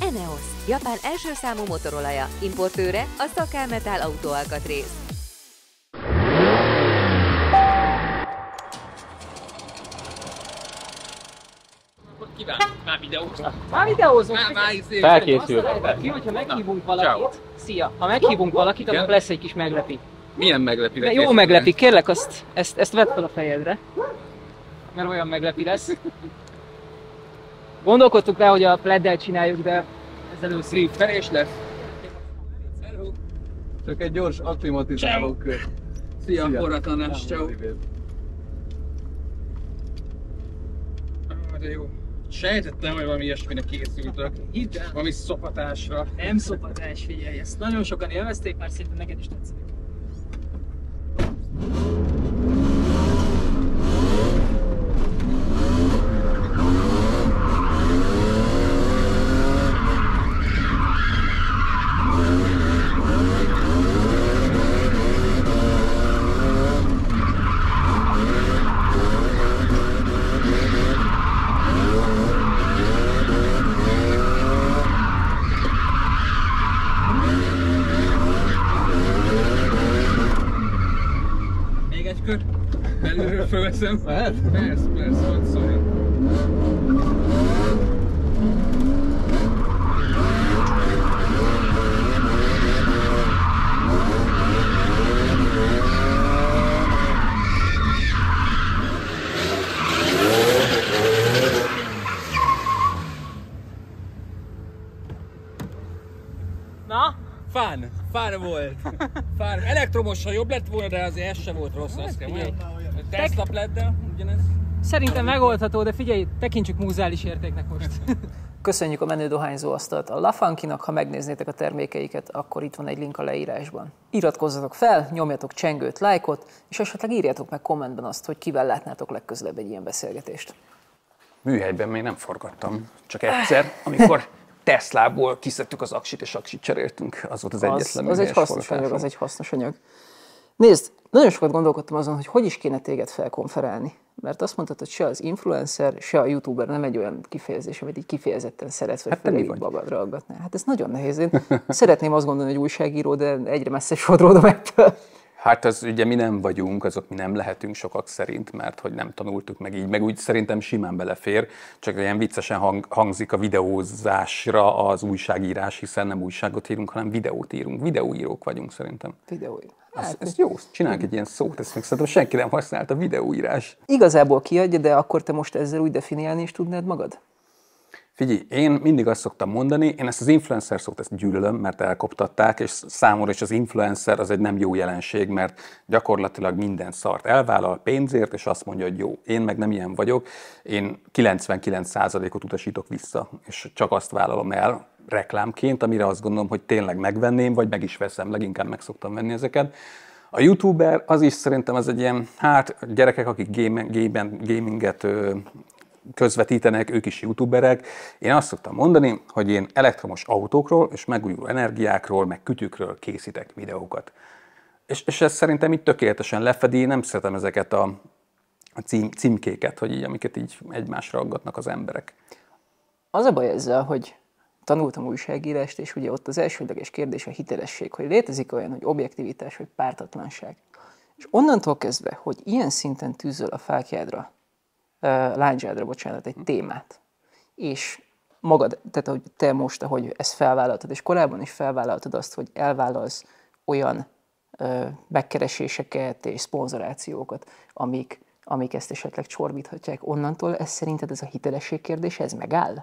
Eneos, Japán első számú motorolaja, importőre a Szakámetál autóalkatrész. Kívánok, már videózunk. Már videózunk. Izé- Felkészül. Ki, hogyha meghívunk valakit. Ciao. Szia. Ha meghívunk valakit, akkor lesz egy kis meglepi. Milyen meglepi? De jó meglepi. Kérlek, azt, ezt, ezt vedd fel a fejedre. Mert olyan meglepi lesz. Gondolkodtuk rá, hogy a pleddel csináljuk, de ez először felés lesz. Csak egy gyors aklimatizáló kör. Szia, Szia. forratlanás, ciao. Hm, de jó. Sejtettem, hogy valami ilyesmire készültök. Itt Valami szopatásra. Nem szopatás, figyelj, ezt nagyon sokan élvezték, már szinte neked is tetszik. nem? Lehet? Persze, persze, hogy szólj. Na? Fán, fán volt. Fán. Elektromosan jobb lett volna, de az ez sem volt rossz, azt kell mondjam. Teszttableddel ugyanez? Szerintem megoldható, de figyelj, tekintsük múzeális értéknek most. Köszönjük a menő dohányzóasztalt a Lafankinak, ha megnéznétek a termékeiket, akkor itt van egy link a leírásban. Iratkozzatok fel, nyomjatok csengőt, lájkot, és esetleg írjátok meg kommentben azt, hogy kivel látnátok legközelebb egy ilyen beszélgetést. Műhelyben még nem forgattam, csak egyszer, amikor Teslából kiszedtük az aksit, és aksit cseréltünk. Az volt az, az egyetlen. Az egy hasznos anyag, az egy hasznos anyag. Nézd, nagyon sokat gondolkodtam azon, hogy hogy is kéne téged felkonferálni. Mert azt mondtad, hogy se az influencer, se a youtuber nem egy olyan kifejezés, amit így kifejezetten szeretsz, vagy hát fölé magadra ragadnál. Hát ez nagyon nehéz. Én szeretném azt gondolni, hogy újságíró, de egyre messze sodródom ettől. Hát az ugye mi nem vagyunk, azok mi nem lehetünk sokak szerint, mert hogy nem tanultuk meg így, meg úgy szerintem simán belefér, csak ilyen viccesen hang, hangzik a videózásra az újságírás, hiszen nem újságot írunk, hanem videót írunk. Videóírók vagyunk szerintem. Videóírók. Hát, ez, ez jó, Csinálj egy ilyen szót, ezt még szerintem senki nem használt a videóírás. Igazából kiadja, de akkor te most ezzel úgy definiálni is tudnád magad? Figyelj, én mindig azt szoktam mondani, én ezt az influencer szót ezt gyűlölöm, mert elkoptatták, és számomra is az influencer az egy nem jó jelenség, mert gyakorlatilag minden szart elvállal pénzért, és azt mondja, hogy jó. Én meg nem ilyen vagyok, én 99%-ot utasítok vissza, és csak azt vállalom el reklámként, amire azt gondolom, hogy tényleg megvenném, vagy meg is veszem, leginkább meg szoktam venni ezeket. A youtuber az is szerintem az egy ilyen, hát gyerekek, akik game, game, gaminget ö, közvetítenek, ők is youtuberek. Én azt szoktam mondani, hogy én elektromos autókról és megújuló energiákról, meg kütyükről készítek videókat. És, és ez szerintem itt tökéletesen lefedi, nem szeretem ezeket a, a cím, címkéket, hogy így, amiket így egymásra aggatnak az emberek. Az a baj ezzel, hogy tanultam újságírást, és ugye ott az elsődleges kérdés a hitelesség, hogy létezik olyan, hogy objektivitás vagy pártatlanság. És onnantól kezdve, hogy ilyen szinten tűzöl a fákjádra lányzsádra, bocsánat, egy témát, és magad, tehát hogy te most, ahogy ezt felvállaltad, és korábban is felvállaltad azt, hogy elvállalsz olyan ö, megkereséseket és szponzorációkat, amik, amik ezt esetleg csorbíthatják. Onnantól ez szerinted ez a hitelesség kérdése, ez megáll?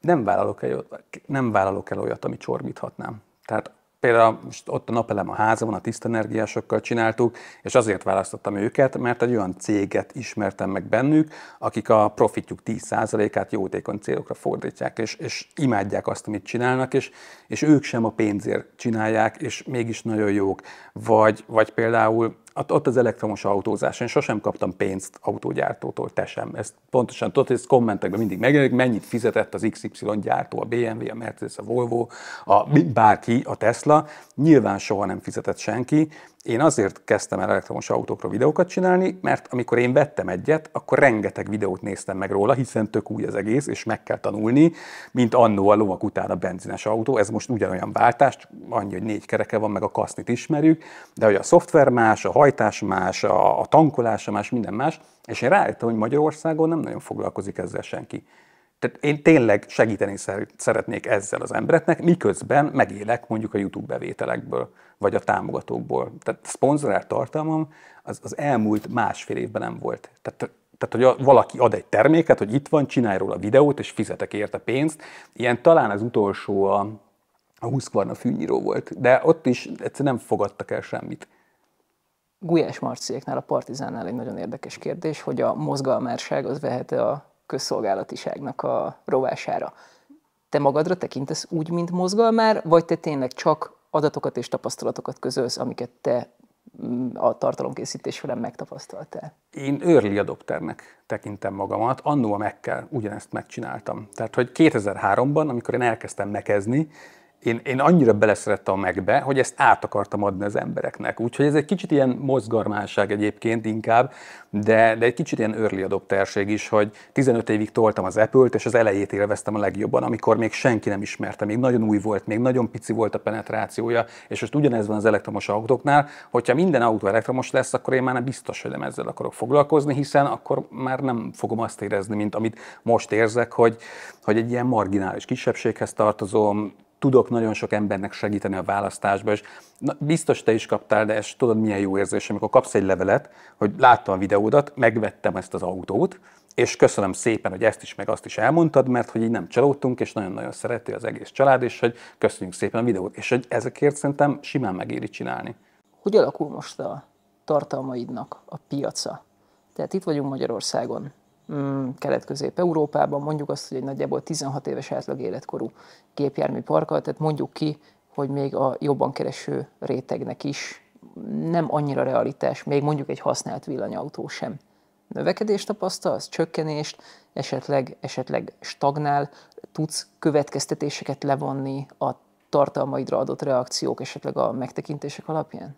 Nem vállalok el, nem vállalok el olyat, ami csorbíthatnám. Tehát Például most ott a napelem a házamon, a tiszta energiásokkal csináltuk, és azért választottam őket, mert egy olyan céget ismertem meg bennük, akik a profitjuk 10%-át jótékony célokra fordítják, és, és imádják azt, amit csinálnak, és, és ők sem a pénzért csinálják, és mégis nagyon jók. Vagy, vagy például ott az elektromos autózás. Én sosem kaptam pénzt autógyártótól, te sem. Ezt pontosan tudod, ezt kommentekben mindig megjelenik, mennyit fizetett az XY gyártó, a BMW, a Mercedes, a Volvo, a bárki, a Tesla. Nyilván soha nem fizetett senki, én azért kezdtem el elektromos autókról videókat csinálni, mert amikor én vettem egyet, akkor rengeteg videót néztem meg róla, hiszen tök új az egész, és meg kell tanulni, mint annó a lovak után a benzines autó. Ez most ugyanolyan váltás, annyi, hogy négy kereke van, meg a kasznit ismerjük, de hogy a szoftver más, a hajtás más, a, a tankolása más, minden más, és én rájöttem, hogy Magyarországon nem nagyon foglalkozik ezzel senki. Tehát én tényleg segíteni szeretnék ezzel az embereknek, miközben megélek mondjuk a YouTube bevételekből, vagy a támogatókból. Tehát szponzorált tartalmam az, az elmúlt másfél évben nem volt. Tehát tehát, hogy valaki ad egy terméket, hogy itt van, csinálj róla videót, és fizetek érte pénzt. Ilyen talán az utolsó a, a Husqvarna fűnyíró volt, de ott is egyszerűen nem fogadtak el semmit. Gulyás Marciéknál, a Partizánnál egy nagyon érdekes kérdés, hogy a mozgalmárság az vehet-e a közszolgálatiságnak a rovására. Te magadra tekintesz úgy, mint mozgalmár, vagy te tényleg csak adatokat és tapasztalatokat közölsz, amiket te mm, a tartalomkészítés során megtapasztaltál? Én early adopternek tekintem magamat. Annó a meg kell ugyanezt megcsináltam. Tehát, hogy 2003-ban, amikor én elkezdtem mekezni, én, én annyira beleszerettem a megbe, hogy ezt át akartam adni az embereknek. Úgyhogy ez egy kicsit ilyen mozgarmánság egyébként inkább, de, de egy kicsit ilyen early adopterség is, hogy 15 évig toltam az Apple-t, és az elejét élveztem a legjobban, amikor még senki nem ismerte, még nagyon új volt, még nagyon pici volt a penetrációja, és most ugyanez van az elektromos autóknál, hogyha minden autó elektromos lesz, akkor én már nem biztos, hogy nem ezzel akarok foglalkozni, hiszen akkor már nem fogom azt érezni, mint amit most érzek, hogy, hogy egy ilyen marginális kisebbséghez tartozom, tudok nagyon sok embernek segíteni a választásba, és na, biztos te is kaptál, de ezt tudod, milyen jó érzés, amikor kapsz egy levelet, hogy láttam a videódat, megvettem ezt az autót, és köszönöm szépen, hogy ezt is, meg azt is elmondtad, mert hogy így nem csalódtunk, és nagyon-nagyon szereti az egész család, és hogy köszönjük szépen a videót. És hogy ezekért szerintem simán megéri csinálni. Hogy alakul most a tartalmaidnak a piaca? Tehát itt vagyunk Magyarországon. Mm, Kelet-Közép-Európában, mondjuk azt, hogy egy nagyjából 16 éves átlag életkorú gépjármű parkal, tehát mondjuk ki, hogy még a jobban kereső rétegnek is nem annyira realitás, még mondjuk egy használt villanyautó sem. Növekedést tapasztalsz, csökkenést, esetleg, esetleg stagnál, tudsz következtetéseket levonni a tartalmaidra adott reakciók, esetleg a megtekintések alapján?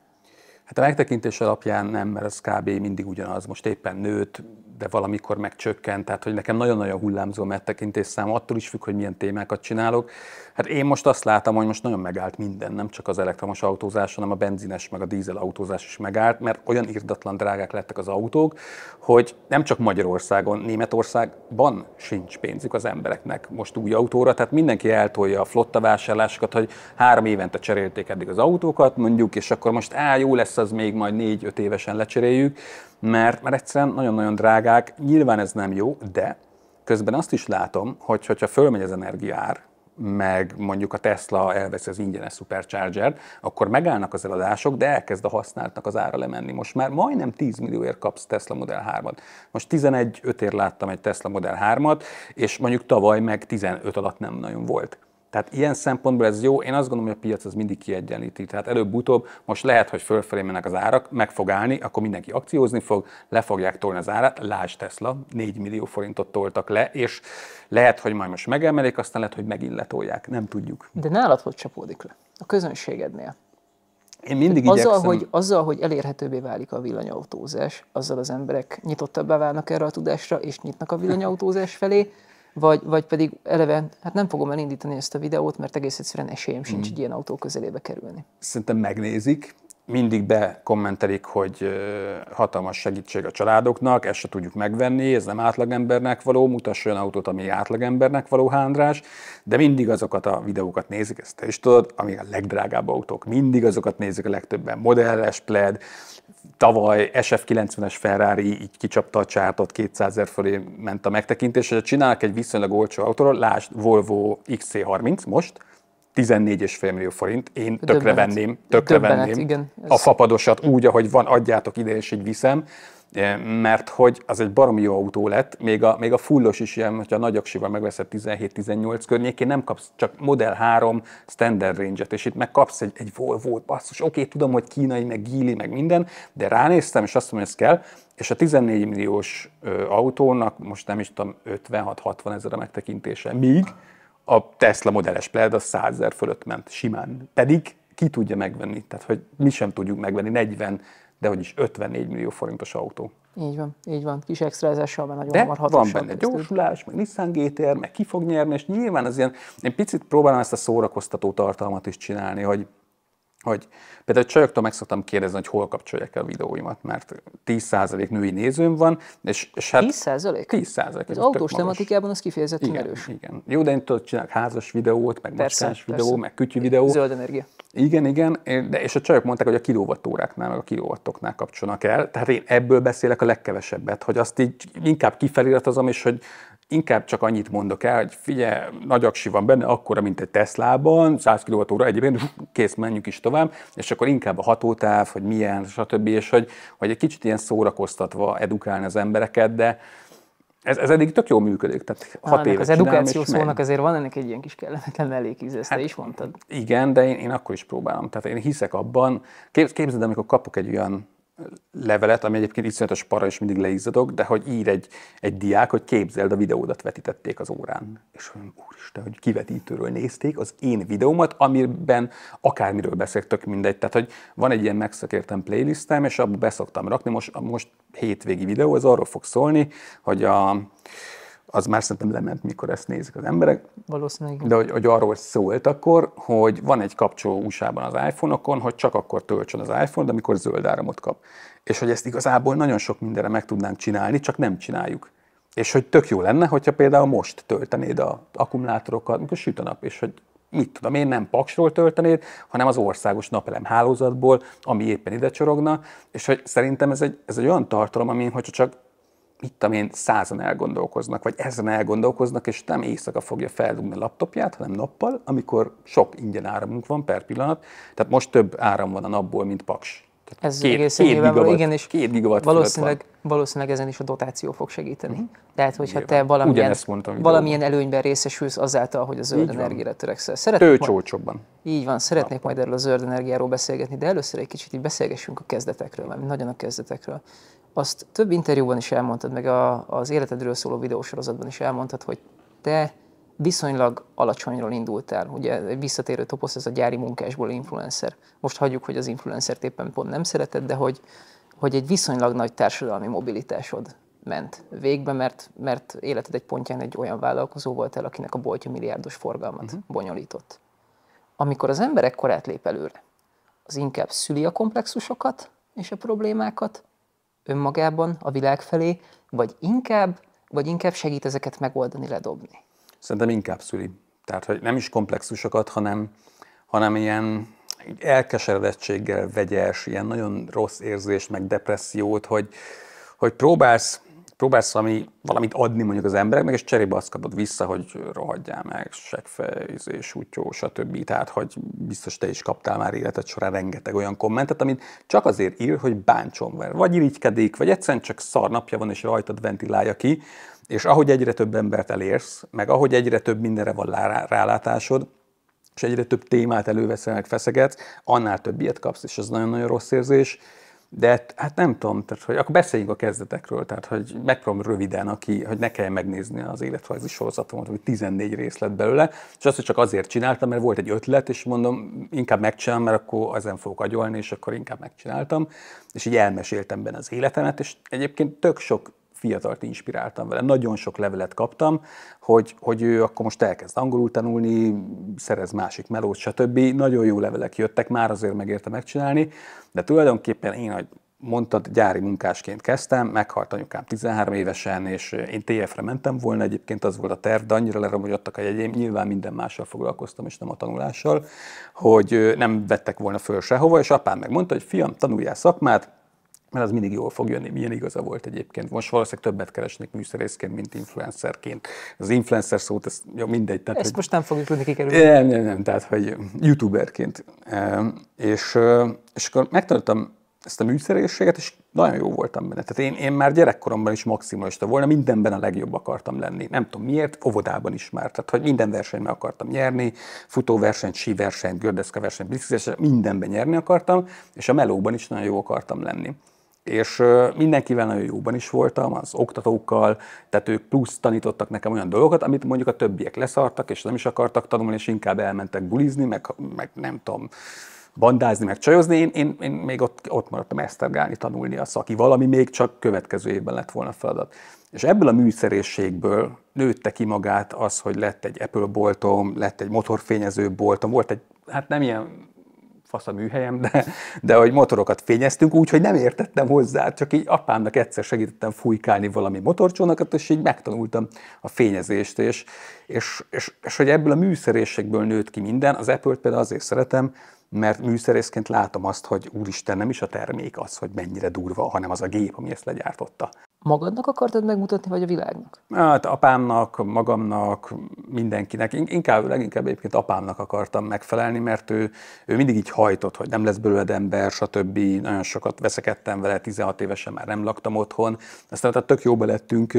Hát a megtekintés alapján nem, mert az kb. mindig ugyanaz. Most éppen nőtt, de valamikor megcsökkent, tehát hogy nekem nagyon-nagyon hullámzó megtekintés szám, attól is függ, hogy milyen témákat csinálok. Hát én most azt látom, hogy most nagyon megállt minden, nem csak az elektromos autózás, hanem a benzines meg a dízel autózás is megállt, mert olyan irdatlan drágák lettek az autók, hogy nem csak Magyarországon, Németországban sincs pénzük az embereknek most új autóra, tehát mindenki eltolja a flotta vásárlásokat, hogy három évente cserélték eddig az autókat, mondjuk, és akkor most á, jó lesz az még majd négy-öt évesen lecseréljük, mert, mert egyszerűen nagyon-nagyon drágák, nyilván ez nem jó, de közben azt is látom, hogy hogyha fölmegy az energiár, meg mondjuk a Tesla elveszi az ingyenes supercharger akkor megállnak az eladások, de elkezd a használtnak az ára lemenni. Most már majdnem 10 millióért kapsz Tesla Model 3-at. Most 11 5 láttam egy Tesla Model 3-at, és mondjuk tavaly meg 15 alatt nem nagyon volt. Tehát ilyen szempontból ez jó. Én azt gondolom, hogy a piac az mindig kiegyenlíti. Tehát előbb-utóbb most lehet, hogy fölfelé mennek az árak, meg fog állni, akkor mindenki akciózni fog, le fogják tolni az árat. Lásd Tesla, 4 millió forintot toltak le, és lehet, hogy majd most megemelik, aztán lehet, hogy megint letolják. Nem tudjuk. De nálad hogy csapódik le? A közönségednél. Én mindig hogy azzal, igyekszem... hogy, azzal, hogy elérhetőbbé válik a villanyautózás, azzal az emberek nyitottabbá válnak erre a tudásra, és nyitnak a villanyautózás felé, vagy, vagy pedig eleve, hát nem fogom elindítani ezt a videót, mert egész egyszerűen esélyem sincs hmm. egy ilyen autó közelébe kerülni. Szerintem megnézik, mindig bekommentelik, hogy hatalmas segítség a családoknak, ezt se tudjuk megvenni, ez nem átlagembernek való, mutass olyan autót, ami átlagembernek való hándrás, de mindig azokat a videókat nézik, ezt te is tudod, ami a legdrágább autók, mindig azokat nézik a legtöbben, modelles pled, tavaly SF90-es Ferrari így kicsapta a csártot, 200 ezer fölé ment a megtekintés, és csinálnak egy viszonylag olcsó autóról, lásd Volvo XC30 most, 14,5 millió forint, én tökre Döbbenet. venném, tökre Döbbenet, venném igen, a fapadosat úgy, ahogy van, adjátok ide, és így viszem mert hogy az egy baromi jó autó lett, még a, még a fullos is ilyen, hogyha a nagy aksival megveszed 17-18 környékén, nem kapsz csak Model 3 standard range-et, és itt meg kapsz egy, egy Volvo-t, basszus, oké, okay, tudom, hogy kínai, meg gíli, meg minden, de ránéztem, és azt mondom, hogy ez kell, és a 14 milliós autónak most nem is tudom, 56-60 ezer a megtekintése, míg a Tesla modelles S Plaid a 100 ezer fölött ment simán, pedig ki tudja megvenni, tehát hogy mi sem tudjuk megvenni, 40 de hogy is 54 millió forintos autó. Így van, így van. Kis ez mert nagyon De hamar van benne keresztül. gyorsulás, meg Nissan GTR, meg ki fog nyerni, és nyilván az ilyen, én picit próbálom ezt a szórakoztató tartalmat is csinálni, hogy hogy például csajoktól meg szoktam kérdezni, hogy hol kapcsolják el a videóimat, mert 10% női nézőm van, és, és hát... 10%? 10%. Az autós tematikában az kifejezetten igen, erős. Igen, Jó, de én tudod, csinálok házas videót, meg persze, persze. videó, meg kütyű videó. Zöld energia. Igen, igen, de és a csajok mondták, hogy a kilovattóráknál, meg a kilovattoknál kapcsolnak el, tehát én ebből beszélek a legkevesebbet, hogy azt így inkább kifeliratozom, és hogy inkább csak annyit mondok el, hogy figyelj, nagy aksi van benne, akkora, mint egy Teslában, 100 kWh egyébként, kész, menjünk is tovább, és akkor inkább a hatótáv, hogy milyen, stb. És hogy, hogy egy kicsit ilyen szórakoztatva edukálni az embereket, de, ez, ez eddig tök jól működik. Tehát Na, hat éve az edukáció szónak azért van ennek egy ilyen kis kellemetlen mellékíze, ezt hát, is mondtad. Igen, de én, én akkor is próbálom. Tehát én hiszek abban. Képz, képzeld, amikor kapok egy olyan levelet, ami egyébként iszonyatos para, és mindig leizzadok, de hogy ír egy, egy diák, hogy képzeld, a videódat vetítették az órán. És hogy úristen, hogy kivetítőről nézték az én videómat, amiben akármiről beszélek, tök mindegy. Tehát, hogy van egy ilyen megszakértem playlistem, és abba beszoktam rakni, most, most hétvégi videó, az arról fog szólni, hogy a az már szerintem lement, mikor ezt nézik az emberek. Valószínűleg. De hogy, hogy arról szólt akkor, hogy van egy kapcsoló USA-ban az iPhone-okon, hogy csak akkor töltsön az iPhone, de amikor zöld áramot kap. És hogy ezt igazából nagyon sok mindenre meg tudnánk csinálni, csak nem csináljuk. És hogy tök jó lenne, hogyha például most töltenéd a akkumulátorokat, mikor süt a nap, és hogy mit tudom én, nem paksról töltenéd, hanem az országos napelem hálózatból, ami éppen ide csorogna, és hogy szerintem ez egy, ez egy olyan tartalom, ami, hogyha csak itt én, százan elgondolkoznak, vagy ezen elgondolkoznak, és nem éjszaka fogja feldugni a laptopját, hanem nappal, amikor sok ingyen áramunk van per pillanat, tehát most több áram van a napból, mint paks tehát ez két, egész két nyilvánvaló, gigawatt, igen, és két gigawatt valószínűleg, valószínűleg ezen is a dotáció fog segíteni. Uh-huh. Mhm. Tehát, hogyha hát te valamilyen, mondtam, valamilyen előnyben részesülsz azáltal, hogy a zöld energiára törekszel. Tőcsócsokban. Így van, szeretnék majd erről a zöld energiáról beszélgetni, de először egy kicsit így beszélgessünk a kezdetekről, mert nagyon a kezdetekről. Azt több interjúban is elmondtad, meg a, az életedről szóló videósorozatban is elmondtad, hogy te viszonylag alacsonyról indult el. Ugye visszatérő toposz, ez a gyári munkásból influencer. Most hagyjuk, hogy az influencert éppen pont nem szereted, de hogy, hogy egy viszonylag nagy társadalmi mobilitásod ment végbe, mert, mert életed egy pontján egy olyan vállalkozó volt el, akinek a boltja milliárdos forgalmat uh-huh. bonyolított. Amikor az emberek korát lép előre, az inkább szüli a komplexusokat és a problémákat önmagában, a világ felé, vagy inkább, vagy inkább segít ezeket megoldani, ledobni. Szerintem inkább szüli. Tehát, hogy nem is komplexusokat, hanem, hanem ilyen elkeseredettséggel vegyes, ilyen nagyon rossz érzést, meg depressziót, hogy, hogy próbálsz, próbálsz valami, valamit adni mondjuk az embereknek, és cserébe azt kapod vissza, hogy rohadjál meg, segfejzés, útjó, stb. Tehát, hogy biztos te is kaptál már életed során rengeteg olyan kommentet, amit csak azért ír, hogy bántson vele. Vagy irigykedik, vagy egyszerűen csak szar napja van, és rajtad ventilálja ki, és ahogy egyre több embert elérsz, meg ahogy egyre több mindenre van rálátásod, és egyre több témát előveszel, meg feszegetsz, annál több ilyet kapsz, és ez nagyon-nagyon rossz érzés. De hát, hát nem tudom, tehát, hogy akkor beszéljünk a kezdetekről, tehát hogy megpróbálom röviden, aki, hogy ne kelljen megnézni az életrajzi sorozatomat, hogy 14 részlet belőle, és azt, hogy csak azért csináltam, mert volt egy ötlet, és mondom, inkább megcsinálom, mert akkor ezen fogok agyolni, és akkor inkább megcsináltam, és így elmeséltem benne az életemet, és egyébként tök sok fiatalt inspiráltam vele. Nagyon sok levelet kaptam, hogy, hogy ő akkor most elkezd angolul tanulni, szerez másik melót, stb. Nagyon jó levelek jöttek, már azért megérte megcsinálni, de tulajdonképpen én, hogy mondtad, gyári munkásként kezdtem, meghalt anyukám 13 évesen, és én TF-re mentem volna, egyébként az volt a terv, de annyira leromogyottak a jegyém, nyilván minden mással foglalkoztam, és nem a tanulással, hogy nem vettek volna föl sehova, és apám megmondta, hogy fiam, tanuljál szakmát, mert az mindig jól fog jönni, milyen igaza volt egyébként. Most valószínűleg többet keresnék műszerészként, mint influencerként. Az influencer szót, ez jó, mindegy. Tehát, Ezt hogy, most nem fogjuk tudni kikerülni. Nem, nem, nem, tehát, hogy youtuberként. és, és akkor megtanultam ezt a műszerészséget, és nagyon jó voltam benne. Tehát én, én már gyerekkoromban is maximalista volna, mindenben a legjobb akartam lenni. Nem tudom miért, óvodában is már. Tehát, hogy minden versenyben akartam nyerni, futóversenyt, síversenyt, gördeszkaversenyt, biciklizést, mindenben nyerni akartam, és a melóban is nagyon jó akartam lenni és mindenkivel nagyon jóban is voltam, az oktatókkal, tehát ők plusz tanítottak nekem olyan dolgokat, amit mondjuk a többiek leszartak, és nem is akartak tanulni, és inkább elmentek bulizni, meg, meg nem tudom, bandázni, meg csajozni, én, én, én még ott, ott maradtam esztergálni, tanulni a szaki. Valami még csak következő évben lett volna feladat. És ebből a műszerészségből nőtte ki magát az, hogy lett egy Apple boltom, lett egy motorfényező boltom, volt egy, hát nem ilyen fasz a műhelyem, de, de hogy motorokat fényeztünk, úgyhogy nem értettem hozzá, csak így apámnak egyszer segítettem fújkálni valami motorcsónakat, és így megtanultam a fényezést, és, és, és, és hogy ebből a műszerésekből nőtt ki minden, az Apple-t például azért szeretem, mert műszerészként látom azt, hogy úristen, nem is a termék az, hogy mennyire durva, hanem az a gép, ami ezt legyártotta. Magadnak akartad megmutatni, vagy a világnak? Hát apámnak, magamnak, mindenkinek. Inkább, leginkább egyébként apámnak akartam megfelelni, mert ő, ő mindig így hajtott, hogy nem lesz belőled ember, stb. Nagyon sokat veszekedtem vele, 16 évesen már nem laktam otthon. Aztán tehát tök jóba lettünk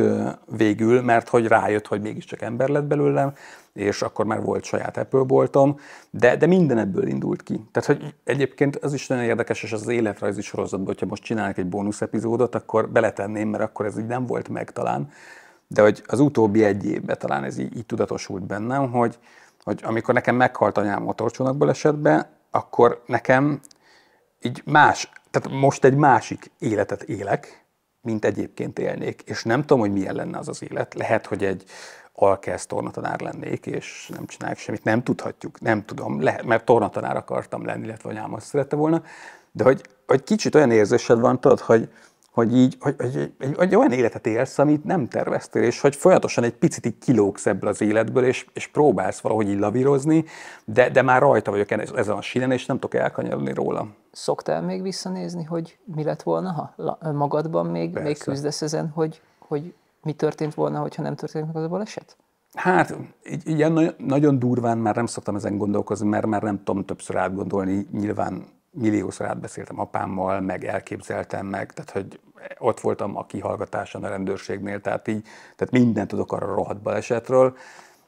végül, mert hogy rájött, hogy mégiscsak ember lett belőlem, és akkor már volt saját Apple boltom, de, de minden ebből indult ki. Tehát, hogy egyébként az is nagyon érdekes, és az, az életrajzi sorozatban, hogyha most csinálnak egy bónusz epizódot, akkor beletenném, mert akkor ez így nem volt meg talán, de hogy az utóbbi egy évben talán ez így, így tudatosult bennem, hogy, hogy amikor nekem meghalt anyám motorcsónakból esetben, akkor nekem így más, tehát most egy másik életet élek, mint egyébként élnék. És nem tudom, hogy milyen lenne az az élet. Lehet, hogy egy alkesz tornatanár lennék, és nem csinálok semmit, nem tudhatjuk, nem tudom, le, mert tornatanár akartam lenni, illetve anyám azt szerette volna, de hogy, hogy kicsit olyan érzésed van, tudod, hogy, hogy így, hogy, hogy, hogy hogy, olyan életet élsz, amit nem terveztél, és hogy folyamatosan egy picit így kilógsz ebből az életből, és, és próbálsz valahogy így lavírozni, de, de már rajta vagyok ezen a sínen, és nem tudok elkanyarodni róla. Szoktál még visszanézni, hogy mi lett volna, ha magadban még, Persze. még küzdesz ezen, hogy, hogy mi történt volna, hogyha nem történt meg az a baleset? Hát, ilyen nagyon durván már nem szoktam ezen gondolkozni, mert már nem tudom többször átgondolni, nyilván milliószor átbeszéltem apámmal, meg elképzeltem meg, tehát hogy ott voltam a kihallgatáson a rendőrségnél, tehát így, tehát mindent tudok arra a rohadt balesetről.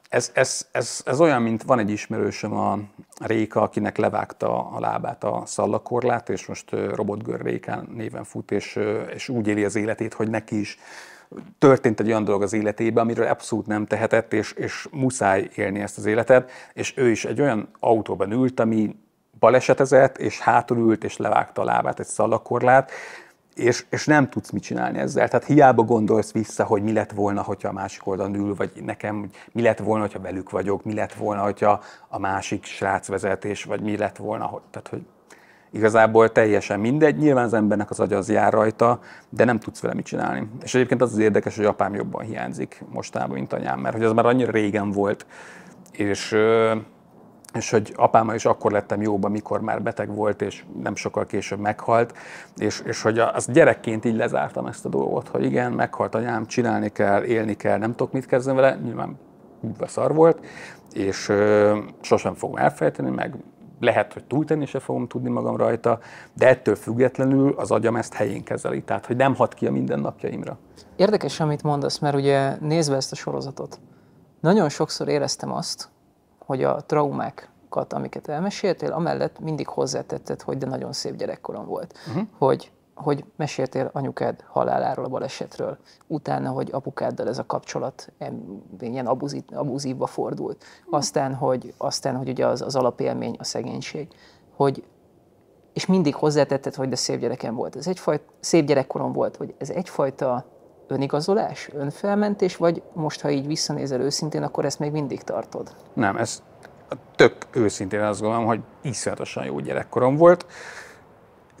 Ez, ez, ez, ez olyan, mint van egy ismerősöm a Réka, akinek levágta a lábát a szallakorlát, és most Robotgör néven fut, és, és úgy éli az életét, hogy neki is történt egy olyan dolog az életében, amiről abszolút nem tehetett, és, és muszáj élni ezt az életet, és ő is egy olyan autóban ült, ami balesetezett, és hátul ült, és levágta a lábát egy szalakorlát, és, és nem tudsz mit csinálni ezzel. Tehát hiába gondolsz vissza, hogy mi lett volna, hogyha a másik oldalon ül, vagy nekem, hogy mi lett volna, hogyha velük vagyok, mi lett volna, hogyha a másik srác vezetés, vagy mi lett volna, hogy, tehát hogy igazából teljesen mindegy, nyilván az embernek az agya az jár rajta, de nem tudsz vele mit csinálni. És egyébként az az érdekes, hogy apám jobban hiányzik mostában, mint anyám, mert hogy az már annyira régen volt, és és hogy apámmal is akkor lettem jóba, mikor már beteg volt, és nem sokkal később meghalt, és, és hogy az gyerekként így lezártam ezt a dolgot, hogy igen, meghalt anyám, csinálni kell, élni kell, nem tudok mit kezdeni vele, nyilván szar volt, és ö, sosem fogom elfejteni, meg lehet, hogy túltenni se fogom tudni magam rajta, de ettől függetlenül az agyam ezt helyén kezeli, tehát hogy nem hat ki a mindennapjaimra. Érdekes, amit mondasz, mert ugye nézve ezt a sorozatot, nagyon sokszor éreztem azt, hogy a traumák, amiket elmeséltél, amellett mindig hozzátetted, hogy de nagyon szép gyerekkorom volt. Uh-huh. Hogy hogy meséltél anyukád haláláról, a balesetről, utána, hogy apukáddal ez a kapcsolat ilyen abuzív, abuzívba fordult, aztán, hogy, aztán, hogy ugye az, az alapélmény a szegénység, hogy és mindig hozzátetted, hogy de szép gyerekem volt. Ez egyfajta, szép gyerekkorom volt, hogy ez egyfajta önigazolás, önfelmentés, vagy most, ha így visszanézel őszintén, akkor ezt még mindig tartod? Nem, ez tök őszintén azt gondolom, hogy iszonyatosan jó gyerekkorom volt.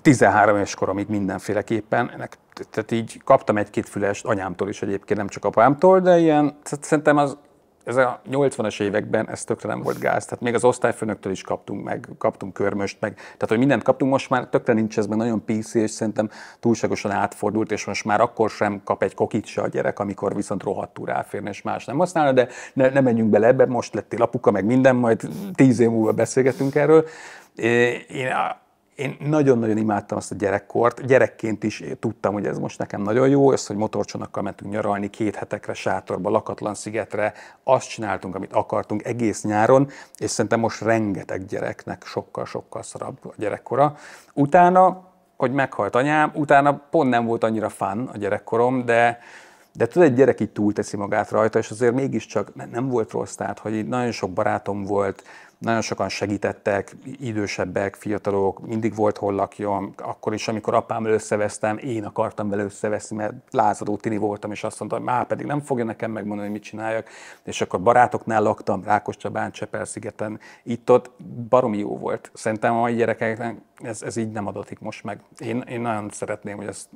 13 éves koromig mindenféleképpen, ennek, tehát így kaptam egy-két fülest anyámtól is egyébként, nem csak apámtól, de ilyen, szerintem az ez a 80-as években ez tökre nem volt gáz, tehát még az osztályfőnöktől is kaptunk meg, kaptunk körmöst meg, tehát hogy mindent kaptunk, most már tökre nincs ez, mert nagyon PC, és szerintem túlságosan átfordult, és most már akkor sem kap egy kokit se a gyerek, amikor viszont rohadtul ráférni, és más nem használna, de ne, ne menjünk bele ebbe, most lettél apuka, meg minden, majd tíz év múlva beszélgetünk erről. Én én nagyon-nagyon imádtam azt a gyerekkort. Gyerekként is tudtam, hogy ez most nekem nagyon jó, ez, hogy motorcsónakkal mentünk nyaralni két hetekre sátorba, lakatlan szigetre, azt csináltunk, amit akartunk egész nyáron, és szerintem most rengeteg gyereknek sokkal-sokkal szarabb a gyerekkora. Utána, hogy meghalt anyám, utána pont nem volt annyira fán a gyerekkorom, de de tudod, egy gyerek így túlteszi magát rajta, és azért mégiscsak nem volt rossz, tehát hogy nagyon sok barátom volt, nagyon sokan segítettek, idősebbek, fiatalok, mindig volt hol lakjon. akkor is, amikor apám összevesztem, én akartam vele összeveszni, mert lázadó tini voltam, és azt hogy már pedig nem fogja nekem megmondani, hogy mit csináljak, és akkor barátoknál laktam, Rákos Csabán, Csepel-szigeten, itt-ott baromi jó volt. Szerintem a mai gyerekeknek ez, ez így nem adatik most meg. Én, én nagyon szeretném, hogy ezt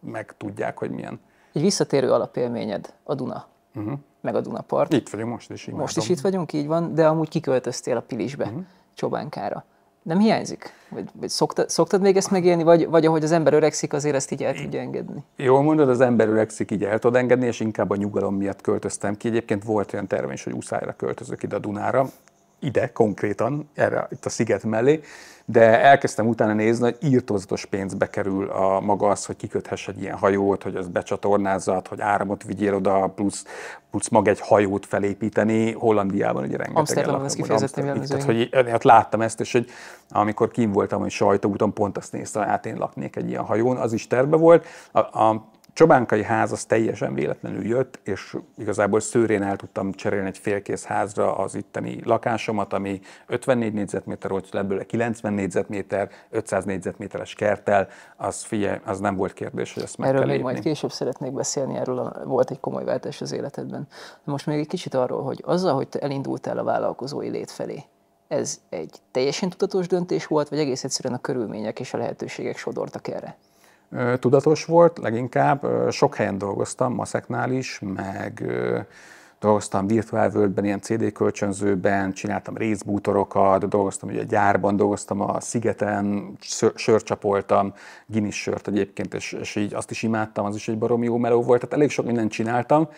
meg tudják, hogy milyen. Egy visszatérő alapélményed a Duna uh-huh. meg a Dunapart. Itt vagyunk most is, imádom. Most is itt vagyunk, így van, de amúgy kiköltöztél a Pilisbe, uh-huh. Csobánkára. Nem hiányzik? Vagy, vagy szokta, szoktad még ezt megélni, vagy, vagy ahogy az ember öregszik, azért ezt így el tudja engedni? Jól mondod, az ember öregszik, így el tud engedni, és inkább a nyugalom miatt költöztem ki. Egyébként volt olyan tervem is, hogy úszájra költözök ide a Dunára ide konkrétan, erre itt a sziget mellé, de elkezdtem utána nézni, hogy írtózatos pénzbe kerül a maga az, hogy kiköthess egy ilyen hajót, hogy az becsatornázat, hogy áramot vigyél oda, plusz, plusz mag egy hajót felépíteni. Hollandiában ugye rengeteg Amsterdamban ez kifejezetten jellemző. Tehát, hogy hát láttam ezt, és hogy amikor kim voltam, hogy sajtóúton pont azt néztem, hát én laknék egy ilyen hajón, az is terve volt. A, a Csobánkai ház az teljesen véletlenül jött, és igazából szőrén el tudtam cserélni egy félkész házra az itteni lakásomat, ami 54 négyzetméter volt, ebből 90 négyzetméter, 500 négyzetméteres kerttel, az, figye, az nem volt kérdés, hogy ezt meg Erről kell még lépni. majd később szeretnék beszélni, erről a, volt egy komoly váltás az életedben. De most még egy kicsit arról, hogy azzal, hogy te elindultál a vállalkozói lét felé, ez egy teljesen tudatos döntés volt, vagy egész egyszerűen a körülmények és a lehetőségek sodortak erre? tudatos volt, leginkább sok helyen dolgoztam, maszeknál is, meg dolgoztam virtuálvölgyben, ilyen CD kölcsönzőben, csináltam részbútorokat, dolgoztam ugye a gyárban, dolgoztam a szigeten, sörcsapoltam, Guinness sört egyébként, és, és így azt is imádtam, az is egy baromi jó meló volt, tehát elég sok mindent csináltam,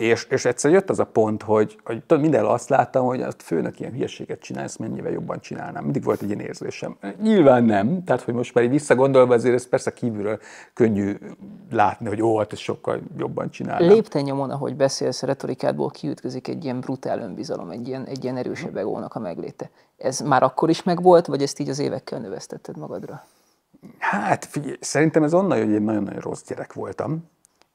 és, és egyszer jött az a pont, hogy, hogy tudod, minden azt láttam, hogy a főnök ilyen hülyeséget csinál, mennyivel jobban csinálnám. Mindig volt egy ilyen érzésem. Nyilván nem, tehát hogy most már így visszagondolva, azért ez persze kívülről könnyű látni, hogy ó, hát ez sokkal jobban csinálnám. Lépten nyomon, ahogy beszélsz, a retorikádból kiütközik egy ilyen brutál önbizalom, egy ilyen, egy ilyen erősebb egónak a megléte. Ez már akkor is megvolt, vagy ezt így az évekkel növesztetted magadra? Hát, figyelj, szerintem ez onnan, hogy én nagyon-nagyon rossz gyerek voltam,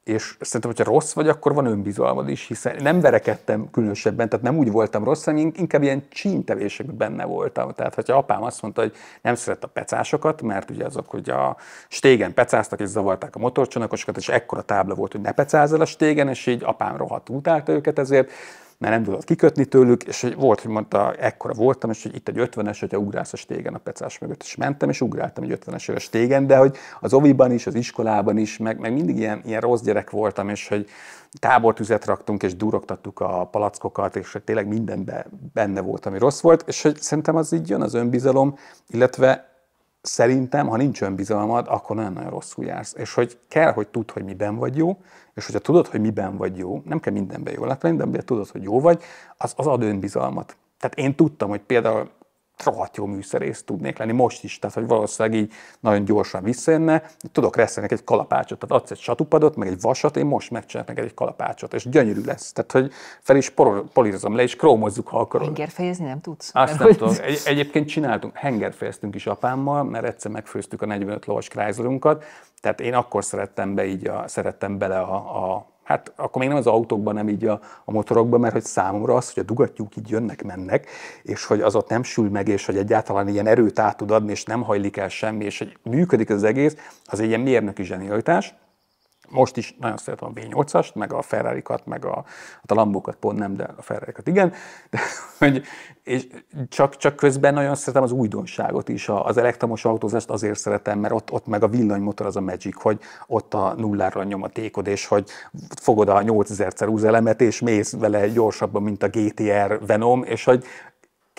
és szerintem, hogyha rossz vagy, akkor van önbizalmad is, hiszen nem verekedtem különösebben, tehát nem úgy voltam rossz, hanem inkább ilyen csíntevésekben benne voltam. Tehát, hogyha apám azt mondta, hogy nem szeret a pecásokat, mert ugye azok, hogy a stégen pecáztak és zavarták a motorcsónakosokat, és ekkora tábla volt, hogy ne pecázzal a stégen, és így apám rohadt utálta őket ezért, mert nem tudott kikötni tőlük, és hogy volt, hogy mondta, ekkora voltam, és hogy itt egy 50-es, hogyha ugrálsz a stégen a pecás mögött, és mentem, és ugráltam egy 50-es a stégen, de hogy az oviban is, az iskolában is, meg, meg mindig ilyen, ilyen rossz gyerek voltam, és hogy tábortüzet raktunk, és durogtattuk a palackokat, és hogy tényleg mindenben benne volt, ami rossz volt, és hogy szerintem az így jön az önbizalom, illetve szerintem, ha nincs önbizalmad, akkor nagyon-nagyon rosszul jársz. És hogy kell, hogy tudd, hogy miben vagy jó, és hogyha tudod, hogy miben vagy jó, nem kell mindenben jó lenni, de tudod, hogy jó vagy, az, az ad önbizalmat. Tehát én tudtam, hogy például rohadt jó műszerész tudnék lenni most is, tehát hogy valószínűleg így nagyon gyorsan visszajönne, tudok reszelni egy kalapácsot, tehát adsz egy satupadot, meg egy vasat, én most megcsinálok meg egy kalapácsot, és gyönyörű lesz. Tehát, hogy fel is polírozom le, és krómozzuk, ha akarod. Hengerfejezni nem tudsz? Azt nem tudom. Egy, egyébként csináltunk, hengerfejeztünk is apámmal, mert egyszer megfőztük a 45 lovas krájzolunkat, tehát én akkor szerettem be így, a, szerettem bele a, a Hát akkor még nem az autókban, nem így a, a motorokban, mert hogy számomra az, hogy a dugattyúk így jönnek-mennek, és hogy az ott nem sül meg, és hogy egyáltalán ilyen erőt át tud adni, és nem hajlik el semmi, és hogy működik az egész, az egy ilyen mérnöki zsenialitás most is nagyon szeretem a V8-ast, meg a ferrari meg a, hát a lambokat, pont nem, de a ferrari igen, de, hogy, és csak, csak közben nagyon szeretem az újdonságot is, az elektromos autózást azért szeretem, mert ott, ott meg a villanymotor az a magic, hogy ott a nullára nyomatékod, és hogy fogod a 8000 ceruzelemet, és mész vele gyorsabban, mint a GTR Venom, és hogy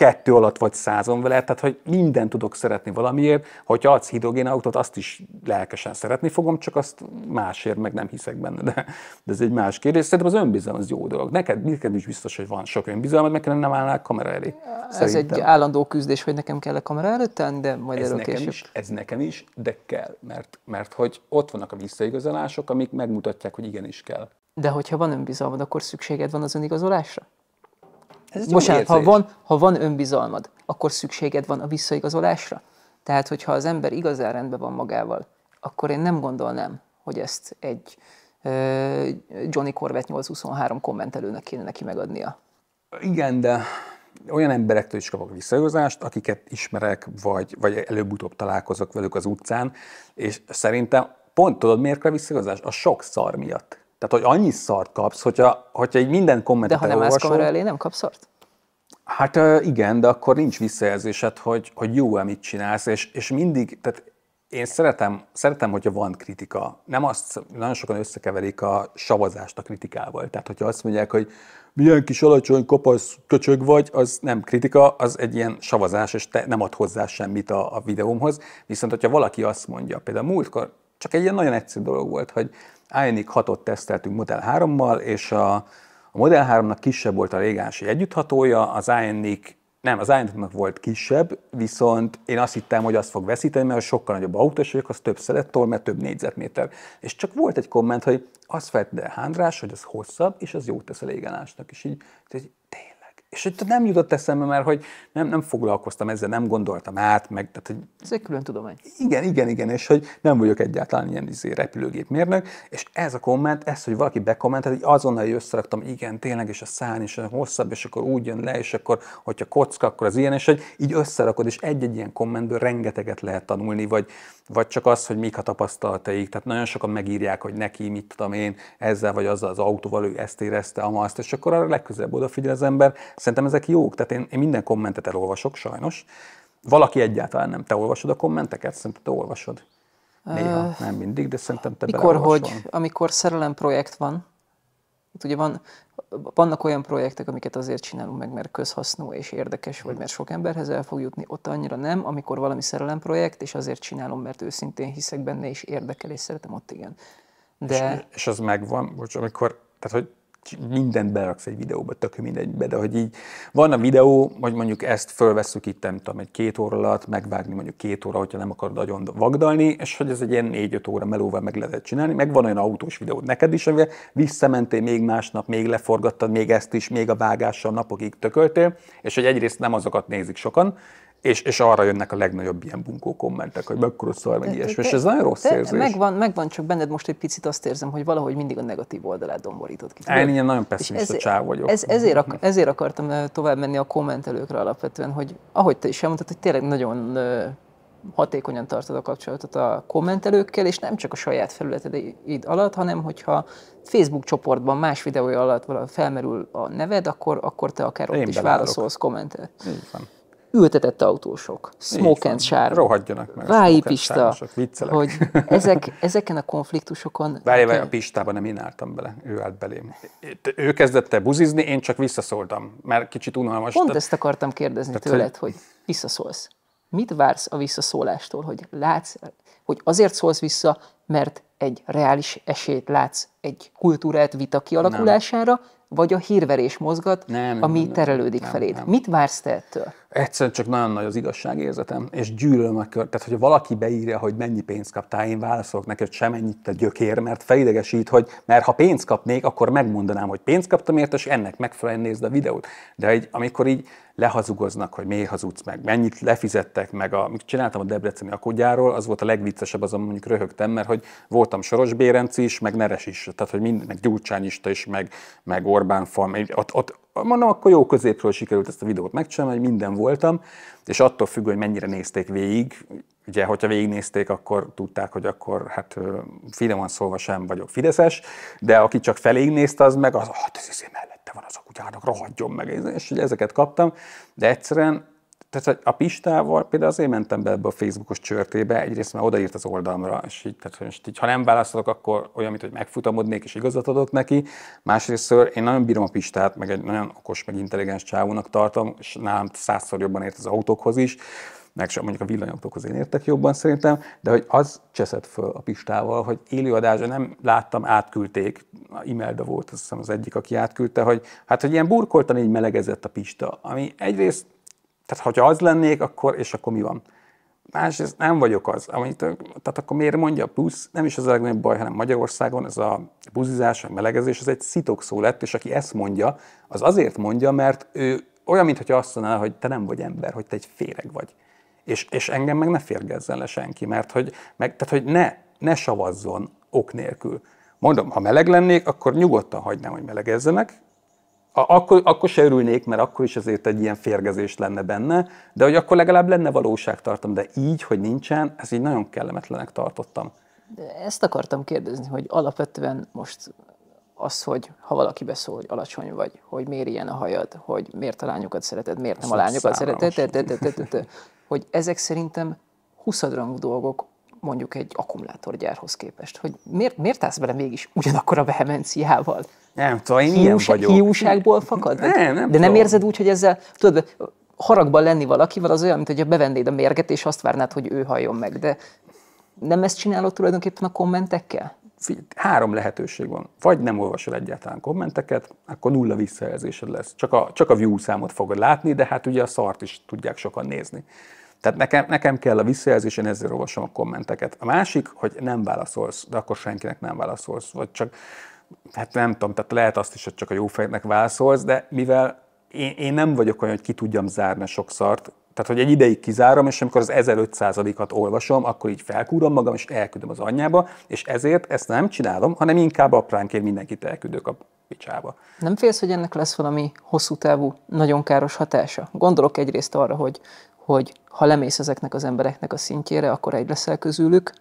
kettő alatt vagy százon vele, tehát hogy minden tudok szeretni valamiért, hogyha adsz hidrogén autót, azt is lelkesen szeretni fogom, csak azt másért meg nem hiszek benne, de, de ez egy más kérdés. Szerintem az önbizalom az jó dolog. Neked, neked is biztos, hogy van sok önbizalom, meg kellene nem állnál a kamera elé. Ez szerintem. egy állandó küzdés, hogy nekem kell a kamera előtt de majd ez nekem Is, ez nekem is, de kell, mert, mert hogy ott vannak a visszaigazolások, amik megmutatják, hogy igenis kell. De hogyha van önbizalmad, akkor szükséged van az önigazolásra? Ez Bocsánat, ha van, ha van önbizalmad, akkor szükséged van a visszaigazolásra. Tehát, hogyha az ember igazán rendben van magával, akkor én nem gondolnám, hogy ezt egy uh, Johnny Corvette 823 kommentelőnek kéne neki megadnia. Igen, de olyan emberektől is kapok visszaigazolást, akiket ismerek, vagy, vagy előbb-utóbb találkozok velük az utcán, és szerintem pont tudod, miért kell A sok szar miatt. Tehát, hogy annyi szart kapsz, hogyha, hogyha egy minden kommentet De ha nem állsz kamera elé, nem kapsz szart? Hát igen, de akkor nincs visszajelzésed, hogy, hogy jó-e mit csinálsz, és, és mindig, tehát én szeretem, szeretem, hogyha van kritika. Nem azt, nagyon sokan összekeverik a savazást a kritikával. Tehát, hogyha azt mondják, hogy milyen kis alacsony, kopasz, köcsög vagy, az nem kritika, az egy ilyen savazás, és te nem ad hozzá semmit a, a videómhoz. Viszont, hogyha valaki azt mondja, például múltkor, csak egy ilyen nagyon egyszerű dolog volt, hogy Ionic 6-ot teszteltünk Model 3-mal, és a, a Model 3-nak kisebb volt a légánsi együtthatója, az Ionic nem, az Ionic-nak volt kisebb, viszont én azt hittem, hogy azt fog veszíteni, mert sokkal nagyobb autós vagyok, az több szelettól, mert több négyzetméter. És csak volt egy komment, hogy azt felt de Hándrás, hogy az hosszabb, és az jót tesz a légálásnak. És így, így és hogy nem jutott eszembe, mert hogy nem, nem foglalkoztam ezzel, nem gondoltam át, meg tehát, hogy... Ez egy külön tudomány. Igen, igen, igen, és hogy nem vagyok egyáltalán ilyen izé, repülőgépmérnök, és ez a komment, ez, hogy valaki bekommentelt, hogy azonnal hogy igen, tényleg, és a szán is hosszabb, és akkor úgy jön le, és akkor, hogyha kocka, akkor az ilyen, és hogy így összerakod, és egy-egy ilyen kommentből rengeteget lehet tanulni, vagy vagy csak az, hogy mik a tapasztalataik. Tehát nagyon sokan megírják, hogy neki, mit tudom én, ezzel vagy azzal az autóval ő ezt érezte, azt, és akkor arra legközelebb odafigyel az ember. Szerintem ezek jók, tehát én, én minden kommentet elolvasok, sajnos. Valaki egyáltalán nem. Te olvasod a kommenteket? Szerintem te olvasod. Néha, nem mindig, de szerintem te Mikor, hogy, amikor szerelem projekt van, Hát ugye van, vannak olyan projektek, amiket azért csinálunk meg, mert közhasznú és érdekes, vagy mert sok emberhez el fog jutni, ott annyira nem, amikor valami projekt, és azért csinálom, mert őszintén hiszek benne, és érdekel, és szeretem ott igen. De... És, és az megvan, bocs, amikor, tehát hogy mindent beraksz egy videóba, tök mindegy, de hogy így van a videó, vagy mondjuk ezt fölveszük itt, nem tudom, egy két óra alatt, megvágni mondjuk két óra, hogyha nem akarod nagyon vagdalni, és hogy ez egy ilyen négy-öt óra melóval meg lehet csinálni, meg van olyan autós videó neked is, amivel visszamentél még másnap, még leforgattad még ezt is, még a vágással napokig tököltél, és hogy egyrészt nem azokat nézik sokan, és, és arra jönnek a legnagyobb ilyen bunkó kommentek, hogy mekkora szar, meg ilyesmi, és ez nagyon rossz te, érzés. Megvan, megvan, csak benned most egy picit azt érzem, hogy valahogy mindig a negatív oldalát domborítod ki. Én ilyen nagyon pessimista csáv vagyok. Ez, ezért, ak- ezért akartam tovább menni a kommentelőkre alapvetően, hogy ahogy te is elmondtad, hogy tényleg nagyon hatékonyan tartod a kapcsolatot a kommentelőkkel, és nem csak a saját felületed id alatt, hanem hogyha Facebook csoportban más videója alatt felmerül a neved, akkor, akkor te akár ott Én is belárok. válaszolsz kommentet. Így van ültetett autósok, smoke and sharp, rohadjanak meg Vályi Pista, viccelek. hogy ezek, ezeken a konfliktusokon... Várj, várj, a Pistában nem én álltam bele, ő állt belém. Ő kezdett el buzizni, én csak visszaszóltam, mert kicsit unalmas. Pont ezt akartam kérdezni tehát, tőled, hogy visszaszólsz. Mit vársz a visszaszólástól, hogy látsz, hogy azért szólsz vissza, mert egy reális esélyt látsz egy kultúrát vita kialakulására, nem. vagy a hírverés mozgat, nem, ami nem, terelődik nem, feléd. Nem. Mit vársz te ettől? egyszerűen csak nagyon nagy az igazságérzetem, és gyűlölöm a kör. Tehát, hogyha valaki beírja, hogy mennyi pénzt kaptál, én válaszolok neked semennyit te gyökér, mert felidegesít, hogy mert ha pénzt kapnék, akkor megmondanám, hogy pénzt kaptam érte, és ennek megfelelően nézd a videót. De így, amikor így lehazugoznak, hogy miért hazudsz meg, mennyit lefizettek meg, a, amit csináltam a Debreceni akudjáról, az volt a legviccesebb, azon mondjuk röhögtem, mert hogy voltam Soros Bérenc is, meg Neres is, tehát hogy mind, meg Gyurcsány is, meg, meg Orbán Fal, ott, ott, mondom, akkor jó középről sikerült ezt a videót megcsinálni, hogy minden voltam, és attól függ, hogy mennyire nézték végig, ugye, hogyha végignézték, akkor tudták, hogy akkor hát finoman szólva sem vagyok fideszes, de aki csak feléig nézte, az meg az, hát ah, ez mellette van az a kutyának, rohadjon meg, és ugye ezeket kaptam, de egyszerűen tehát a Pistával például azért mentem be ebbe a Facebookos csörtébe, egyrészt már odaírt az oldalamra és így, tehát, most így, ha nem válaszolok, akkor olyan, mint hogy megfutamodnék és igazat adok neki. Másrészt én nagyon bírom a Pistát, meg egy nagyon okos, meg intelligens csávónak tartom, és nálam százszor jobban ért az autókhoz is, meg sem mondjuk a villanyautókhoz én értek jobban szerintem, de hogy az cseszett föl a Pistával, hogy élőadásra nem láttam, átküldték, Imelda volt azt hiszem az egyik, aki átküldte, hogy hát, hogy ilyen burkoltan így melegezett a Pista, ami egyrészt tehát, ha az lennék, akkor, és akkor mi van? Másrészt nem vagyok az. Amit, tehát akkor miért mondja a plusz? Nem is az a legnagyobb baj, hanem Magyarországon ez a buzizás, a melegezés, ez egy szó lett, és aki ezt mondja, az azért mondja, mert ő olyan, mintha azt mondaná, hogy te nem vagy ember, hogy te egy féreg vagy. És, és engem meg ne férgezzen le senki, mert hogy, meg, tehát, hogy ne, ne savazzon ok nélkül. Mondom, ha meleg lennék, akkor nyugodtan hagynám, hogy melegezzenek, akkor, akkor se örülnék, mert akkor is azért egy ilyen férgezés lenne benne, de hogy akkor legalább lenne valóságtartom, de így, hogy nincsen, ez így nagyon kellemetlenek tartottam. De ezt akartam kérdezni, hogy alapvetően most az, hogy ha valaki beszól, hogy alacsony vagy, hogy miért ilyen a hajad, hogy miért a lányokat szereted, miért nem a lányokat szereted, hogy ezek szerintem huszadrangú dolgok mondjuk egy akkumulátorgyárhoz képest? Hogy miért, miért állsz bele mégis ugyanakkor a vehemenciával? Nem tudom, én ilyen vagyok. Hiúságból fakad? Nem, nem De nem tudom. érzed úgy, hogy ezzel, tudod, haragban lenni valakivel az olyan, mint hogy bevennéd a mérget, és azt várnád, hogy ő halljon meg. De nem ezt csinálod tulajdonképpen a kommentekkel? Három lehetőség van. Vagy nem olvasol egyáltalán kommenteket, akkor nulla visszajelzésed lesz. Csak a, csak a view számot fogod látni, de hát ugye a szart is tudják sokan nézni. Tehát nekem, nekem kell a visszajelzés, én ezzel olvasom a kommenteket. A másik, hogy nem válaszolsz, de akkor senkinek nem válaszolsz, vagy csak, hát nem tudom, tehát lehet azt is, hogy csak a jó fejnek válaszolsz, de mivel én, én nem vagyok olyan, hogy ki tudjam zárni sok szart, tehát, hogy egy ideig kizárom, és amikor az 1500-at olvasom, akkor így felkúrom magam, és elküldöm az anyjába, és ezért ezt nem csinálom, hanem inkább apránként mindenkit elküldök a picsába. Nem félsz, hogy ennek lesz valami hosszú távú, nagyon káros hatása? Gondolok egyrészt arra, hogy hogy ha lemész ezeknek az embereknek a szintjére, akkor egy leszel közülük,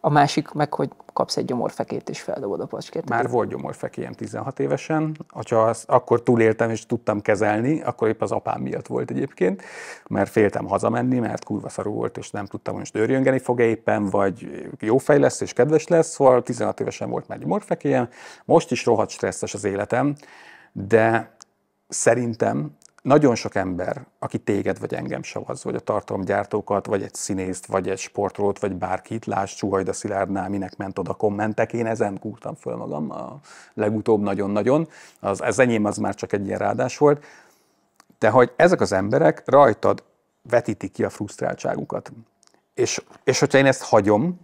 a másik meg, hogy kapsz egy gyomorfekét és feldobod a pacskét. Már volt gyomorfekélyem 16 évesen, hogyha azt akkor túléltem és tudtam kezelni, akkor épp az apám miatt volt egyébként, mert féltem hazamenni, mert kurva szarú volt, és nem tudtam, hogy most dörjöngeni fog -e éppen, vagy jó fej lesz és kedves lesz, szóval 16 évesen volt már gyomorfekélyem, most is rohadt stresszes az életem, de szerintem nagyon sok ember, aki téged vagy engem savaz, vagy a tartalomgyártókat, vagy egy színészt, vagy egy sportolót, vagy bárkit, lásd Csuhajda Szilárdnál, minek ment oda kommentek, én ezen kúrtam föl magam a legutóbb nagyon-nagyon, az, az enyém az már csak egy ilyen ráadás volt, de hogy ezek az emberek rajtad vetítik ki a frusztráltságukat. És, és hogyha én ezt hagyom,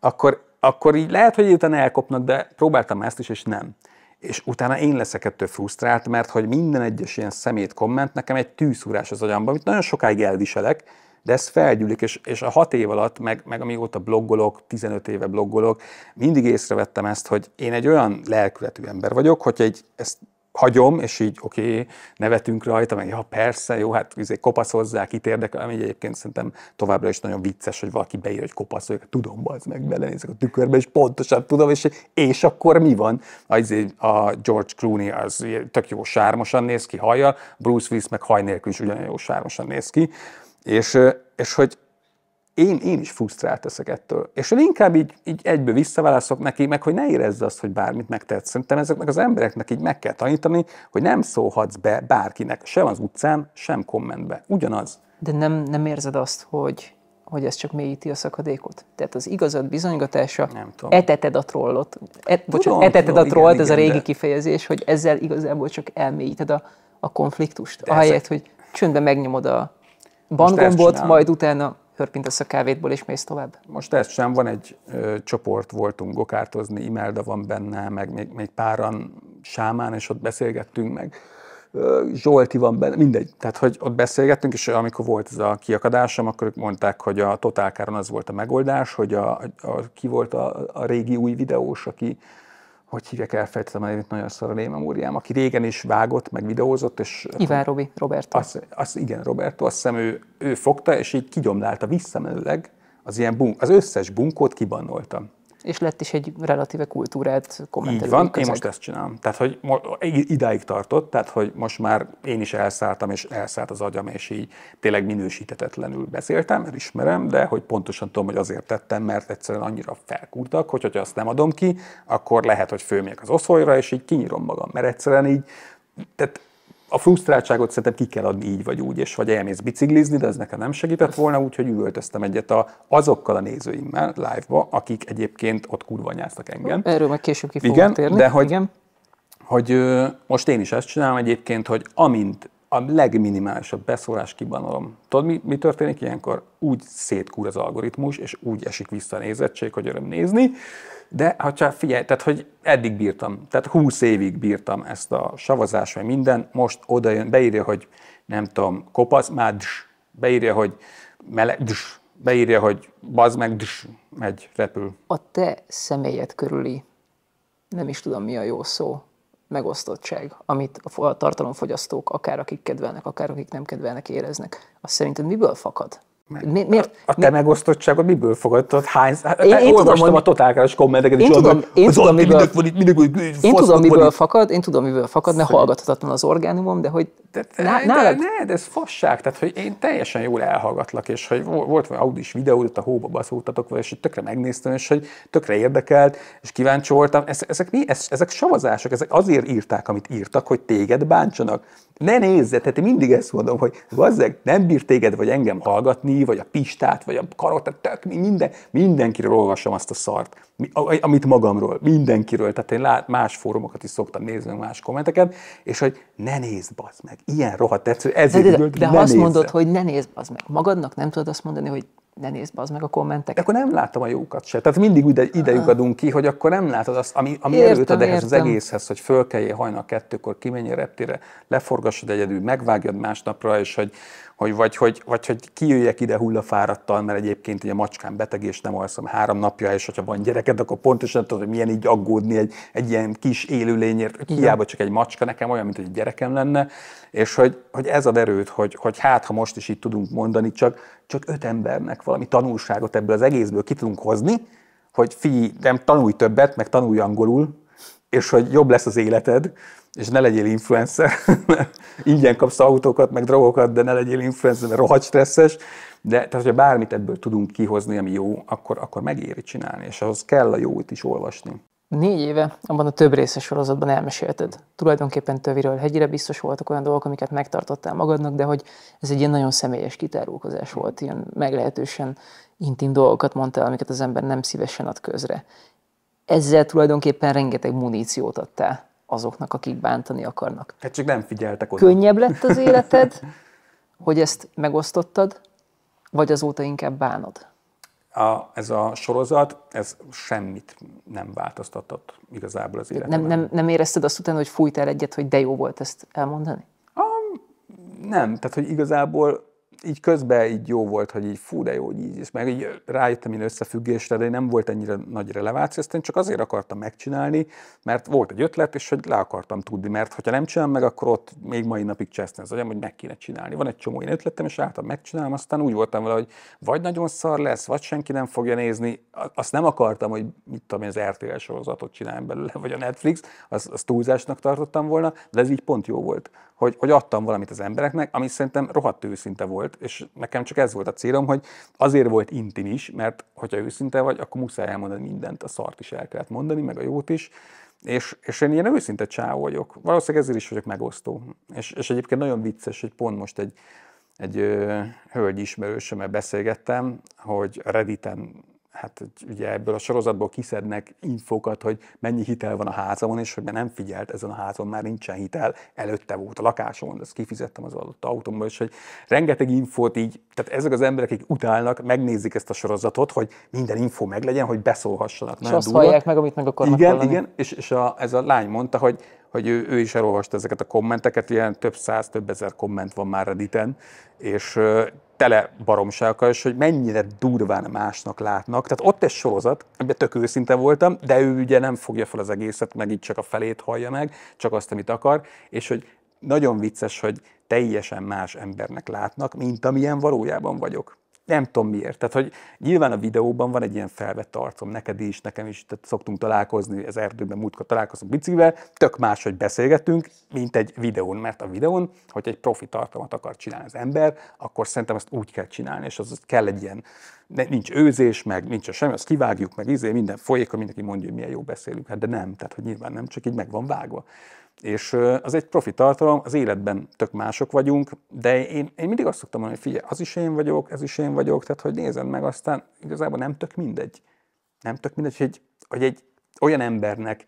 akkor, akkor így lehet, hogy utána elkopnak, de próbáltam ezt is, és nem és utána én leszek ettől frusztrált, mert hogy minden egyes ilyen szemét komment nekem egy tűszúrás az agyamban, amit nagyon sokáig elviselek, de ez felgyűlik, és, és a hat év alatt, meg, meg amióta bloggolok, 15 éve bloggolok, mindig észrevettem ezt, hogy én egy olyan lelkületű ember vagyok, hogy egy, ezt hagyom, és így oké, okay, nevetünk rajta, meg ja persze, jó, hát izé, kopasz hozzá, kit érdekel, ami egyébként szerintem továbbra is nagyon vicces, hogy valaki beír, hogy kopasz tudom, az meg belenézek a tükörbe, és pontosan tudom, és, és akkor mi van? Az, izé, a George Clooney az tök jó sármosan néz ki hajjal, Bruce Willis meg haj nélkül is ugyanolyan jó sármosan néz ki, és, és hogy én, én is frusztrált leszek ettől. És én inkább így, így egyből visszaválaszok neki, meg hogy ne érezze azt, hogy bármit megtehetsz. Szerintem ezeknek az embereknek így meg kell tanítani, hogy nem szólhatsz be bárkinek, sem az utcán, sem kommentbe. Ugyanaz. De nem, nem érzed azt, hogy, hogy ez csak mélyíti a szakadékot? Tehát az igazad bizonygatása, nem tudom. eteted a trollot. Et, tudom, eteted tudom, a trollt, igen, ez igen, a régi de... kifejezés, hogy ezzel igazából csak elmélyíted a, a konfliktust. De ahelyett, ezek... hogy csöndben megnyomod a bangombot, majd utána hörpintesz a kávétból és mész tovább? Most ezt sem, van egy ö, csoport, voltunk gokártozni, Imelda van benne, meg még, még páran sámán, és ott beszélgettünk meg. Zsolti van benne, mindegy. Tehát, hogy ott beszélgettünk, és amikor volt ez a kiakadásom, akkor ők mondták, hogy a Totálkáron az volt a megoldás, hogy a, a, ki volt a, a régi új videós, aki hogy hívják, elfelejtettem a nevét, nagyon szar a Léma Múriám, aki régen is vágott, meg videózott, és... Iván Robi, Roberto. Az, az, igen, Roberto, azt hiszem ő, ő fogta, és így kigyomlálta visszamenőleg az ilyen bunk, az összes bunkót kibannoltam és lett is egy relatíve kultúrát kommentelő. Így van, közeg. én most ezt csinálom. Tehát, hogy idáig tartott, tehát, hogy most már én is elszálltam, és elszállt az agyam, és így tényleg minősítetetlenül beszéltem, elismerem, de hogy pontosan tudom, hogy azért tettem, mert egyszerűen annyira felkúrtak, hogy ha azt nem adom ki, akkor lehet, hogy fölmegyek az oszolyra, és így kinyírom magam, mert egyszerűen így, tehát a frusztráltságot szerintem ki kell adni így vagy úgy, és vagy elmész biciklizni, de ez nekem nem segített volna, úgyhogy üvöltöztem egyet a, azokkal a nézőimmel live-ba, akik egyébként ott kurvanyáztak engem. Erről meg később ki fogunk Igen, térni. De hogy, Igen. hogy ö, most én is ezt csinálom egyébként, hogy amint a legminimálisabb beszólás kibanolom. Tudod, mi, mi történik ilyenkor? Úgy szétkúr az algoritmus, és úgy esik vissza a nézettség, hogy öröm nézni, de ha csak figyelj, tehát hogy eddig bírtam, tehát 20 évig bírtam ezt a savazás, vagy minden, most oda jön, beírja, hogy nem tudom, kopasz, már dzs, beírja, hogy meleg, dzs, beírja, hogy bazd meg, dzs, megy, repül. A te személyed körüli, nem is tudom mi a jó szó, megosztottság, amit a tartalomfogyasztók, akár akik kedvelnek, akár akik nem kedvelnek, éreznek, az szerinted miből fakad? Mi, miért? A te mi? megosztottságod miből fogadtad? Hány? Én, én olvastam tudom, a totálkáros kommenteket, én tudom, én tudom, miből, van itt, én tudom, miből fakad, én tudom, miből fakad, ne hallgathatatlan az orgánumom, de hogy de, de, ná, nálad... de, de, ez fasság, tehát hogy én teljesen jól elhallgatlak, és hogy volt valami audis videó, ott a hóba vagy és hogy tökre megnéztem, és hogy tökre érdekelt, és kíváncsi voltam. ezek mi? ezek savazások, ezek azért írták, amit írtak, hogy téged bántsanak. Ne nézze, tehát én mindig ezt mondom, hogy gazdeg, nem bír téged vagy engem hallgatni, vagy a Pistát, vagy a Karot, tök, minden, mindenkiről olvasom azt a szart, amit magamról, mindenkiről, tehát én lát, más fórumokat is szoktam nézni, más kommenteket, és hogy ne nézd, bazd meg, ilyen rohadt egyszerű, ezért de, de, de, de ha azt nézze. mondod, hogy ne nézd, bazd meg, magadnak nem tudod azt mondani, hogy ne nézd az meg a kommenteket. De akkor nem látom a jókat se. Tehát mindig ide, ide ah. adunk ki, hogy akkor nem látod azt, ami, ami értem, előtt ad ehhez az egészhez, hogy fölkeljél hajnal kettőkor, kimenjél reptére, leforgassad egyedül, megvágjad másnapra, és hogy hogy vagy, hogy, vagy hogy kijöjjek ide hullafáradtal, mert egyébként ugye macskám beteg, és nem alszom három napja, és hogyha van gyereked, akkor pontosan tudod, hogy milyen így aggódni egy, egy ilyen kis élőlényért, hiába csak egy macska, nekem olyan, mint hogy egy gyerekem lenne, és hogy, hogy ez a erőt, hogy, hogy hát, ha most is itt tudunk mondani, csak, csak öt embernek valami tanulságot ebből az egészből ki tudunk hozni, hogy fi, nem tanulj többet, meg tanulj angolul, és hogy jobb lesz az életed, és ne legyél influencer, ingyen kapsz autókat, meg drogokat, de ne legyél influencer, mert rohadt stresszes. De tehát, hogyha bármit ebből tudunk kihozni, ami jó, akkor, akkor megéri csinálni, és ahhoz kell a jót is olvasni. Négy éve abban a több részes sorozatban elmesélted. Tulajdonképpen töviről hegyire biztos voltak olyan dolgok, amiket megtartottál magadnak, de hogy ez egy ilyen nagyon személyes kitárulkozás volt, ilyen meglehetősen intim dolgokat mondtál, amiket az ember nem szívesen ad közre. Ezzel tulajdonképpen rengeteg muníciót adtál azoknak, akik bántani akarnak. Hát csak nem figyeltek oda. Könnyebb lett az életed, hogy ezt megosztottad, vagy azóta inkább bánod? A, ez a sorozat, ez semmit nem változtatott igazából az életemben. Nem, nem, nem érezted azt utána, hogy fújtál egyet, hogy de jó volt ezt elmondani? A, nem, tehát hogy igazából így közben így jó volt, hogy így fú, de jó, hogy így, és meg így rájöttem én összefüggésre, de nem volt ennyire nagy releváció, ezt én csak azért akartam megcsinálni, mert volt egy ötlet, és hogy le akartam tudni, mert ha nem csinálom meg, akkor ott még mai napig csesztem az agyam, hogy meg kéne csinálni. Van egy csomó én ötletem, és általában megcsinálom, aztán úgy voltam vele, hogy vagy nagyon szar lesz, vagy senki nem fogja nézni, azt nem akartam, hogy mit tudom én, az RTL sorozatot csináljam belőle, vagy a Netflix, az, az túlzásnak tartottam volna, de ez így pont jó volt, hogy, hogy adtam valamit az embereknek, ami szerintem rohadt őszinte volt, volt, és nekem csak ez volt a célom, hogy azért volt intim is, mert hogyha őszinte vagy, akkor muszáj elmondani mindent, a szart is el kellett mondani, meg a jót is, és, és én ilyen őszinte csáó vagyok. Valószínűleg ezért is vagyok megosztó. És, és egyébként nagyon vicces, hogy pont most egy, egy ö, hölgy ismerősömmel beszélgettem, hogy Redditen hát ugye ebből a sorozatból kiszednek infokat, hogy mennyi hitel van a házamon, és hogy nem figyelt, ezen a házon már nincsen hitel, előtte volt a lakásomon, ezt kifizettem az adott autómból, és hogy rengeteg infót így, tehát ezek az emberek, akik utálnak, megnézik ezt a sorozatot, hogy minden info meglegyen, hogy beszólhassanak. És azt hallják meg, amit meg akarnak Igen, hallani. igen, és, és a, ez a lány mondta, hogy hogy ő, ő is elolvasta ezeket a kommenteket, ilyen több száz, több ezer komment van már Redditen, és tele baromsággal, és hogy mennyire durván másnak látnak. Tehát ott egy sorozat, ebben tök őszinte voltam, de ő ugye nem fogja fel az egészet, meg itt csak a felét hallja meg, csak azt, amit akar, és hogy nagyon vicces, hogy teljesen más embernek látnak, mint amilyen valójában vagyok nem tudom miért. Tehát, hogy nyilván a videóban van egy ilyen felvett arcom, neked is, nekem is, tehát szoktunk találkozni az erdőben, múltkor találkozunk biciklivel, tök más, hogy beszélgetünk, mint egy videón, mert a videón, hogy egy profi tartalmat akar csinálni az ember, akkor szerintem ezt úgy kell csinálni, és az, az kell egy ilyen, nincs őzés, meg nincs semmi, azt kivágjuk, meg izé, minden folyékony, mindenki mondja, hogy milyen jó beszélünk, hát de nem, tehát hogy nyilván nem, csak így meg van vágva. És az egy profi tartalom, az életben tök mások vagyunk, de én, én mindig azt szoktam mondani, hogy figyelj, az is én vagyok, ez is én vagyok, tehát hogy nézed meg, aztán igazából nem tök mindegy. Nem tök mindegy, hogy, hogy egy olyan embernek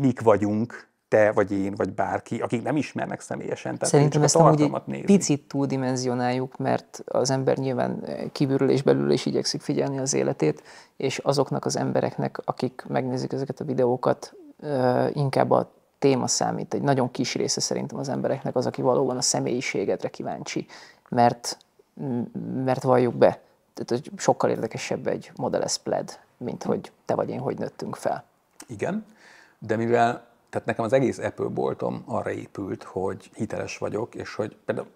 mik vagyunk, te, vagy én, vagy bárki, akik nem ismernek személyesen. Tehát Szerintem ezt amúgy egy picit túldimenzionáljuk, mert az ember nyilván kívülről és belülről is igyekszik figyelni az életét, és azoknak az embereknek, akik megnézik ezeket a videókat, inkább a téma számít. Egy nagyon kis része szerintem az embereknek az, aki valóban a személyiségedre kíváncsi, mert, mert valljuk be, tehát hogy sokkal érdekesebb egy modellesz pled, mint hogy te vagy én, hogy nőttünk fel. Igen, de mivel tehát nekem az egész Apple boltom arra épült, hogy hiteles vagyok, és hogy például...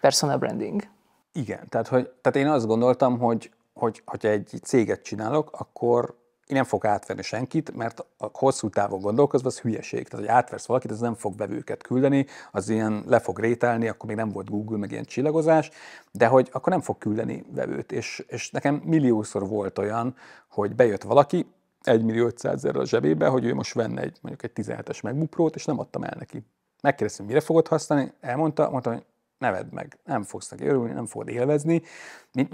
Personal branding. Igen, tehát, hogy, tehát én azt gondoltam, hogy, hogy ha egy céget csinálok, akkor én nem fogok átverni senkit, mert a hosszú távon gondolkozva az hülyeség. Tehát, hogy átversz valakit, az nem fog bevőket küldeni, az ilyen le fog rétálni, akkor még nem volt Google, meg ilyen csillagozás, de hogy akkor nem fog küldeni vevőt. És, és nekem milliószor volt olyan, hogy bejött valaki, 1 millió 500 ezer a zsebébe, hogy ő most venne egy, mondjuk egy 17-es MacBook Pro-t, és nem adtam el neki. Megkérdeztem, mire fogod használni, elmondta, mondta, hogy neved meg. Nem fogsz neki örülni, nem fogod élvezni.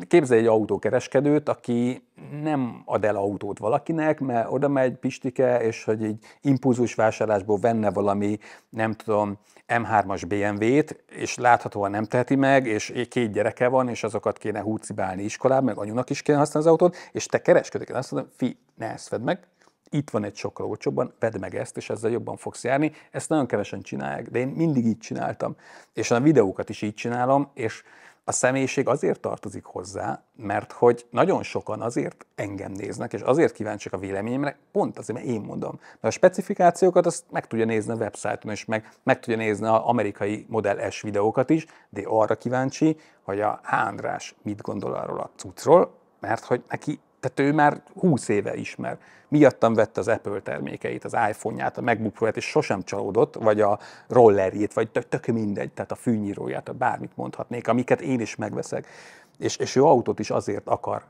Képzelj egy autókereskedőt, aki nem ad el autót valakinek, mert oda megy Pistike, és hogy egy impulzus vásárlásból venne valami, nem tudom, M3-as BMW-t, és láthatóan nem teheti meg, és két gyereke van, és azokat kéne húcibálni iskolában, meg anyunak is kéne használni az autót, és te kereskedőként azt mondod, fi, ne ezt vedd meg, itt van egy sokkal olcsóbban, vedd meg ezt, és ezzel jobban fogsz járni. Ezt nagyon kevesen csinálják, de én mindig így csináltam. És a videókat is így csinálom, és a személyiség azért tartozik hozzá, mert hogy nagyon sokan azért engem néznek, és azért kíváncsiak a véleményemre, pont azért, mert én mondom. Mert a specifikációkat azt meg tudja nézni a websájton, és meg, meg tudja nézni az amerikai Model S videókat is, de arra kíváncsi, hogy a Hándrás András mit gondol arról a cucról, mert hogy neki tehát ő már 20 éve ismer. Miattam vette az Apple termékeit, az iPhone-ját, a MacBook Pro-ját, és sosem csalódott, vagy a rollerjét, vagy tök, tök mindegy, tehát a fűnyíróját, a bármit mondhatnék, amiket én is megveszek. És, és ő autót is azért akar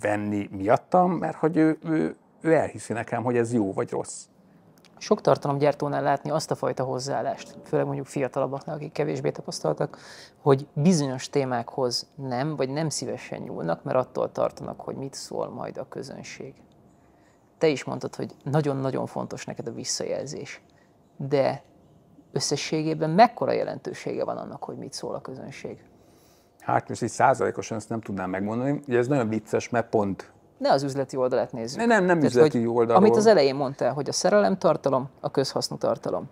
venni miattam, mert hogy ő, ő, ő elhiszi nekem, hogy ez jó vagy rossz sok tartalomgyártónál látni azt a fajta hozzáállást, főleg mondjuk fiatalabbaknál, akik kevésbé tapasztaltak, hogy bizonyos témákhoz nem, vagy nem szívesen nyúlnak, mert attól tartanak, hogy mit szól majd a közönség. Te is mondtad, hogy nagyon-nagyon fontos neked a visszajelzés, de összességében mekkora jelentősége van annak, hogy mit szól a közönség? Hát most így százalékosan ezt nem tudnám megmondani. Ugye ez nagyon vicces, mert pont ne az üzleti oldalát nézzük. Ne, nem, nem Tehát, üzleti oldalról. Amit az elején mondtál, hogy a szerelem tartalom, a közhasznú tartalom.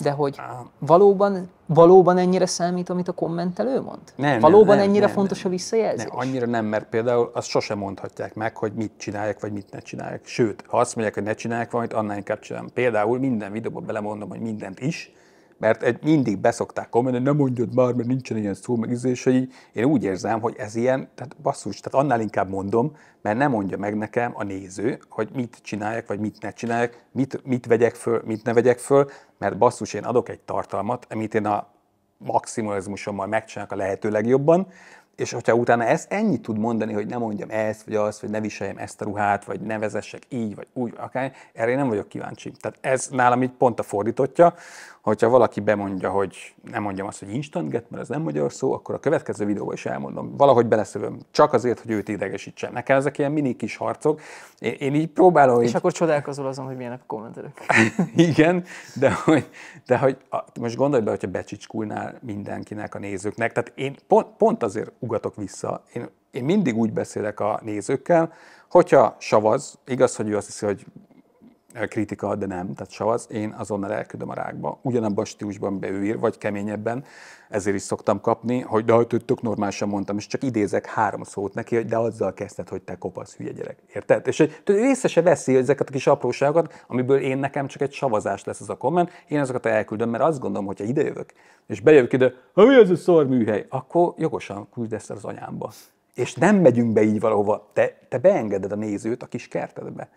De hogy valóban, valóban ennyire számít, amit a kommentelő mond? Nem, valóban nem, ennyire nem, fontos nem. a visszajelzés? Nem, annyira nem, mert például azt sosem mondhatják meg, hogy mit csinálják, vagy mit ne csinálják. Sőt, ha azt mondják, hogy ne csinálják valamit, annál inkább csinálom. Például minden videóban belemondom, hogy mindent is, mert egy, mindig beszokták hogy nem mondjad már, mert nincsen ilyen szó, meg ízés, izé, hogy így, én úgy érzem, hogy ez ilyen, tehát basszus, tehát annál inkább mondom, mert nem mondja meg nekem a néző, hogy mit csináljak, vagy mit ne csináljak, mit, mit vegyek föl, mit ne vegyek föl, mert basszus, én adok egy tartalmat, amit én a maximalizmusommal megcsinálok a lehető legjobban, és hogyha utána ezt ennyit tud mondani, hogy ne mondjam ezt, vagy azt, vagy ne viseljem ezt a ruhát, vagy ne vezessek így, vagy úgy, akár, erre én nem vagyok kíváncsi. Tehát ez nálam így pont a fordítotja, hogyha valaki bemondja, hogy nem mondjam azt, hogy instant get, mert ez nem magyar szó, akkor a következő videóban is elmondom. Valahogy beleszövöm, csak azért, hogy őt idegesítsem. Nekem ezek ilyen mini kis harcok. Én, én így próbálom... És így... akkor csodálkozol azon, hogy milyenek a kommentelők. Igen, de hogy, de hogy a, most gondolj be, hogyha becsicskulnál mindenkinek, a nézőknek. Tehát én pont, pont azért ugatok vissza. Én, én mindig úgy beszélek a nézőkkel, hogyha savaz, igaz, hogy ő azt hiszi, hogy kritika, de nem, tehát az, én azonnal elküldöm a rákba, ugyanabban a stílusban beőír, vagy keményebben, ezért is szoktam kapni, hogy de hogy tök normálisan mondtam, és csak idézek három szót neki, hogy de azzal kezdted, hogy te kopasz hülye gyerek, érted? És hogy észre se veszi ezeket a kis apróságokat, amiből én nekem csak egy savazás lesz az a komment, én azokat elküldöm, mert azt gondolom, hogy hogyha idejövök, és bejövök ide, ha mi ez a szar műhely, akkor jogosan ezt az anyámba. És nem megyünk be így valahova, te, te beengeded a nézőt a kis kertedbe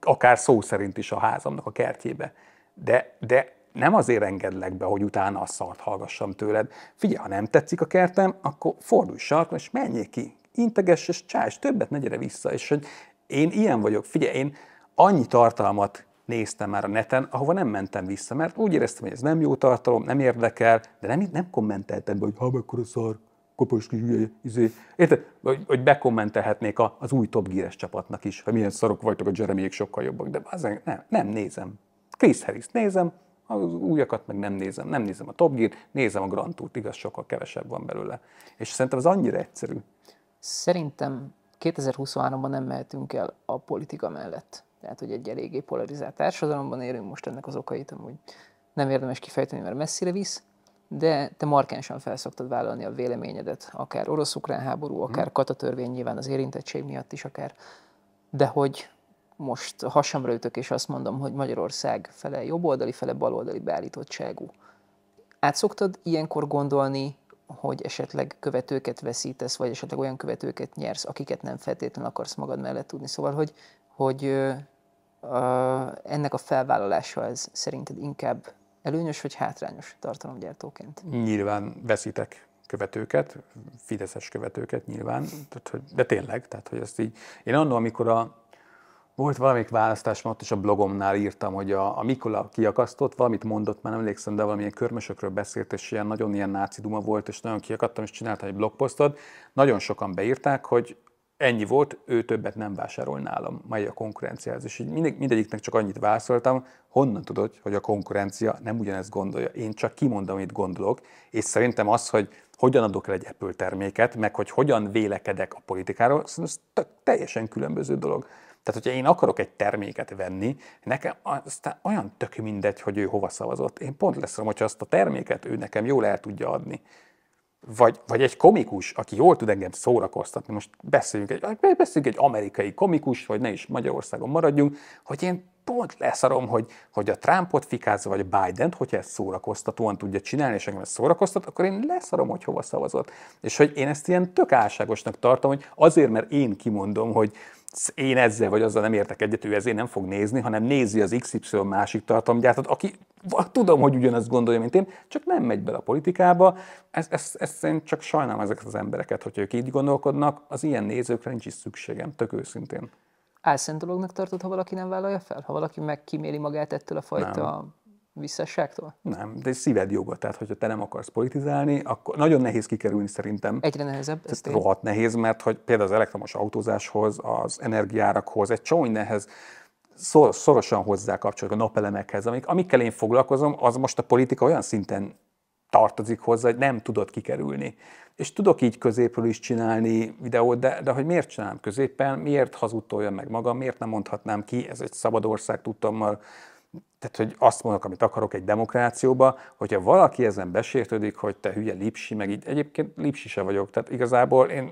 akár szó szerint is a házamnak a kertjébe. De, de nem azért engedlek be, hogy utána a szart hallgassam tőled. Figyelj, ha nem tetszik a kertem, akkor fordulj sarkon, és menj ki. Integess, és csás, többet ne gyere vissza. És hogy én ilyen vagyok. Figyelj, én annyi tartalmat néztem már a neten, ahova nem mentem vissza, mert úgy éreztem, hogy ez nem jó tartalom, nem érdekel, de nem, nem kommenteltem be, hogy ha, mekkora szar kopolyski hülye, izé. Érted? Hogy, hogy bekommentelhetnék az új Top gíres csapatnak is, hogy milyen szarok vagytok, a Jeremyék sokkal jobbak, de az nem, nem nézem. Chris Harris nézem, az újakat meg nem nézem. Nem nézem a Top Gear, nézem a Grand Tour-t, igaz, sokkal kevesebb van belőle. És szerintem az annyira egyszerű. Szerintem 2023-ban nem mehetünk el a politika mellett. Tehát, hogy egy eléggé polarizált társadalomban élünk, most ennek az okait amúgy nem érdemes kifejteni, mert messzire visz, de te markánsan felszoktad vállalni a véleményedet, akár orosz-ukrán háború, mhm. akár katatörvény nyilván az érintettség miatt is, akár, de hogy most hasamra ütök, és azt mondom, hogy Magyarország fele jobboldali, fele baloldali beállítottságú. Át szoktad ilyenkor gondolni, hogy esetleg követőket veszítesz, vagy esetleg olyan követőket nyersz, akiket nem feltétlenül akarsz magad mellett tudni. Szóval, hogy, hogy ö, ö, ennek a felvállalása ez szerinted inkább Előnyös vagy hátrányos tartalomgyártóként? Nyilván veszítek követőket, fideszes követőket nyilván, tehát, hogy, de tényleg, tehát hogy ezt így, én annól, amikor a, volt valamik választás, ott is a blogomnál írtam, hogy a, a Mikola kiakasztott, valamit mondott, már nem emlékszem, de valamilyen körmösökről beszélt, és ilyen nagyon ilyen náci duma volt, és nagyon kiakadtam, és csináltam egy blogposztot. Nagyon sokan beírták, hogy ennyi volt, ő többet nem vásárol nálam, mely a konkurenciához. És így mindegy, mindegyiknek csak annyit válaszoltam, honnan tudod, hogy a konkurencia nem ugyanezt gondolja. Én csak kimondom, amit gondolok, és szerintem az, hogy hogyan adok el egy Apple terméket, meg hogy hogyan vélekedek a politikáról, ez tök, teljesen különböző dolog. Tehát, hogyha én akarok egy terméket venni, nekem aztán olyan tök mindegy, hogy ő hova szavazott. Én pont leszem, hogyha azt a terméket ő nekem jól el tudja adni vagy, vagy egy komikus, aki jól tud engem szórakoztatni, most beszéljünk egy, hát beszéljünk egy amerikai komikus, vagy ne is Magyarországon maradjunk, hogy én pont leszarom, hogy, hogy a Trumpot fikázza, vagy a Biden-t, hogyha ezt szórakoztatóan tudja csinálni, és engem ezt szórakoztat, akkor én leszarom, hogy hova szavazott. És hogy én ezt ilyen tök álságosnak tartom, hogy azért, mert én kimondom, hogy, én ezzel vagy azzal nem értek egyet, ő ezért nem fog nézni, hanem nézi az XY másik tartalomgyártat, aki tudom, hogy ugyanazt gondolja, mint én, csak nem megy bele a politikába. Ezt, ez ez én csak sajnálom ezeket az embereket, hogy ők így gondolkodnak, az ilyen nézőkre nincs is szükségem, tök őszintén. Álszent dolognak tartod, ha valaki nem vállalja fel? Ha valaki megkíméli magát ettől a fajta nem visszasságtól? Nem, de szíved joga. Tehát, hogyha te nem akarsz politizálni, akkor nagyon nehéz kikerülni szerintem. Egyre nehezebb. Ez rohadt nehéz, mert hogy például az elektromos autózáshoz, az energiárakhoz, egy csomó nehez szor, szorosan hozzá kapcsolódik a napelemekhez, amik, amikkel én foglalkozom, az most a politika olyan szinten tartozik hozzá, hogy nem tudod kikerülni. És tudok így középről is csinálni videót, de, de hogy miért csinálom középen, miért hazudtoljam meg magam, miért nem mondhatnám ki, ez egy szabad ország tudtommal, tehát, hogy azt mondok, amit akarok egy demokrációba, hogyha valaki ezen besértődik, hogy te hülye lipsi, meg így, egyébként lipsi se vagyok, tehát igazából én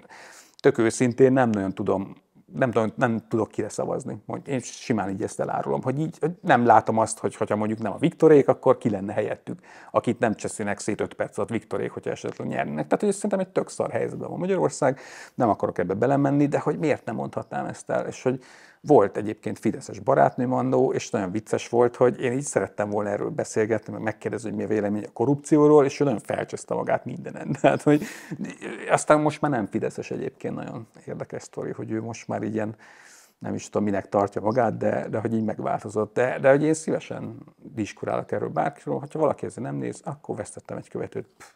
tök őszintén nem nagyon tudom, nem, tudom, nem tudok kire szavazni. én simán így ezt elárulom, hogy így hogy nem látom azt, hogy ha mondjuk nem a Viktorék, akkor ki lenne helyettük, akit nem cseszének szét 5 perc alatt Viktorék, hogyha esetleg nyernek. Tehát, hogy szerintem egy tök szar helyzetben van Magyarország, nem akarok ebbe belemenni, de hogy miért nem mondhatnám ezt el, és hogy volt egyébként Fideszes barátnőm annó, és nagyon vicces volt, hogy én így szerettem volna erről beszélgetni, meg megkérdezni, hogy mi a vélemény a korrupcióról, és ő nagyon felcsözte magát mindenen. Tehát, hogy aztán most már nem Fideszes egyébként nagyon érdekes sztori, hogy ő most már ilyen nem is tudom, minek tartja magát, de, de hogy így megváltozott. De, de hogy én szívesen diskurálok erről bárkiról, hogyha valaki ezzel nem néz, akkor vesztettem egy követőt. Pff,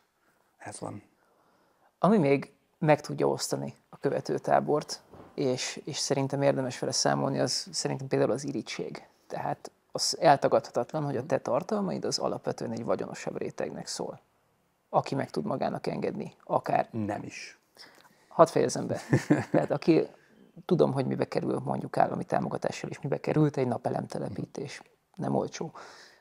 ez van. Ami még meg tudja osztani a követőtábort, és, és szerintem érdemes vele számolni, az szerintem például az irítség. Tehát az eltagadhatatlan, hogy a te tartalmaid az alapvetően egy vagyonosabb rétegnek szól. Aki meg tud magának engedni, akár nem is. Hadd fejezem be. Tehát aki tudom, hogy mibe kerül mondjuk állami támogatással, és mibe került egy napelemtelepítés. Nem olcsó.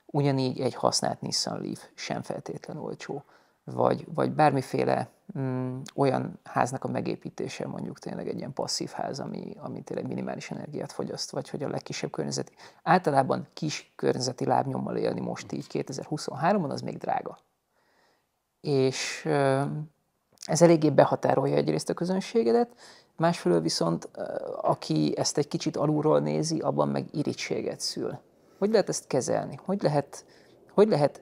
Ugyanígy egy használt Nissan Leaf sem feltétlen olcsó vagy, vagy bármiféle mm, olyan háznak a megépítése, mondjuk tényleg egy ilyen passzív ház, ami, ami tényleg minimális energiát fogyaszt, vagy hogy a legkisebb környezeti, általában kis környezeti lábnyommal élni most így 2023-ban, az még drága. És ez eléggé behatárolja egyrészt a közönségedet, másfelől viszont aki ezt egy kicsit alulról nézi, abban meg irítséget szül. Hogy lehet ezt kezelni? Hogy lehet, hogy lehet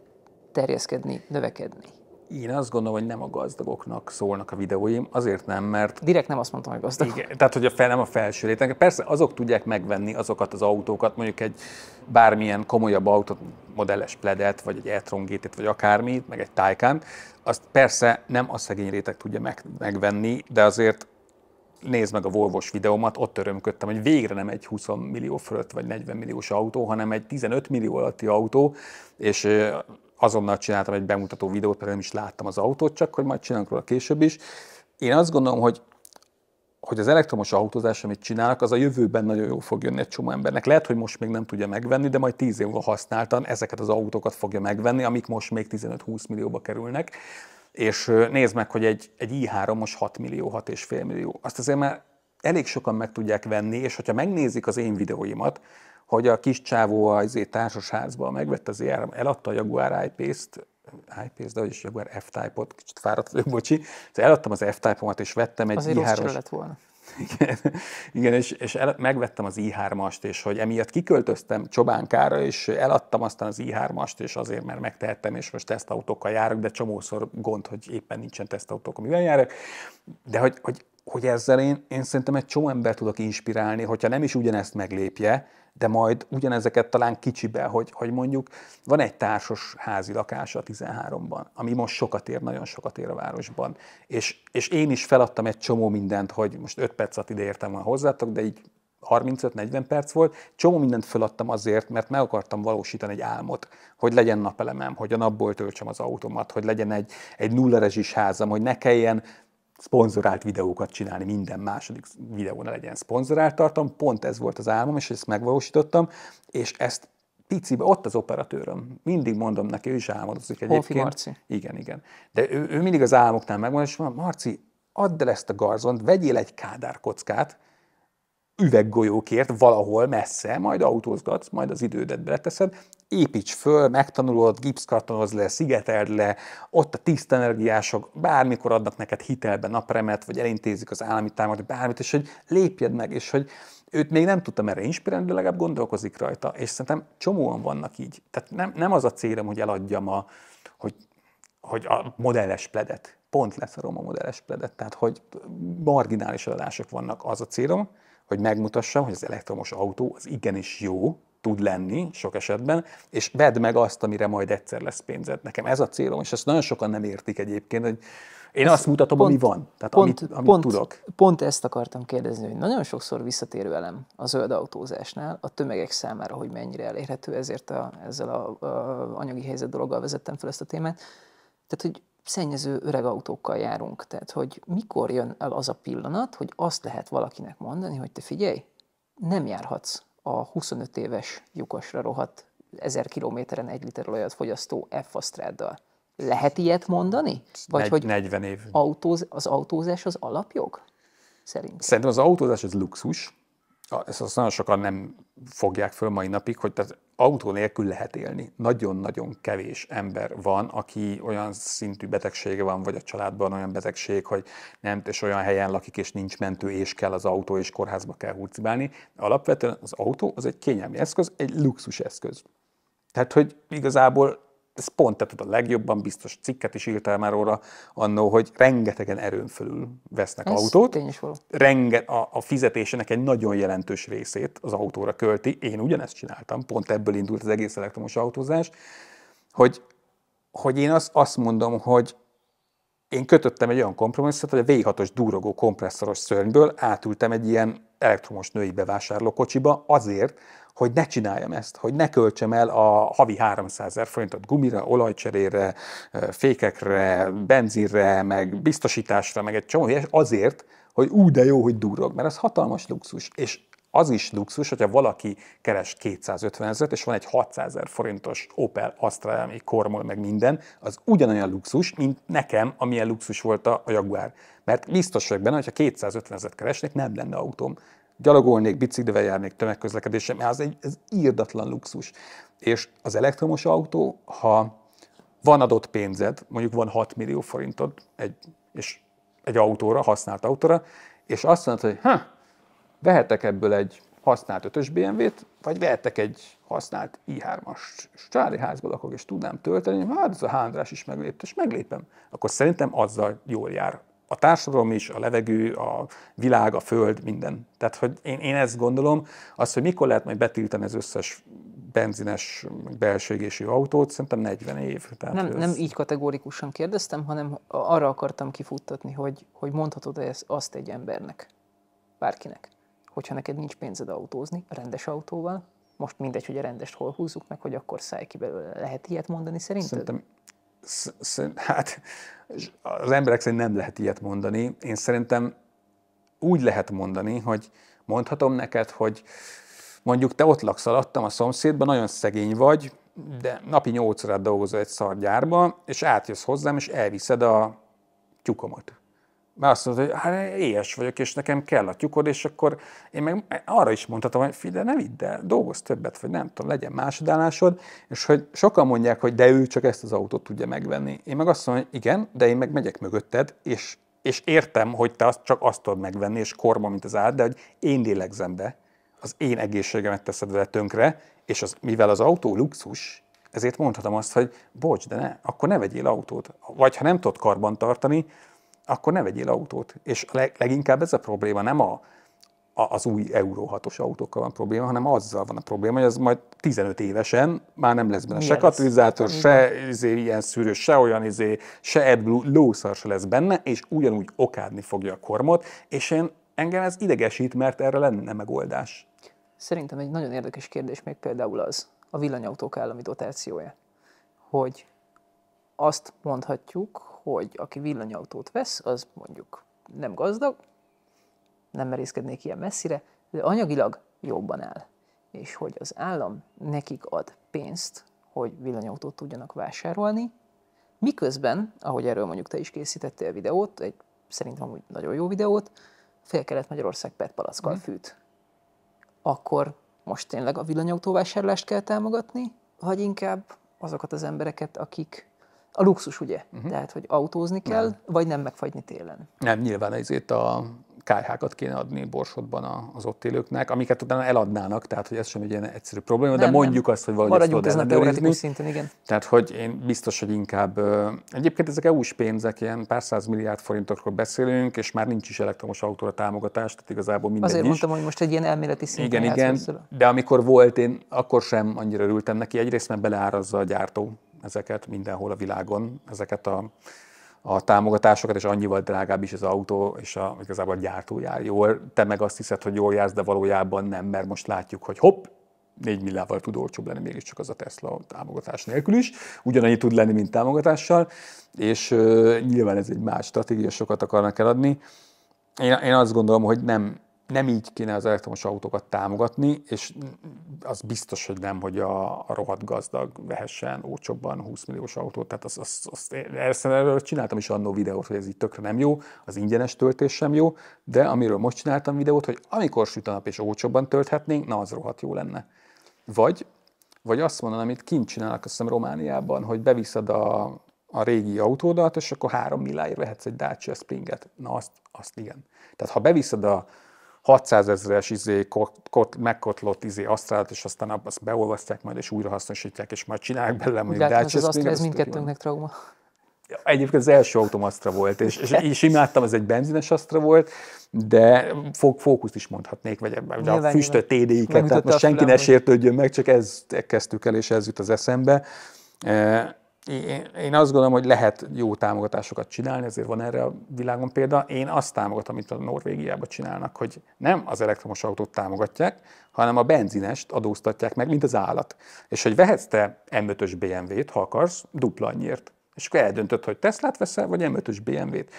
terjeszkedni, növekedni? Én azt gondolom, hogy nem a gazdagoknak szólnak a videóim, azért nem, mert... Direkt nem azt mondtam, hogy gazdag. Igen, tehát, hogy a fel, nem a felső réteg. Persze azok tudják megvenni azokat az autókat, mondjuk egy bármilyen komolyabb autót, modelles pledet, vagy egy e-tron GT-t, vagy akármit, meg egy Taycan, azt persze nem a szegény réteg tudja meg, megvenni, de azért nézd meg a volvo videómat, ott örömködtem, hogy végre nem egy 20 millió fölött vagy 40 milliós autó, hanem egy 15 millió alatti autó, és azonnal csináltam egy bemutató videót, mert nem is láttam az autót, csak hogy majd csinálunk róla később is. Én azt gondolom, hogy hogy az elektromos autózás, amit csinálnak, az a jövőben nagyon jól fog jönni egy csomó embernek. Lehet, hogy most még nem tudja megvenni, de majd 10 év múlva használtan ezeket az autókat fogja megvenni, amik most még 15-20 millióba kerülnek. És nézd meg, hogy egy, egy i3 most 6 millió, 6,5 millió. Azt azért már elég sokan meg tudják venni, és hogyha megnézik az én videóimat, hogy a kis csávó izé, az társasházban e megvette az ilyen, eladta a Jaguar ip t ip de vagyis Jaguar F-Type-ot, kicsit fáradt vagyok, bocsi. Szóval eladtam az F-Type-omat, és vettem egy Azért i 3 lett volna. Igen, igen és, és el, megvettem az i3-ast, és hogy emiatt kiköltöztem Csobánkára, és eladtam aztán az i3-ast, és azért, mert megtehettem, és most tesztautókkal járok, de csomószor gond, hogy éppen nincsen tesztautók amivel járok. De hogy, hogy, hogy ezzel én, én szerintem egy csomó ember tudok inspirálni, hogyha nem is ugyanezt meglépje, de majd ugyanezeket talán kicsibe, hogy, hogy mondjuk van egy társas házi lakása a 13-ban, ami most sokat ér, nagyon sokat ér a városban, és, és én is feladtam egy csomó mindent, hogy most 5 percet ide értem volna hozzátok, de így 35-40 perc volt, csomó mindent feladtam azért, mert meg akartam valósítani egy álmot, hogy legyen napelemem, hogy a napból töltsem az automat, hogy legyen egy, egy nulla rezsis házam, hogy ne kelljen szponzorált videókat csinálni, minden második videón legyen szponzorált tartom, pont ez volt az álmom, és ezt megvalósítottam, és ezt picibe, ott az operatőröm. Mindig mondom neki, ő is álmodozik egyébként. Holfi Marci. Igen, igen. De ő, ő mindig az álmoknál megmondja, és mondja, Marci, add el ezt a garzont, vegyél egy kádár kockát, üveggolyókért valahol messze, majd autózgatsz, majd az idődet beleteszed, építs föl, megtanulod, gipszkartonoz le, szigeteld le, ott a tiszta energiások bármikor adnak neked hitelben napremet, vagy elintézik az állami támogatást, bármit, és hogy lépjed meg, és hogy őt még nem tudtam erre inspirálni, de legalább gondolkozik rajta, és szerintem csomóan vannak így. Tehát nem, nem az a célom, hogy eladjam a, hogy, hogy a modelles pledet. Pont lesz a modelles pledet. Tehát, hogy marginális adások vannak, az a célom, hogy megmutassam, hogy az elektromos autó az igenis jó, tud lenni sok esetben, és vedd meg azt, amire majd egyszer lesz pénzed. Nekem ez a célom, és ezt nagyon sokan nem értik egyébként, hogy én ezt azt mutatom, pont, ami van, tehát pont, amit, amit pont, tudok. Pont ezt akartam kérdezni, hogy nagyon sokszor visszatérő elem a zöld autózásnál a tömegek számára, hogy mennyire elérhető, ezért a, ezzel a, a anyagi helyzet dologgal vezettem fel ezt a témát. Tehát, hogy szennyező öreg autókkal járunk. Tehát, hogy mikor jön el az a pillanat, hogy azt lehet valakinek mondani, hogy te figyelj, nem járhatsz a 25 éves lyukasra rohadt 1000 kilométeren egy liter olajat fogyasztó f -asztráddal. Lehet ilyet mondani? Vagy Negy, hogy 40 év. Autóz, az autózás az alapjog? Szerintem. Szerintem az autózás az luxus, ezt azt nagyon sokan nem fogják föl mai napig, hogy tehát autó nélkül lehet élni. Nagyon-nagyon kevés ember van, aki olyan szintű betegsége van, vagy a családban olyan betegség, hogy nem, és olyan helyen lakik, és nincs mentő, és kell az autó, és kórházba kell hurcibálni. Alapvetően az autó az egy kényelmi eszköz, egy luxus eszköz. Tehát, hogy igazából ez pont, tehát a legjobban biztos cikket is írtál már róla annó, hogy rengetegen erőn fölül vesznek ez autót. Renge, a, a fizetésének egy nagyon jelentős részét az autóra költi. Én ugyanezt csináltam, pont ebből indult az egész elektromos autózás, hogy, hogy én azt, azt mondom, hogy én kötöttem egy olyan kompromisszat, hogy a V6-os durogó kompresszoros szörnyből átültem egy ilyen elektromos női bevásárlókocsiba azért, hogy ne csináljam ezt, hogy ne költsem el a havi 300 ezer forintot gumira, olajcserére, fékekre, benzinre, meg biztosításra, meg egy csomó azért, hogy ú, de jó, hogy durog, mert ez hatalmas luxus. És az is luxus, hogyha valaki keres 250 ezeret, és van egy 600 ezer forintos Opel Astra, ami kormol meg minden, az ugyanolyan luxus, mint nekem, amilyen luxus volt a Jaguar. Mert biztos vagyok benne, hogyha 250 ezeret keresnék, nem lenne autóm. Gyalogolnék, biciklivel járnék, tömegközlekedésem, az egy ez írdatlan luxus. És az elektromos autó, ha van adott pénzed, mondjuk van 6 millió forintod egy, és egy autóra, használt autóra, és azt mondod, hogy ha, vehetek ebből egy használt 5-ös BMW-t, vagy vehetek egy használt i3-as családi házba lakok, és tudnám tölteni, hát ez a Hándrás is meglép, és meglépem. Akkor szerintem azzal jól jár a társadalom is, a levegő, a világ, a föld, minden. Tehát, hogy én, én ezt gondolom, az, hogy mikor lehet majd betiltani az összes benzines, belső autót, szerintem 40 év. Tehát nem, ez... nem így kategórikusan kérdeztem, hanem arra akartam kifuttatni, hogy, hogy mondhatod-e ezt, azt egy embernek, bárkinek hogyha neked nincs pénzed autózni, rendes autóval, most mindegy, hogy a rendest hol húzzuk meg, hogy akkor száj ki belőle. Lehet ilyet mondani szerinted? Szerintem, szerint, hát az emberek szerint nem lehet ilyet mondani. Én szerintem úgy lehet mondani, hogy mondhatom neked, hogy mondjuk te ott laksz alattam a szomszédban, nagyon szegény vagy, de napi nyolc órát dolgozol egy szargyárba, és átjössz hozzám, és elviszed a tyukomat. Mert azt mondod, hogy hát éhes vagyok, és nekem kell a tyúkod, és akkor én meg arra is mondhatom, hogy figyelj, ne vidd el, dolgozz többet, vagy nem tudom, legyen másodállásod, és hogy sokan mondják, hogy de ő csak ezt az autót tudja megvenni. Én meg azt mondom, hogy igen, de én meg megyek mögötted, és, és értem, hogy te azt, csak azt tudod megvenni, és korma, mint az át, de hogy én lélegzem be, az én egészségemet teszed vele tönkre, és az, mivel az autó luxus, ezért mondhatom azt, hogy bocs, de ne, akkor ne vegyél autót. Vagy ha nem tudod karban tartani, akkor ne vegyél autót. És leginkább ez a probléma, nem a, a, az új Euró 6-os autókkal van probléma, hanem azzal van a probléma, hogy az majd 15 évesen már nem lesz benne Milyen se katalizátor, se izé, ilyen szűrő, se olyan izé, se AdBlue, lószar se lesz benne, és ugyanúgy okádni fogja a kormot, és én engem ez idegesít, mert erre lenne megoldás. Szerintem egy nagyon érdekes kérdés még például az, a villanyautók állami dotációja, hogy azt mondhatjuk, hogy aki villanyautót vesz, az mondjuk nem gazdag, nem merészkednék ilyen messzire, de anyagilag jobban áll. És hogy az állam nekik ad pénzt, hogy villanyautót tudjanak vásárolni, miközben, ahogy erről mondjuk te is készítettél videót, egy szerintem úgy nagyon jó videót, Fél-Kelet-Magyarország PET palackkal mhm. fűt. Akkor most tényleg a villanyautóvásárlást kell támogatni, vagy inkább azokat az embereket, akik a luxus, ugye? Uh-huh. Tehát, hogy autózni kell, nem. vagy nem megfagyni télen. Nem, nyilván ezért a kájhákat kéne adni borsodban az ott élőknek, amiket utána eladnának, tehát hogy ez sem egy ilyen egyszerű probléma, nem, de mondjuk nem. azt, hogy valahogy Maradjunk ezen a teoretikus szinten, igen. Tehát, hogy én biztos, hogy inkább, egyébként ezek EU-s pénzek, ilyen pár száz milliárd forintokról beszélünk, és már nincs is elektromos autóra támogatás, tehát igazából minden Azért is. mondtam, hogy most egy ilyen elméleti szinten Igen, igen, de amikor volt, én akkor sem annyira örültem neki, egyrészt mert beleárazza a gyártó, ezeket mindenhol a világon, ezeket a, a támogatásokat, és annyival drágább is az autó, és a, igazából a gyártó jár jól. Te meg azt hiszed, hogy jól jársz, de valójában nem, mert most látjuk, hogy hopp, 4 milliával tud olcsóbb lenni mégiscsak az a Tesla támogatás nélkül is, ugyanannyi tud lenni, mint támogatással, és uh, nyilván ez egy más stratégia, sokat akarnak eladni. Én, én azt gondolom, hogy nem, nem így kéne az elektromos autókat támogatni, és az biztos, hogy nem, hogy a, a rohadt gazdag vehessen olcsóbban 20 milliós autót. Tehát azt, azt, azt, azt erről csináltam is annó videót, hogy ez így tökre nem jó, az ingyenes töltés sem jó, de amiről most csináltam videót, hogy amikor süt a nap és olcsóbban tölthetnénk, na az rohadt jó lenne. Vagy, vagy azt mondanám, amit kint csinálnak, azt hiszem Romániában, hogy beviszed a, a régi autódat, és akkor három milláért vehetsz egy Dacia Springet. Na azt, azt igen. Tehát ha beviszed a 600 ezeres izé, kot, kot, megkotlott izé asztrálat, és aztán azt beolvasztják majd, és hasznosítják, és majd csinálják bele, mondjuk Dutch az Astra, ez mindkettőnknek trauma. Egyébként az első autóm Astra volt, és, és, és imádtam, ez egy benzines Astra volt, de fókuszt is mondhatnék, vagy ebben, a füstöt TDI-ket, tehát most senki ne sértődjön meg, csak ez kezdtük el, és ez jut az eszembe. E, én, én azt gondolom, hogy lehet jó támogatásokat csinálni, ezért van erre a világon példa. Én azt támogatom, amit a Norvégiában csinálnak, hogy nem az elektromos autót támogatják, hanem a benzinest adóztatják meg, mint az állat. És hogy vehetsz te M5-ös BMW-t, ha akarsz, dupla annyiért. És akkor eldöntöd, hogy Teslát veszel, vagy m 5 BMW-t.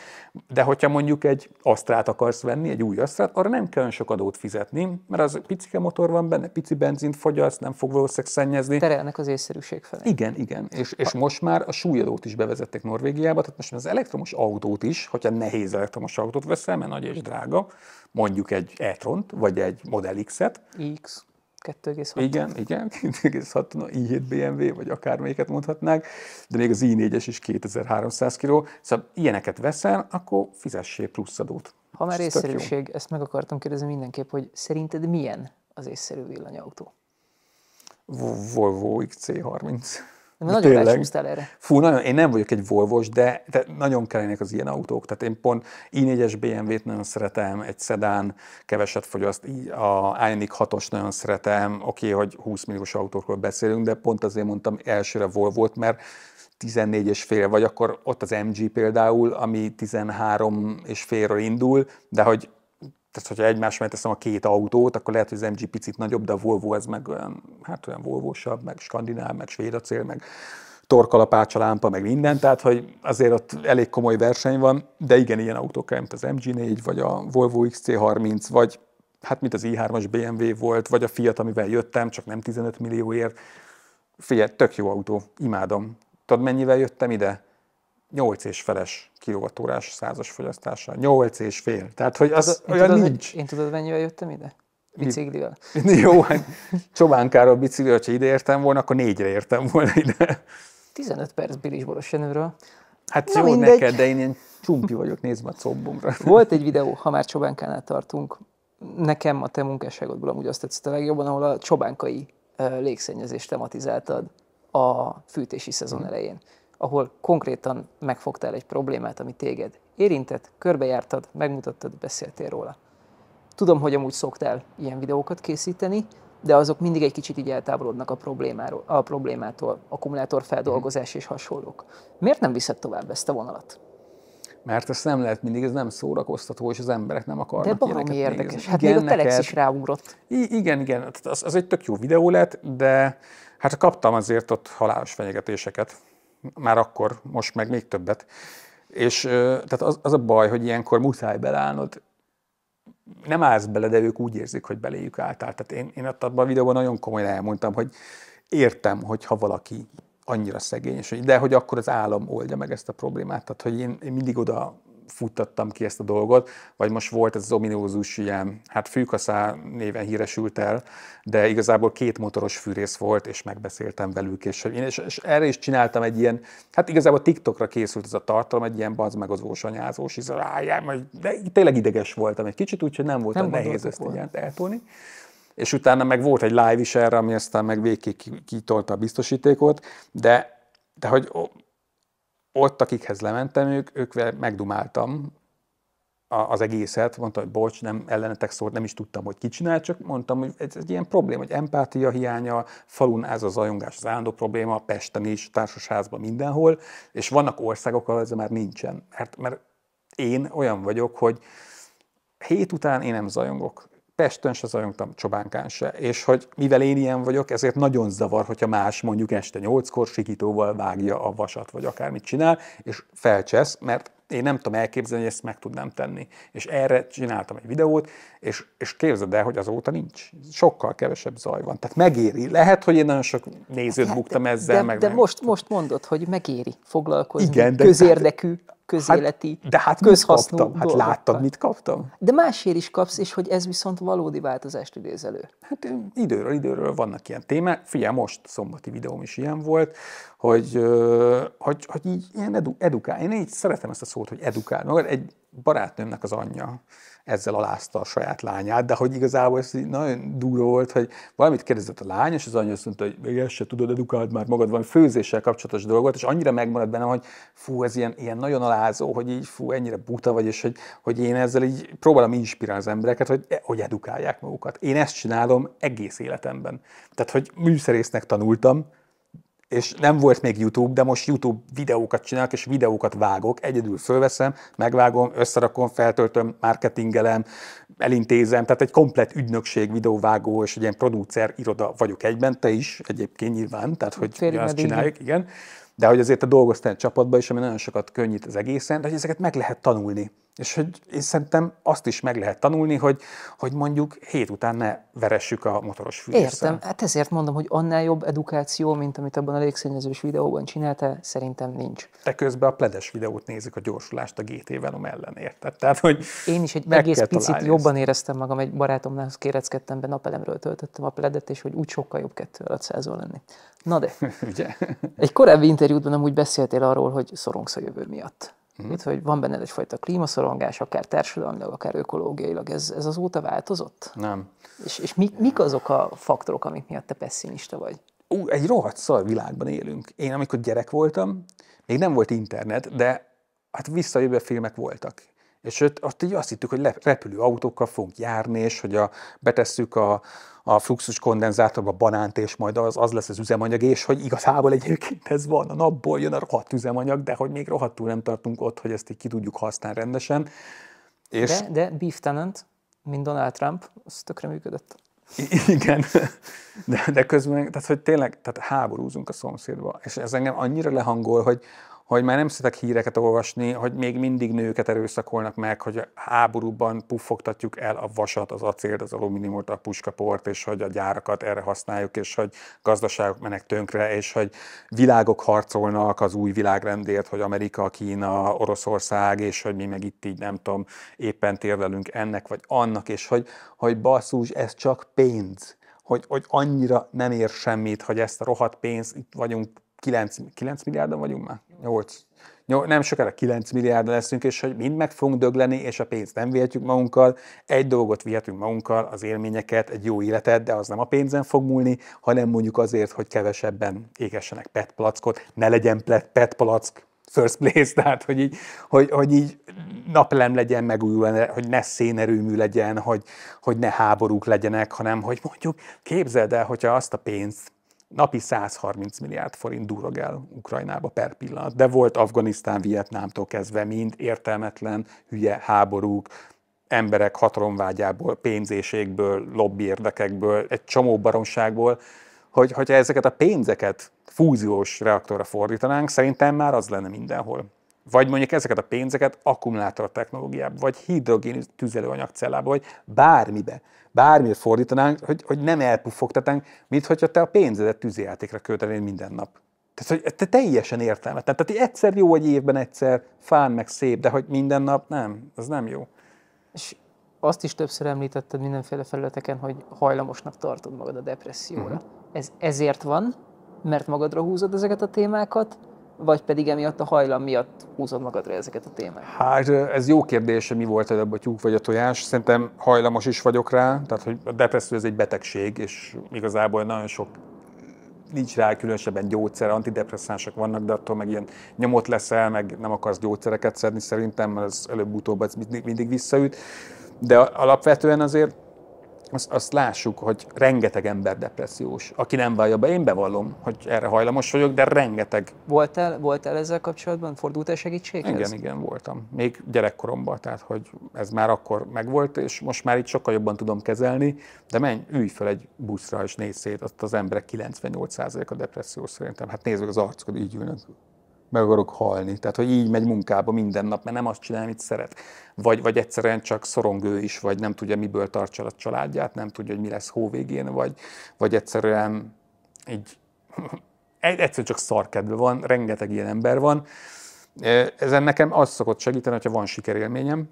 De hogyha mondjuk egy Astrát akarsz venni, egy új Astrát, arra nem kell sok adót fizetni, mert az picike motor van benne, pici benzint fogyaszt, nem fog valószínűleg szennyezni. Terelnek az észszerűség felé. Igen, igen. És, és most már a súlyadót is bevezették Norvégiába, tehát most már az elektromos autót is, hogyha nehéz elektromos autót veszel, mert nagy és drága, mondjuk egy e vagy egy Model X-et. X 2,6. Igen, igen, 2,6 i7 BMW, vagy akármelyiket mondhatnák, de még az i4-es is 2300 kg. Szóval ilyeneket veszel, akkor fizessél plusz adót. Ha már észszerűség, ezt meg akartam kérdezni mindenképp, hogy szerinted milyen az észszerű villanyautó? Volvo XC30. Nagyon tényleg. erre. Fú, nagyon, én nem vagyok egy volvos, de, de nagyon kellenek az ilyen autók. Tehát én pont i4-es BMW-t nagyon szeretem, egy szedán keveset fogyaszt, a ioniq 6-os nagyon szeretem. Oké, okay, hogy 20 milliós autókról beszélünk, de pont azért mondtam elsőre volvo volt, mert 14 és fél, vagy akkor ott az MG például, ami 13 és félről indul, de hogy tehát hogyha egymás mellé teszem a két autót, akkor lehet, hogy az MG picit nagyobb, de a Volvo ez meg olyan, hát olyan volvósabb, meg skandináv, meg svéd acél, meg torkalapács a lámpa, meg minden, tehát hogy azért ott elég komoly verseny van, de igen, ilyen autók, mint az MG4, vagy a Volvo XC30, vagy hát mint az i3-as BMW volt, vagy a Fiat, amivel jöttem, csak nem 15 millióért. Figyelj, tök jó autó, imádom. Tudod, mennyivel jöttem ide? 8 és feles kilovatórás százas fogyasztása. 8 és fél. Tehát, hogy az, az olyan tudod, nincs. én tudod, mennyivel jöttem ide? Biciklivel. Jó, hát Csobánkáról biciklivel, ha ide értem volna, akkor négyre értem volna ide. 15 perc Bilisboros Jenőről. Hát Na jó mindegy. neked, de én ilyen csumpi vagyok, nézd a combomra. Volt egy videó, ha már Csobánkánál tartunk, nekem a te munkásságodból amúgy azt tetszett a legjobban, ahol a csobánkai légszennyezést tematizáltad a fűtési szezon mhm. elején. Hmm ahol konkrétan megfogtál egy problémát, ami téged érintett, körbejártad, megmutattad, beszéltél róla. Tudom, hogy amúgy szoktál ilyen videókat készíteni, de azok mindig egy kicsit így eltávolodnak a, problémáról, a problémától, akkumulátorfeldolgozás és hasonlók. Miért nem viszed tovább ezt a vonalat? Mert ezt nem lehet mindig, ez nem szórakoztató, és az emberek nem akarnak De baromi érdekes, hát igen, még a Telex neked... is ráugrott. I- igen, igen, az, az egy tök jó videó lett, de hát kaptam azért ott halálos fenyegetéseket már akkor, most meg még többet. És tehát az, az a baj, hogy ilyenkor muszáj belállnod, nem állsz bele, de ők úgy érzik, hogy beléjük álltál. Tehát én, én ott abban a videóban nagyon komolyan elmondtam, hogy értem, hogyha valaki annyira szegény, és hogy, de hogy akkor az állam oldja meg ezt a problémát. Tehát, hogy én, én mindig oda futtattam ki ezt a dolgot, vagy most volt ez az ominózus ilyen, hát fűkaszá néven híresült el, de igazából két motoros fűrész volt, és megbeszéltem velük, és, én, és, és erre is csináltam egy ilyen, hát igazából TikTokra készült ez a tartalom, egy ilyen az ósanyázós, és de tényleg ideges voltam egy kicsit, úgyhogy nem volt nem nehéz ezt ilyen eltolni és utána meg volt egy live is erre, ami aztán meg végig kitolta a biztosítékot, de, de hogy ott, akikhez lementem, ők, ők megdumáltam az egészet, mondtam, hogy bocs, nem ellenetek szólt, nem is tudtam, hogy ki csinál, csak mondtam, hogy ez egy ilyen probléma, hogy empátia hiánya, falun ez a zajongás az állandó probléma, Pesten is, társasházban, mindenhol, és vannak országok, ahol ez már nincsen. Mert, mert én olyan vagyok, hogy hét után én nem zajongok. Pesten se zajongtam, Csobánkán se. És hogy mivel én ilyen vagyok, ezért nagyon zavar, hogyha más mondjuk este nyolckor sikítóval vágja a vasat, vagy akármit csinál, és felcsesz, mert én nem tudom elképzelni, hogy ezt meg tudnám tenni. És erre csináltam egy videót, és, és képzeld el, hogy azóta nincs. Sokkal kevesebb zaj van. Tehát megéri. Lehet, hogy én nagyon sok nézőt hát, buktam de, ezzel. De, meg de most, most mondod, hogy megéri foglalkozni. Igen, de közérdekű közéleti, hát, de hát közhasznú kaptam? Hát láttad, mit kaptam? De másért is kapsz, és hogy ez viszont valódi változást idéz elő. Hát időről időről vannak ilyen témák. Figyelj, most szombati videóm is ilyen volt, hogy, hogy, hogy így ilyen edu, edukál. Én így szeretem ezt a szót, hogy edukál. Magad egy barátnőmnek az anyja ezzel alázta a saját lányát, de hogy igazából ez nagyon duró volt, hogy valamit kérdezett a lány, és az anyja azt mondta, hogy még ezt se tudod, edukáld már magad van főzéssel kapcsolatos dolgot, és annyira megmaradt bennem, hogy fú, ez ilyen, ilyen nagyon alázó, hogy így fú, ennyire buta vagy, és hogy, hogy én ezzel így próbálom inspirálni az embereket, hogy, e, hogy edukálják magukat. Én ezt csinálom egész életemben. Tehát, hogy műszerésznek tanultam, és nem volt még YouTube, de most YouTube videókat csinálok, és videókat vágok, egyedül fölveszem, megvágom, összerakom, feltöltöm, marketingelem, elintézem, tehát egy komplet ügynökség, videóvágó és egy ilyen producer iroda vagyok egyben, te is egyébként nyilván, tehát hogy Félig azt csináljuk, igen. De hogy azért a dolgoztál egy csapatban is, ami nagyon sokat könnyít az egészen, de hogy ezeket meg lehet tanulni. És hogy én szerintem azt is meg lehet tanulni, hogy, hogy mondjuk hét után ne veressük a motoros fűrészt. Értem, hát ezért mondom, hogy annál jobb edukáció, mint amit abban a légszennyezős videóban csinálta, szerintem nincs. Te közben a pledes videót nézik a gyorsulást a GT Venom ellen, érted? Tehát, hogy én is egy egész picit jobban éreztem magam, egy barátomnál kéreckedtem be, napelemről töltöttem a pledet, és hogy úgy sokkal jobb kettő alatt százon lenni. Na de, Ugye? egy korábbi interjútban nem úgy beszéltél arról, hogy szorongsz a jövő miatt. Hmm. Itt, hogy van benned egyfajta klímaszorongás, akár társadalmilag, akár ökológiailag, ez, ez azóta változott? Nem. És, és mi, mik azok a faktorok, amik miatt te pessimista vagy? Ú, egy rohadt szar világban élünk. Én amikor gyerek voltam, még nem volt internet, de hát visszajövő filmek voltak. És azt így azt hittük, hogy repülő autókkal fogunk járni, és hogy a, betesszük a, a fluxus kondenzátorba banánt, és majd az, az lesz az üzemanyag, és hogy igazából egyébként ez van, a napból jön a rohadt üzemanyag, de hogy még rohadtul nem tartunk ott, hogy ezt így ki tudjuk használni rendesen. És... De, de Beef Tenant, mint Donald Trump, az tökre működött. Igen, de, de közben, tehát hogy tényleg, tehát háborúzunk a szomszédba, és ez engem annyira lehangol, hogy hogy már nem szeretek híreket olvasni, hogy még mindig nőket erőszakolnak meg, hogy a háborúban puffogtatjuk el a vasat, az acélt, az alumíniumot, a puskaport, és hogy a gyárakat erre használjuk, és hogy gazdaságok mennek tönkre, és hogy világok harcolnak az új világrendért, hogy Amerika, Kína, Oroszország, és hogy mi meg itt így nem tudom, éppen térdelünk ennek vagy annak, és hogy, hogy basszus, ez csak pénz. Hogy, hogy annyira nem ér semmit, hogy ezt a rohadt pénzt, itt vagyunk 9, 9 milliárdan vagyunk már? 8, 8, nem sokára 9 milliárd leszünk, és hogy mind meg fogunk dögleni, és a pénzt nem vihetjük magunkkal. Egy dolgot vihetünk magunkkal, az élményeket, egy jó életet, de az nem a pénzen fog múlni, hanem mondjuk azért, hogy kevesebben égessenek PET palackot, ne legyen PET palack, first place, tehát hogy így, hogy, hogy így napelem legyen megújuló, hogy ne szénerőmű legyen, hogy, hogy ne háborúk legyenek, hanem hogy mondjuk képzeld el, hogyha azt a pénzt napi 130 milliárd forint durog el Ukrajnába per pillanat. De volt Afganisztán, Vietnámtól kezdve mind értelmetlen, hülye háborúk, emberek hatalomvágyából, pénzéségből, lobby érdekekből, egy csomó baromságból, hogy hogyha ezeket a pénzeket fúziós reaktorra fordítanánk, szerintem már az lenne mindenhol vagy mondjuk ezeket a pénzeket akkumulátor technológiába, vagy hidrogén tüzelőanyag cellába, vagy bármibe, bármire fordítanánk, hogy, hogy nem elpuffogtatnánk, mint hogyha te a pénzedet tűzijátékra költenél minden nap. Tehát, hogy te teljesen értelmetlen. Tehát egyszer jó, hogy évben egyszer, fán meg szép, de hogy minden nap nem, az nem jó. És azt is többször említetted mindenféle felületeken, hogy hajlamosnak tartod magad a depresszióra. Uh-huh. Ez ezért van, mert magadra húzod ezeket a témákat, vagy pedig emiatt a hajlam miatt húzod magadra ezeket a témákat? Hát ez jó kérdés, hogy mi volt előbb a tyúk vagy a tojás. Szerintem hajlamos is vagyok rá, tehát hogy a depresszió ez egy betegség, és igazából nagyon sok nincs rá különösebben gyógyszer, antidepresszánsok vannak, de attól meg ilyen nyomot leszel, meg nem akarsz gyógyszereket szedni szerintem, mert az előbb-utóbb ez mindig, mindig visszaüt. De alapvetően azért azt, azt lássuk, hogy rengeteg ember depressziós. Aki nem vallja be, én bevallom, hogy erre hajlamos vagyok, de rengeteg. Voltál, voltál ezzel kapcsolatban? el segítséghez? Igen, igen, voltam. Még gyerekkoromban, tehát hogy ez már akkor megvolt, és most már itt sokkal jobban tudom kezelni, de menj, ülj fel egy buszra és nézz szét, ott az emberek 98%-a depressziós szerintem. Hát nézzük az arcokat, így ülnek meg akarok halni. Tehát, hogy így megy munkába minden nap, mert nem azt csinál, amit szeret. Vagy, vagy egyszerűen csak szorongő is, vagy nem tudja, miből tartsa a családját, nem tudja, hogy mi lesz hó végén, vagy, vagy egyszerűen így egyszerűen csak szarkedve van, rengeteg ilyen ember van. E, ezen nekem az szokott segíteni, hogyha van sikerélményem,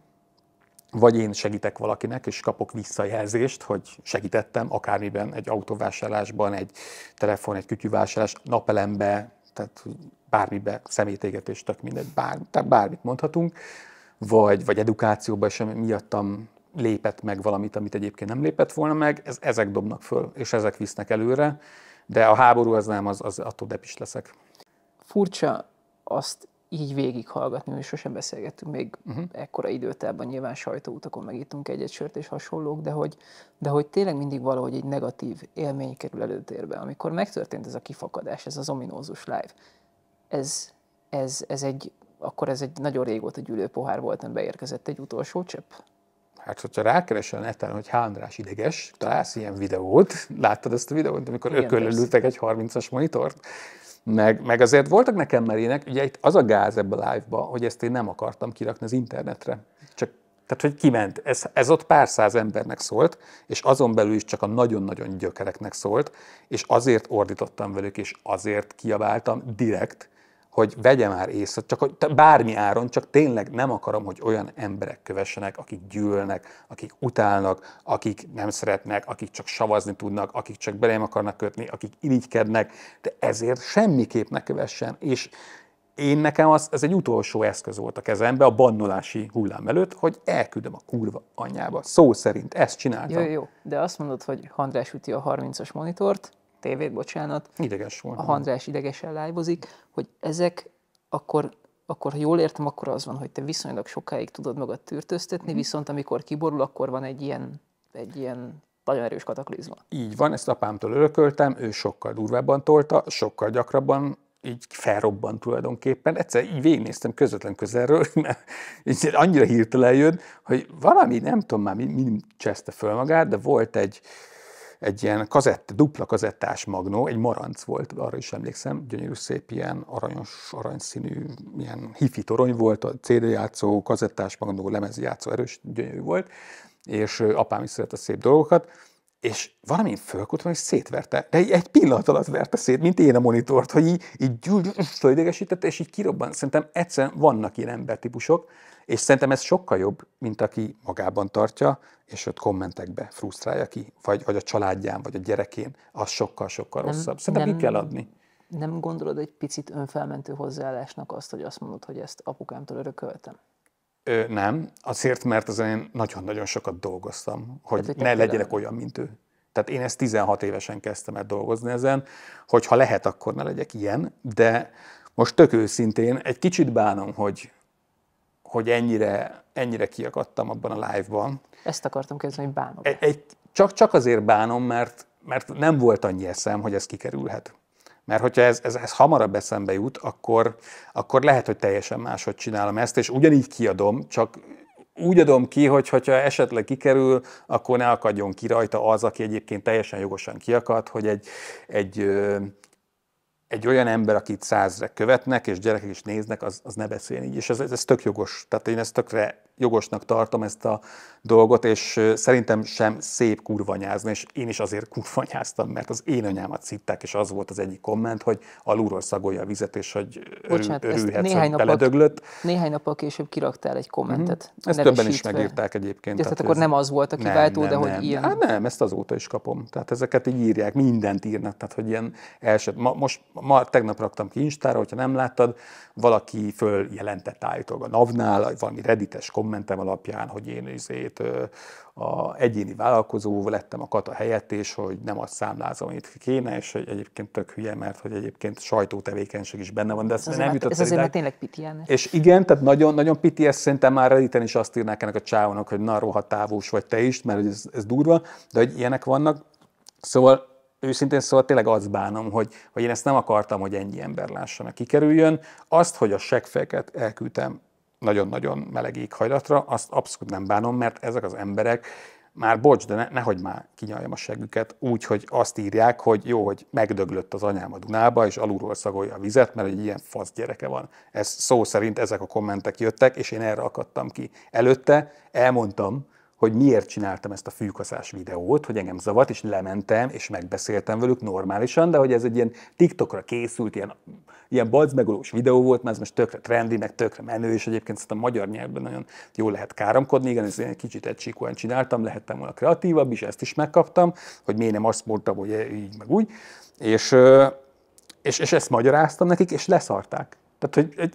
vagy én segítek valakinek, és kapok visszajelzést, hogy segítettem akármiben, egy autóvásárlásban, egy telefon, egy kütyűvásárlás, napelembe, tehát bármibe, szemétégetés, tök mindegy, bár, tehát bármit mondhatunk, vagy, vagy edukációban sem miattam lépett meg valamit, amit egyébként nem lépett volna meg, ez, ezek dobnak föl, és ezek visznek előre, de a háború az nem, az, az attól depis leszek. Furcsa azt így végighallgatni, és sosem beszélgettünk még uh-huh. ekkora időtában, nyilván sajtóutakon megítunk egy-egy sört és hasonlók, de hogy, de hogy tényleg mindig valahogy egy negatív élmény kerül előtérbe. Amikor megtörtént ez a kifakadás, ez az ominózus live, ez, ez, ez egy, akkor ez egy nagyon régóta gyűlő pohár volt, nem beérkezett egy utolsó csepp. Hát, hogyha rákeresel neten, hogy Hándrás ideges, találsz ilyen videót, láttad ezt a videót, amikor ökölölültek egy 30-as monitort, meg, meg azért voltak nekem merének, ugye itt az a gáz ebbe a live-ba, hogy ezt én nem akartam kirakni az internetre. Csak tehát, hogy kiment. Ez, ez ott pár száz embernek szólt, és azon belül is csak a nagyon-nagyon gyökereknek szólt, és azért ordítottam velük, és azért kiabáltam direkt, hogy vegye már észre, csak hogy bármi áron, csak tényleg nem akarom, hogy olyan emberek kövessenek, akik gyűlölnek, akik utálnak, akik nem szeretnek, akik csak savazni tudnak, akik csak belém akarnak kötni, akik irigykednek, de ezért semmiképp ne kövessen. És én nekem az, ez egy utolsó eszköz volt a kezembe a bannolási hullám előtt, hogy elküldöm a kurva anyába. Szó szerint ezt csináltam. Jó, jó, de azt mondod, hogy András üti a 30-as monitort, tévét, bocsánat. Ideges volt. A Handrás idegesen lájbozik, hogy ezek akkor akkor ha jól értem, akkor az van, hogy te viszonylag sokáig tudod magad tűrtöztetni, mm-hmm. viszont amikor kiborul, akkor van egy ilyen, egy ilyen nagyon erős kataklizma. Így van, ezt apámtól örököltem, ő sokkal durvábban tolta, sokkal gyakrabban így felrobbant tulajdonképpen. Egyszer így végignéztem közvetlen közelről, mert így annyira hirtelen jön, hogy valami, nem tudom már, mi, mi cseszte föl magát, de volt egy, egy ilyen kazett, dupla kazettás magnó, egy maranc volt, arra is emlékszem, gyönyörű szép ilyen aranyos, aranyszínű, ilyen hifi torony volt, a CD játszó, kazettás magnó, lemezjátszó erős, gyönyörű volt, és apám is a szép dolgokat, és valamint fölkutva és szétverte. De egy pillanat alatt verte szét, mint én a monitort, hogy így, így idegesítette, és így Szerintem vannak ilyen embertípusok, és szerintem ez sokkal jobb, mint aki magában tartja, és ott kommentekbe vagy, a vagy a az sokkal-sokkal rosszabb. kell adni. Nem gondolod egy picit hozzáállásnak azt, hogy azt hogy ezt Ö, nem, azért, mert az én nagyon-nagyon sokat dolgoztam, hogy ne legyek olyan, mint ő. Tehát én ezt 16 évesen kezdtem el dolgozni ezen, hogy ha lehet, akkor ne legyek ilyen, de most tök őszintén egy kicsit bánom, hogy, hogy ennyire, ennyire kiakadtam abban a live-ban. Ezt akartam kérdezni, hogy bánom. Egy, egy, csak, csak azért bánom, mert, mert nem volt annyi eszem, hogy ez kikerülhet. Mert hogyha ez, ez, ez hamarabb eszembe jut, akkor, akkor lehet, hogy teljesen máshogy csinálom ezt, és ugyanígy kiadom, csak úgy adom ki, hogy hogyha esetleg kikerül, akkor ne akadjon ki rajta az, aki egyébként teljesen jogosan kiakad, hogy egy, egy, egy olyan ember, akit százre követnek, és gyerekek is néznek, az, az ne beszéljen így. És ez, ez, ez tök jogos. Tehát én ezt tökre jogosnak tartom ezt a dolgot, és szerintem sem szép kurvanyázni, és én is azért kurvanyáztam, mert az én anyámat szitták, és az volt az egyik komment, hogy alulról szagolja a vizet, és hogy Bocsánat, örülhetsz, néhány hogy beledöglött. Néhány nappal később kiraktál egy kommentet. Mm-hmm. Ezt többen is megírták egyébként. De tehát akkor ez... nem az volt a kiváltó, nem, nem, de hogy ilyen. Hát nem, ezt azóta is kapom. Tehát ezeket így írják, mindent írnak, tehát hogy ilyen elsőt. Ma, most, ma tegnap raktam ki Instára, hogyha nem láttad, valaki följelentett állítólag a NAV-nál, valami reddites komment, kommentem alapján, hogy én azért, a egyéni vállalkozó lettem a kata helyett, és hogy nem azt számlázom, amit kéne, és egyébként tök hülye, mert hogy egyébként sajtótevékenység is benne van, de ez, ez nem jutott Ez azért, mert tényleg pitien. És igen, tehát nagyon, nagyon piti, ezt szerintem már redditen is azt írnák ennek a csávónak, hogy na rohatávós vagy te is, mert ez, ez durva, de hogy ilyenek vannak. Szóval őszintén szóval tényleg azt bánom, hogy, hogy én ezt nem akartam, hogy ennyi ember lássana, kikerüljön. Azt, hogy a segfeket elküldtem nagyon-nagyon meleg éghajlatra, azt abszolút nem bánom, mert ezek az emberek már bocs, de ne, nehogy már kinyaljam a següket, úgy, hogy azt írják, hogy jó, hogy megdöglött az anyám a Dunába, és alulról szagolja a vizet, mert egy ilyen fasz gyereke van. Ez szó szerint ezek a kommentek jöttek, és én erre akadtam ki. Előtte elmondtam, hogy miért csináltam ezt a fűkaszás videót, hogy engem zavart, és lementem, és megbeszéltem velük normálisan, de hogy ez egy ilyen TikTokra készült, ilyen, ilyen balcmegolós videó volt, mert ez most tökre trendi, meg tökre menő, és egyébként ezt a magyar nyelvben nagyon jól lehet káromkodni, igen, ez egy kicsit egysíkúan csináltam, lehettem volna kreatívabb és ezt is megkaptam, hogy miért nem azt mondtam, hogy így, meg úgy, és, és, és ezt magyaráztam nekik, és leszarták. Tehát, hogy,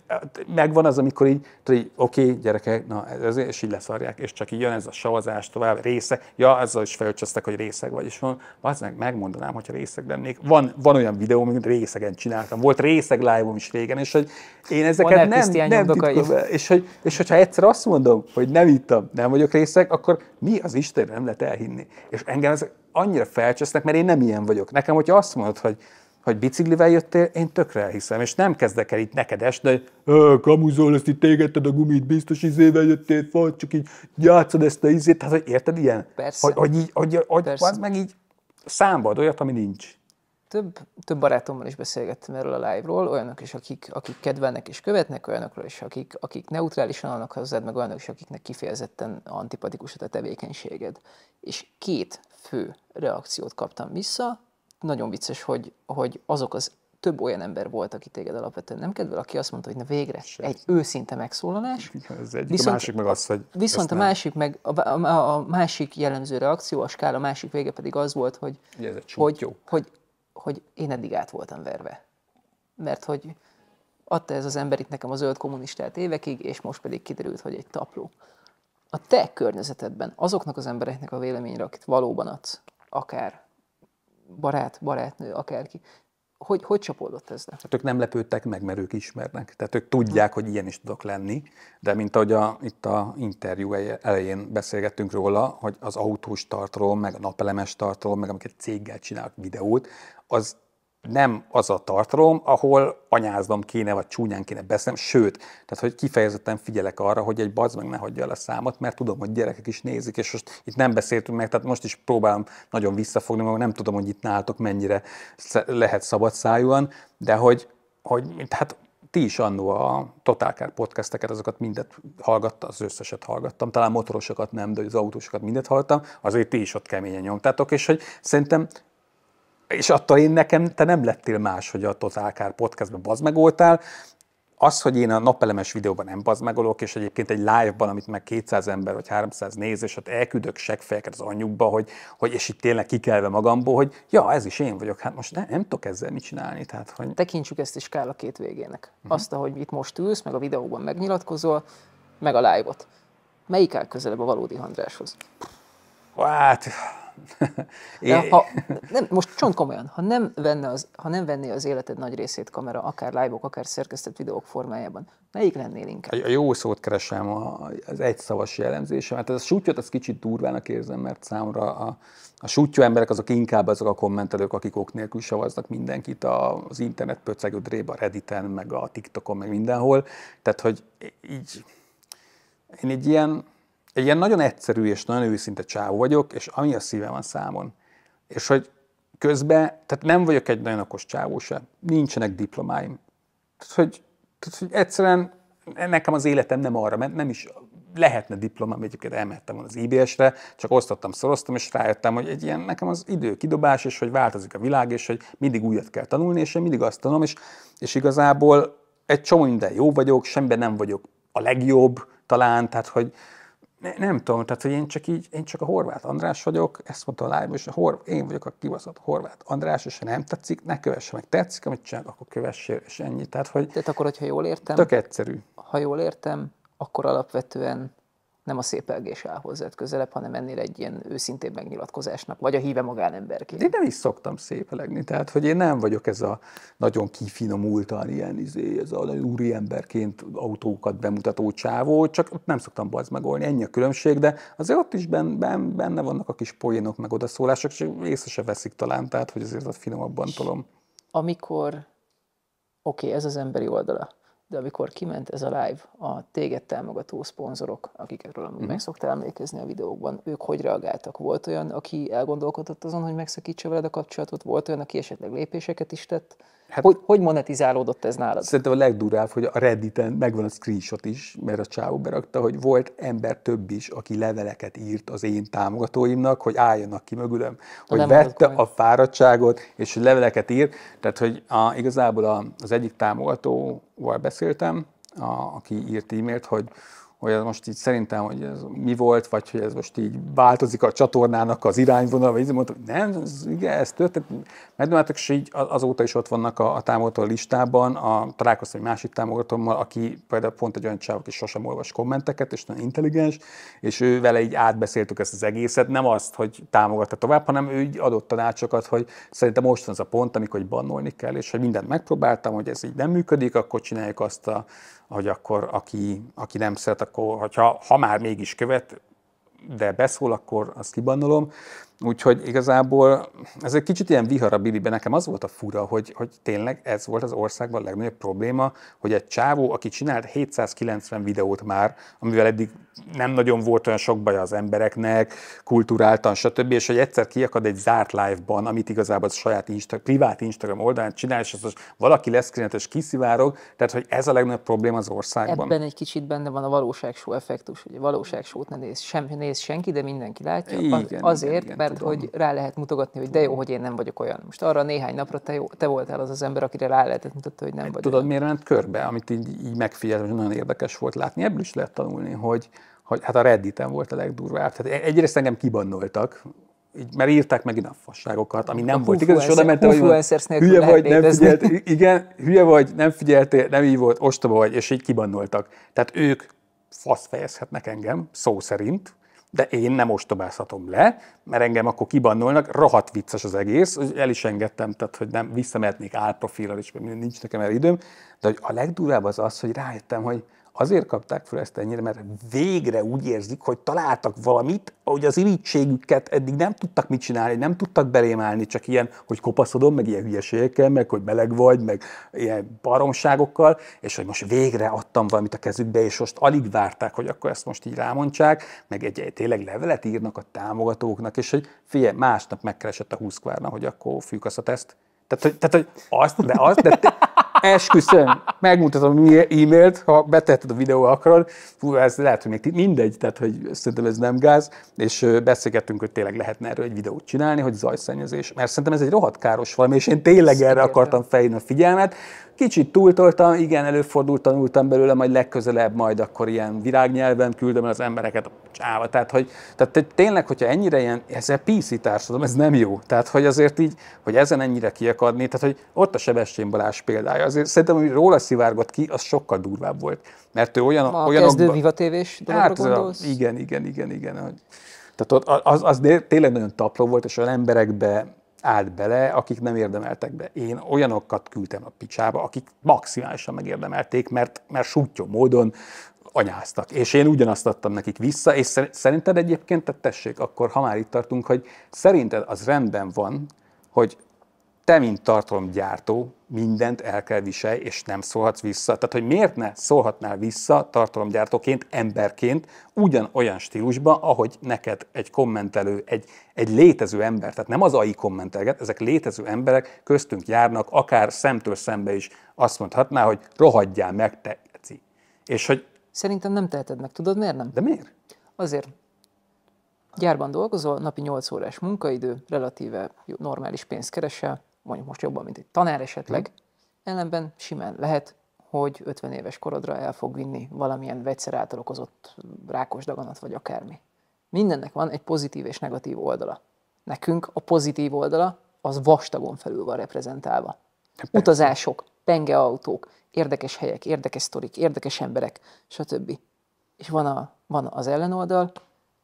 megvan az, amikor így, oké, okay, gyerekek, na, ez, és így leszarják, és csak így jön ez a savazás tovább, része. ja, azzal is felcsesztek, hogy részeg vagy, és van, meg megmondanám, hogyha részeg lennék. Van, van olyan videó, amit részegen csináltam, volt részeg live is régen, és hogy én ezeket van nem, nem titkom, és, hogy, és hogyha egyszer azt mondom, hogy nem ittam, nem vagyok részeg, akkor mi az Isten nem lehet elhinni. És engem ez annyira felcsesznek, mert én nem ilyen vagyok. Nekem, hogyha azt mondod, hogy hogy biciklivel jöttél, én tökre elhiszem, és nem kezdek el itt neked esni, hogy kamuzol, ezt itt égetted a gumit, biztos izével jöttél, vagy csak így játszod ezt a izét, hát hogy érted ilyen? Persze. Hogy, hogy így, hogy, hogy Persze. Az meg így számba ad olyat, ami nincs. Több, több barátommal is beszélgettem erről a live-ról, olyanok is, akik, akik kedvelnek és követnek, olyanokról is, akik, akik neutrálisan állnak hozzád, meg olyanok is, akiknek kifejezetten antipatikus a te tevékenységed. És két fő reakciót kaptam vissza, nagyon vicces, hogy, hogy azok az több olyan ember volt, aki téged alapvetően nem kedvel, aki azt mondta, hogy na végre Sem. egy őszinte megszólalás. ez egy, viszont, a másik meg az, hogy... Viszont a nem. másik, meg, a, a, a, másik jellemző reakció, a skála másik vége pedig az volt, hogy, hogy, hogy, hogy, hogy én eddig át voltam verve. Mert hogy adta ez az ember itt nekem a zöld kommunistát évekig, és most pedig kiderült, hogy egy tapló. A te környezetedben, azoknak az embereknek a véleményre, akit valóban adsz, akár barát, barátnő, akárki. Hogy, hogy csapódott ez le? Hát ők nem lepődtek meg, mert ők ismernek. Tehát ők tudják, hogy ilyen is tudok lenni, de mint ahogy a, itt a interjú elején beszélgettünk róla, hogy az autós tartalom, meg a napelemes tartalom, meg amiket céggel csinálok videót, az nem az a tartalom, ahol anyáznom kéne, vagy csúnyán kéne beszélnem, sőt, tehát hogy kifejezetten figyelek arra, hogy egy bazd meg ne hagyja el a számot, mert tudom, hogy gyerekek is nézik, és most itt nem beszéltünk meg, tehát most is próbálom nagyon visszafogni, mert nem tudom, hogy itt nálatok mennyire lehet szabad szájúan, de hogy, hogy hát ti is annó a Total Car podcasteket, azokat mindet hallgattam, az összeset hallgattam, talán motorosokat nem, de az autósokat mindet hallgattam, azért ti is ott keményen nyomtátok, és hogy szerintem és attól én nekem, te nem lettél más, hogy a Total Kár podcastben bazmegoltál, az, hogy én a napelemes videóban nem bazmegolok, és egyébként egy live-ban, amit meg 200 ember vagy 300 néz, és ott elküldök seggfejeket az anyjukba, hogy, hogy és itt tényleg kikelve magamból, hogy ja, ez is én vagyok, hát most ne, nem tudok ezzel mit csinálni. Tehát, hogy... Tekintsük ezt is kell a két végének. Uh-huh. Azt, ahogy itt most ülsz, meg a videóban megnyilatkozol, meg a live-ot. Melyik áll közelebb a valódi Andráshoz? Hát, de ha, nem, most csont komolyan, ha nem, venne az, ha nem venné az életed nagy részét kamera, akár live-ok, akár szerkesztett videók formájában, melyik lennél inkább? A jó szót keresem, az egyszavas jellemzése, mert ez a sútyot, az kicsit durvának érzem, mert számomra a, a sútyó emberek azok inkább azok a kommentelők, akik ok nélkül savaznak mindenkit az internet pöcegő a Redditen, meg a TikTokon, meg mindenhol. Tehát, hogy így, én egy ilyen, egy ilyen nagyon egyszerű és nagyon őszinte csávó vagyok, és ami a szívem van számon. És hogy közben, tehát nem vagyok egy nagyon okos csávó se, nincsenek diplomáim. Tehát, hogy, tehát, hogy egyszerűen nekem az életem nem arra ment, nem is lehetne diplomám, egyébként elmehettem volna az IBS-re, csak osztottam, szoroztam, és rájöttem, hogy egy ilyen nekem az idő kidobás, és hogy változik a világ, és hogy mindig újat kell tanulni, és én mindig azt tanulom, és, és igazából egy csomó minden jó vagyok, semben nem vagyok a legjobb talán, tehát hogy, ne, nem tudom, tehát hogy én csak így, én csak a horvát András vagyok, ezt mondta a lányom, és a hor, én vagyok a kivaszott horvát András, és ha nem tetszik, ne kövesse meg. Tetszik, amit csinál, akkor kövesse és ennyi. Tehát, hogy tehát akkor, hogyha jól értem, tök egyszerű. Ha jól értem, akkor alapvetően nem a szépelgés áll hozzád hát közelebb, hanem ennél egy ilyen őszintén megnyilatkozásnak, vagy a híve magánemberként. Én nem is szoktam szépelegni, tehát hogy én nem vagyok ez a nagyon kifinomultan ilyen, izé, ez a úri emberként autókat bemutató csávó, csak nem szoktam bazd megolni, ennyi a különbség, de azért ott is benne, benne vannak a kis poénok, meg odaszólások, és észre se veszik talán, tehát hogy azért a finomabban tolom. Amikor, oké, okay, ez az emberi oldala de amikor kiment ez a live, a téged támogató szponzorok, akikről amúgy uh-huh. meg szoktál emlékezni a videókban, ők hogy reagáltak? Volt olyan, aki elgondolkodott azon, hogy megszakítsa veled a kapcsolatot? Volt olyan, aki esetleg lépéseket is tett? Hát, hogy, hogy monetizálódott ez nálad? Szerintem a legdurább, hogy a Redditen megvan a screenshot is, mert a csávó berakta, hogy volt ember több is, aki leveleket írt az én támogatóimnak, hogy álljanak ki mögülem, hogy Nem vette a fáradtságot, és hogy leveleket írt. Tehát, hogy a, igazából a, az egyik támogatóval beszéltem, a, aki írt e-mailt, hogy hogy ez most így szerintem, hogy ez mi volt, vagy hogy ez most így változik a csatornának az irányvonal, vagy így mondtam, hogy nem, ez, igen, ez történt. Megdomáltak, és így azóta is ott vannak a, a támogató listában, a, találkoztam egy másik támogatómmal, aki például pont egy olyan csáv, aki sosem olvas kommenteket, és nagyon intelligens, és ő vele így átbeszéltük ezt az egészet, nem azt, hogy támogatta tovább, hanem ő így adott tanácsokat, hogy szerintem most van az a pont, amikor hogy bannolni kell, és hogy mindent megpróbáltam, hogy ez így nem működik, akkor csináljuk azt a, hogy akkor aki, aki nem szeret, akkor hogyha, ha már mégis követ, de beszól, akkor azt kibannolom. Úgyhogy igazából ez egy kicsit ilyen vihar a Bilibe. Nekem az volt a fura, hogy, hogy tényleg ez volt az országban a legnagyobb probléma, hogy egy csávó, aki csinált 790 videót már, amivel eddig nem nagyon volt olyan sok baj az embereknek, kulturáltan, stb. És hogy egyszer kiakad egy zárt live-ban, amit igazából a saját Insta, privát Instagram oldalán csinál, és az most valaki lesz és kiszivárog, tehát hogy ez a legnagyobb probléma az országban. Ebben egy kicsit benne van a valóságsó effektus, hogy a valóságsót ne néz, sem, néz senki, de mindenki látja. Igen, az, azért, igen, igen mert Tudom. hogy rá lehet mutogatni, hogy de jó, hogy én nem vagyok olyan. Most arra néhány napra te, jó, te voltál az az ember, akire rá lehetett mutatni, hogy nem hát, vagy. Tudod, olyan. miért ment körbe, amit így, így megfigyeltem, nagyon érdekes volt látni. Ebből is lehet tanulni, hogy, hogy hát a Redditen volt a legdurvább. Tehát e- egyrészt engem kibannoltak, így, mert írták megint a fasságokat, ami nem a volt igaz, és oda mentem, hogy hülye vagy, nem figyelt, igen, hülye vagy, nem figyeltél, nem így volt, ostoba vagy, és így kibannoltak. Tehát ők fasz fejezhetnek engem, szó szerint, de én nem ostobázhatom le, mert engem akkor kibannolnak, rohadt vicces az egész, hogy el is engedtem, tehát hogy nem visszamehetnék álprofillal, mert nincs nekem el időm, de hogy a legdurább az az, hogy rájöttem, hogy azért kapták fel ezt ennyire, mert végre úgy érzik, hogy találtak valamit, hogy az irítségüket eddig nem tudtak mit csinálni, nem tudtak belém állni, csak ilyen, hogy kopaszodom, meg ilyen hülyeségekkel, meg hogy meleg vagy, meg ilyen baromságokkal, és hogy most végre adtam valamit a kezükbe, és most alig várták, hogy akkor ezt most így rámondsák, meg egy, egy tényleg levelet írnak a támogatóknak, és hogy figyelj, másnap megkeresett a húszkvárna, hogy akkor az a teszt. Tehát, hogy, tehát, hogy azt, de azt, de, te, Esküszöm, megmutatom e- e-mailt, ha betetted a videó akarod. Fú, ez lehet, hogy még mindegy, tehát hogy szerintem ez nem gáz, és beszélgettünk, hogy tényleg lehetne erről egy videót csinálni, hogy zajszennyezés. Mert szerintem ez egy rohadt káros valami, és én tényleg erre akartam fejlődni a figyelmet, Kicsit túltoltam, igen, előfordult, tanultam belőle, majd legközelebb majd akkor ilyen virágnyelven küldöm el az embereket a csáva. Tehát, hogy, tehát tényleg, hogyha ennyire ilyen, ez a PC társadalom, ez nem jó. Tehát, hogy azért így, hogy ezen ennyire kiakadni, tehát, hogy ott a Sebestyén Balázs példája. Azért szerintem, hogy róla szivárgott ki, az sokkal durvább volt. Mert ő olyan... A olyan kezdő Viva tévés hát, a, igen, igen, igen, igen. tehát ott az, az, az tényleg nagyon tapló volt, és olyan emberekbe állt bele, akik nem érdemeltek be. Én olyanokat küldtem a picsába, akik maximálisan megérdemelték, mert, mert sútyó módon anyáztak. És én ugyanazt adtam nekik vissza, és szerinted egyébként, tehát tessék, akkor ha már itt tartunk, hogy szerinted az rendben van, hogy te, mint tartalomgyártó, mindent el kell viselj, és nem szólhatsz vissza. Tehát, hogy miért ne szólhatnál vissza tartalomgyártóként, emberként, ugyanolyan stílusban, ahogy neked egy kommentelő, egy, egy létező ember, tehát nem az AI kommentelget, ezek létező emberek köztünk járnak, akár szemtől szembe is azt mondhatná, hogy rohadjál meg, te eci. És hogy... Szerintem nem teheted meg, tudod miért nem? De miért? Azért, gyárban dolgozol, napi 8 órás munkaidő, relatíve normális pénzt keresel, mondjuk most jobban, mint egy tanár esetleg, hm. ellenben simán lehet, hogy 50 éves korodra el fog vinni valamilyen vegyszer által okozott rákos daganat, vagy akármi. Mindennek van egy pozitív és negatív oldala. Nekünk a pozitív oldala az vastagon felül van reprezentálva. Persze. Utazások, pengeautók, érdekes helyek, érdekes sztorik, érdekes emberek, stb. És van, a, van az ellenoldal,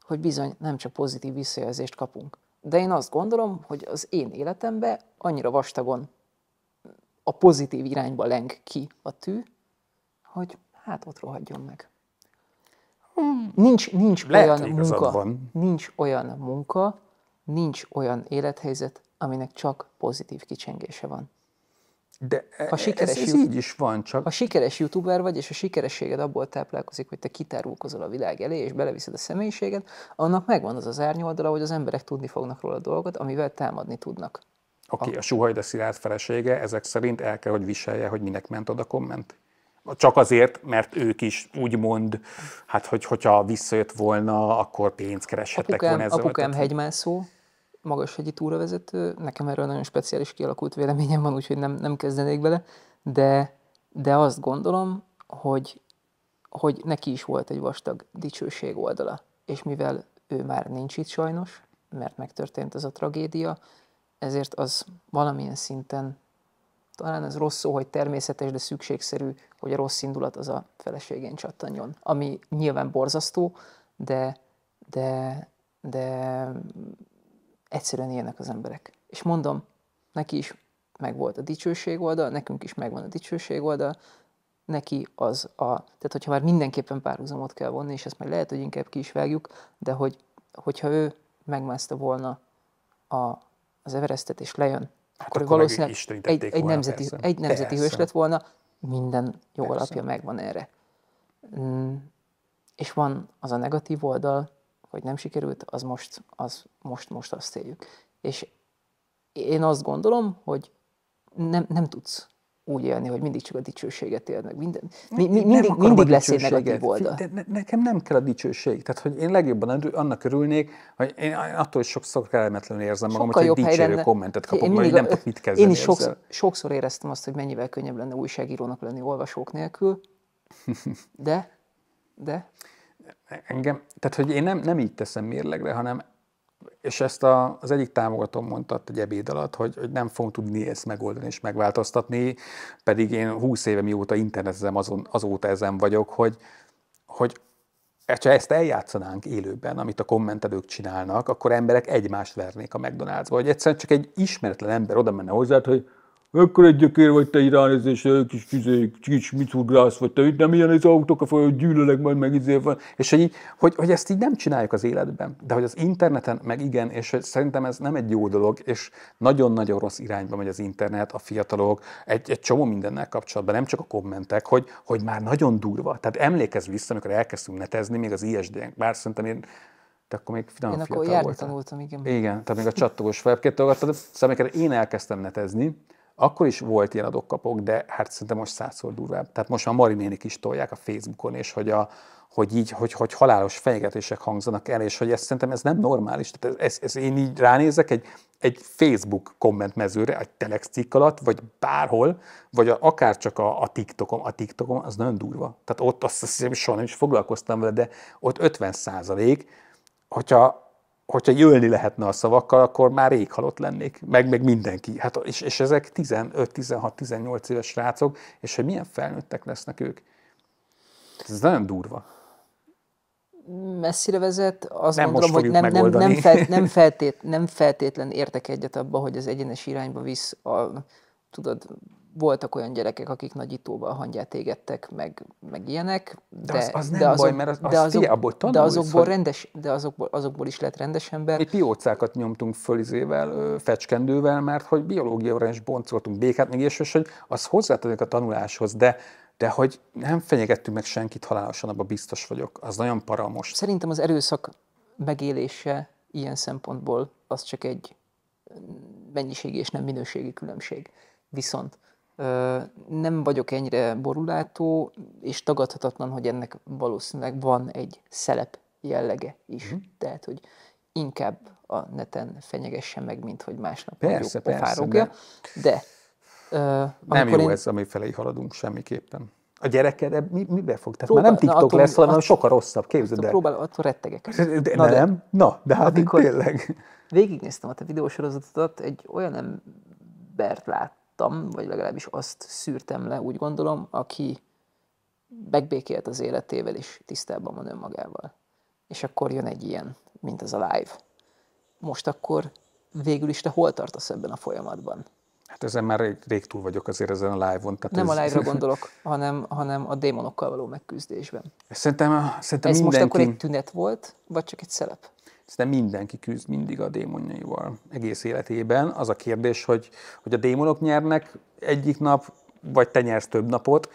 hogy bizony nem csak pozitív visszajelzést kapunk, de én azt gondolom, hogy az én életembe annyira vastagon a pozitív irányba leng ki a tű, hogy hát ott rohadjon meg. Nincs, nincs Lehet, olyan munka, van. nincs olyan munka, nincs olyan élethelyzet, aminek csak pozitív kicsengése van. De e, ha e, sikeres ez, ez így is van, csak... Ha sikeres youtuber vagy, és a sikerességed abból táplálkozik, hogy te kitárulkozol a világ elé, és beleviszed a személyiséged, annak megvan az az árnyoldala, hogy az emberek tudni fognak róla dolgot, amivel támadni tudnak. Oké, okay, a, a Suhajda Szilárd felesége ezek szerint el kell, hogy viselje, hogy minek ment oda komment? Csak azért, mert ők is úgy mond, hát hogy, hogyha visszajött volna, akkor pénzt kereshettek apukám, volna ezzel. Apukám hegymászó, magas hegyi túravezető, nekem erről nagyon speciális kialakult véleményem van, úgyhogy nem, nem kezdenék bele, de, de azt gondolom, hogy, hogy neki is volt egy vastag dicsőség oldala. És mivel ő már nincs itt sajnos, mert megtörtént ez a tragédia, ezért az valamilyen szinten, talán ez rossz szó, hogy természetes, de szükségszerű, hogy a rossz indulat az a feleségén csattanjon. Ami nyilván borzasztó, de, de, de Egyszerűen ilyenek az emberek. És mondom, neki is megvolt a dicsőség oldal, nekünk is megvan a dicsőség oldal, neki az a, tehát hogyha már mindenképpen párhuzamot kell vonni, és ezt majd lehet, hogy inkább ki is vágjuk, de hogy, hogyha ő megmászta volna a, az Everestet és lejön, hát akkor, akkor valószínűleg egy, egy, volna, nemzeti, egy nemzeti persze. hős lett volna, minden jó persze. alapja megvan erre. Mm, és van az a negatív oldal, hogy nem sikerült, az most, az most, most azt éljük. És én azt gondolom, hogy nem, nem tudsz úgy élni, hogy mindig csak a dicsőséget élnek. meg. Minden, mi, mi, mindig mindig lesz egy negatív oldal. De nekem nem kell a dicsőség. Tehát, hogy én legjobban annak örülnék, hogy én attól is sokszor kellemetlenül érzem magam, hogy egy dicsérő lenne. kommentet kapok, én mindig, nem tudok mit kezdeni Én is sokszor, sokszor éreztem azt, hogy mennyivel könnyebb lenne újságírónak lenni olvasók nélkül, de, de engem, tehát hogy én nem, nem így teszem mérlegre, hanem és ezt a, az egyik támogatom mondta egy ebéd alatt, hogy, hogy nem fogunk tudni ezt megoldani és megváltoztatni, pedig én 20 éve mióta internetezem, azon, azóta ezen vagyok, hogy, hogy ha ezt eljátszanánk élőben, amit a kommentelők csinálnak, akkor emberek egymást vernék a McDonald'sba, hogy egyszerűen csak egy ismeretlen ember oda menne hozzá, hogy Mekkora egy gyökér vagy te irányozás, kis, kis, kis ugrász vagy te, itt nem ilyen az autók, a folyó, gyűlölek majd meg izé van. És hogy, hogy, hogy, ezt így nem csináljuk az életben, de hogy az interneten meg igen, és szerintem ez nem egy jó dolog, és nagyon-nagyon rossz irányba megy az internet, a fiatalok, egy, egy csomó mindennel kapcsolatban, nem csak a kommentek, hogy, hogy már nagyon durva. Tehát emlékezz vissza, amikor elkezdtünk netezni, még az isd -nk. bár szerintem én te akkor még finom én fiatal akkor voltam. tanultam, igen. Igen, tehát még a csattogós webkét tolgattad, szóval én elkezdtem netezni, akkor is volt ilyen adokkapok, de hát szerintem most százszor durvább. Tehát most már Marinénik is tolják a Facebookon, és hogy, a, hogy így, hogy, hogy halálos fenyegetések hangzanak el, és hogy ez szerintem ez nem normális. Tehát ez, ez, én így ránézek egy, egy Facebook kommentmezőre, egy telex cikk alatt, vagy bárhol, vagy a, akár csak a, a TikTokon, a TikTokon az nagyon durva. Tehát ott azt hiszem, soha nem is foglalkoztam vele, de ott 50 százalék, hogyha hogyha jölni lehetne a szavakkal, akkor már rég halott lennék, meg, meg mindenki. Hát, és, és ezek 15-16-18 éves srácok, és hogy milyen felnőttek lesznek ők. Ez nagyon durva. Messzire vezet, azt nem gondolom, hogy nem, nem, nem, fel, nem, feltét, nem feltétlen értek egyet abba, hogy az egyenes irányba visz a, tudod, voltak olyan gyerekek, akik nagyítóval hangyát égettek, meg, meg ilyenek. De, de az, az nem de azok, baj, mert az, az de azok, tanulsz, de azokból, hogy... rendes, de azokból, azokból is lett rendes ember. Mi piócákat nyomtunk föl fecskendővel, mert hogy biológia is boncoltunk békát, még és hogy az hozzátartozik a tanuláshoz, de de hogy nem fenyegettünk meg senkit halálosan, abban biztos vagyok. Az nagyon para most. Szerintem az erőszak megélése ilyen szempontból az csak egy mm, mennyiségi és nem minőségi különbség. Viszont nem vagyok ennyire borulátó, és tagadhatatlan, hogy ennek valószínűleg van egy szelep jellege is. Mm. Tehát, hogy inkább a neten fenyegessen meg, mint hogy másnap persze, persze, de, de uh, nem jó én... ez, ami felé haladunk semmiképpen. A gyereked mi, mibe fog? Tehát próbál, már nem TikTok na, attól, lesz, hanem attól, sokkal rosszabb, képzeld el. Próbál, attól rettegek. De, na, nem? De, na, de hát tényleg. Végignéztem a te videósorozatot, egy olyan embert láttam, láttam, vagy legalábbis azt szűrtem le, úgy gondolom, aki megbékélt az életével, és tisztában van önmagával. És akkor jön egy ilyen, mint ez a live. Most akkor végül is te hol tartasz ebben a folyamatban? Hát ezen már rég, rég túl vagyok azért ezen a live-on. Tehát nem ez... a live-ra gondolok, hanem, hanem a démonokkal való megküzdésben. Szerintem, szerintem Ez mindenki... most akkor egy tünet volt, vagy csak egy szelep? szinte mindenki küzd mindig a démonjaival egész életében. Az a kérdés, hogy, hogy a démonok nyernek egyik nap, vagy te nyersz több napot,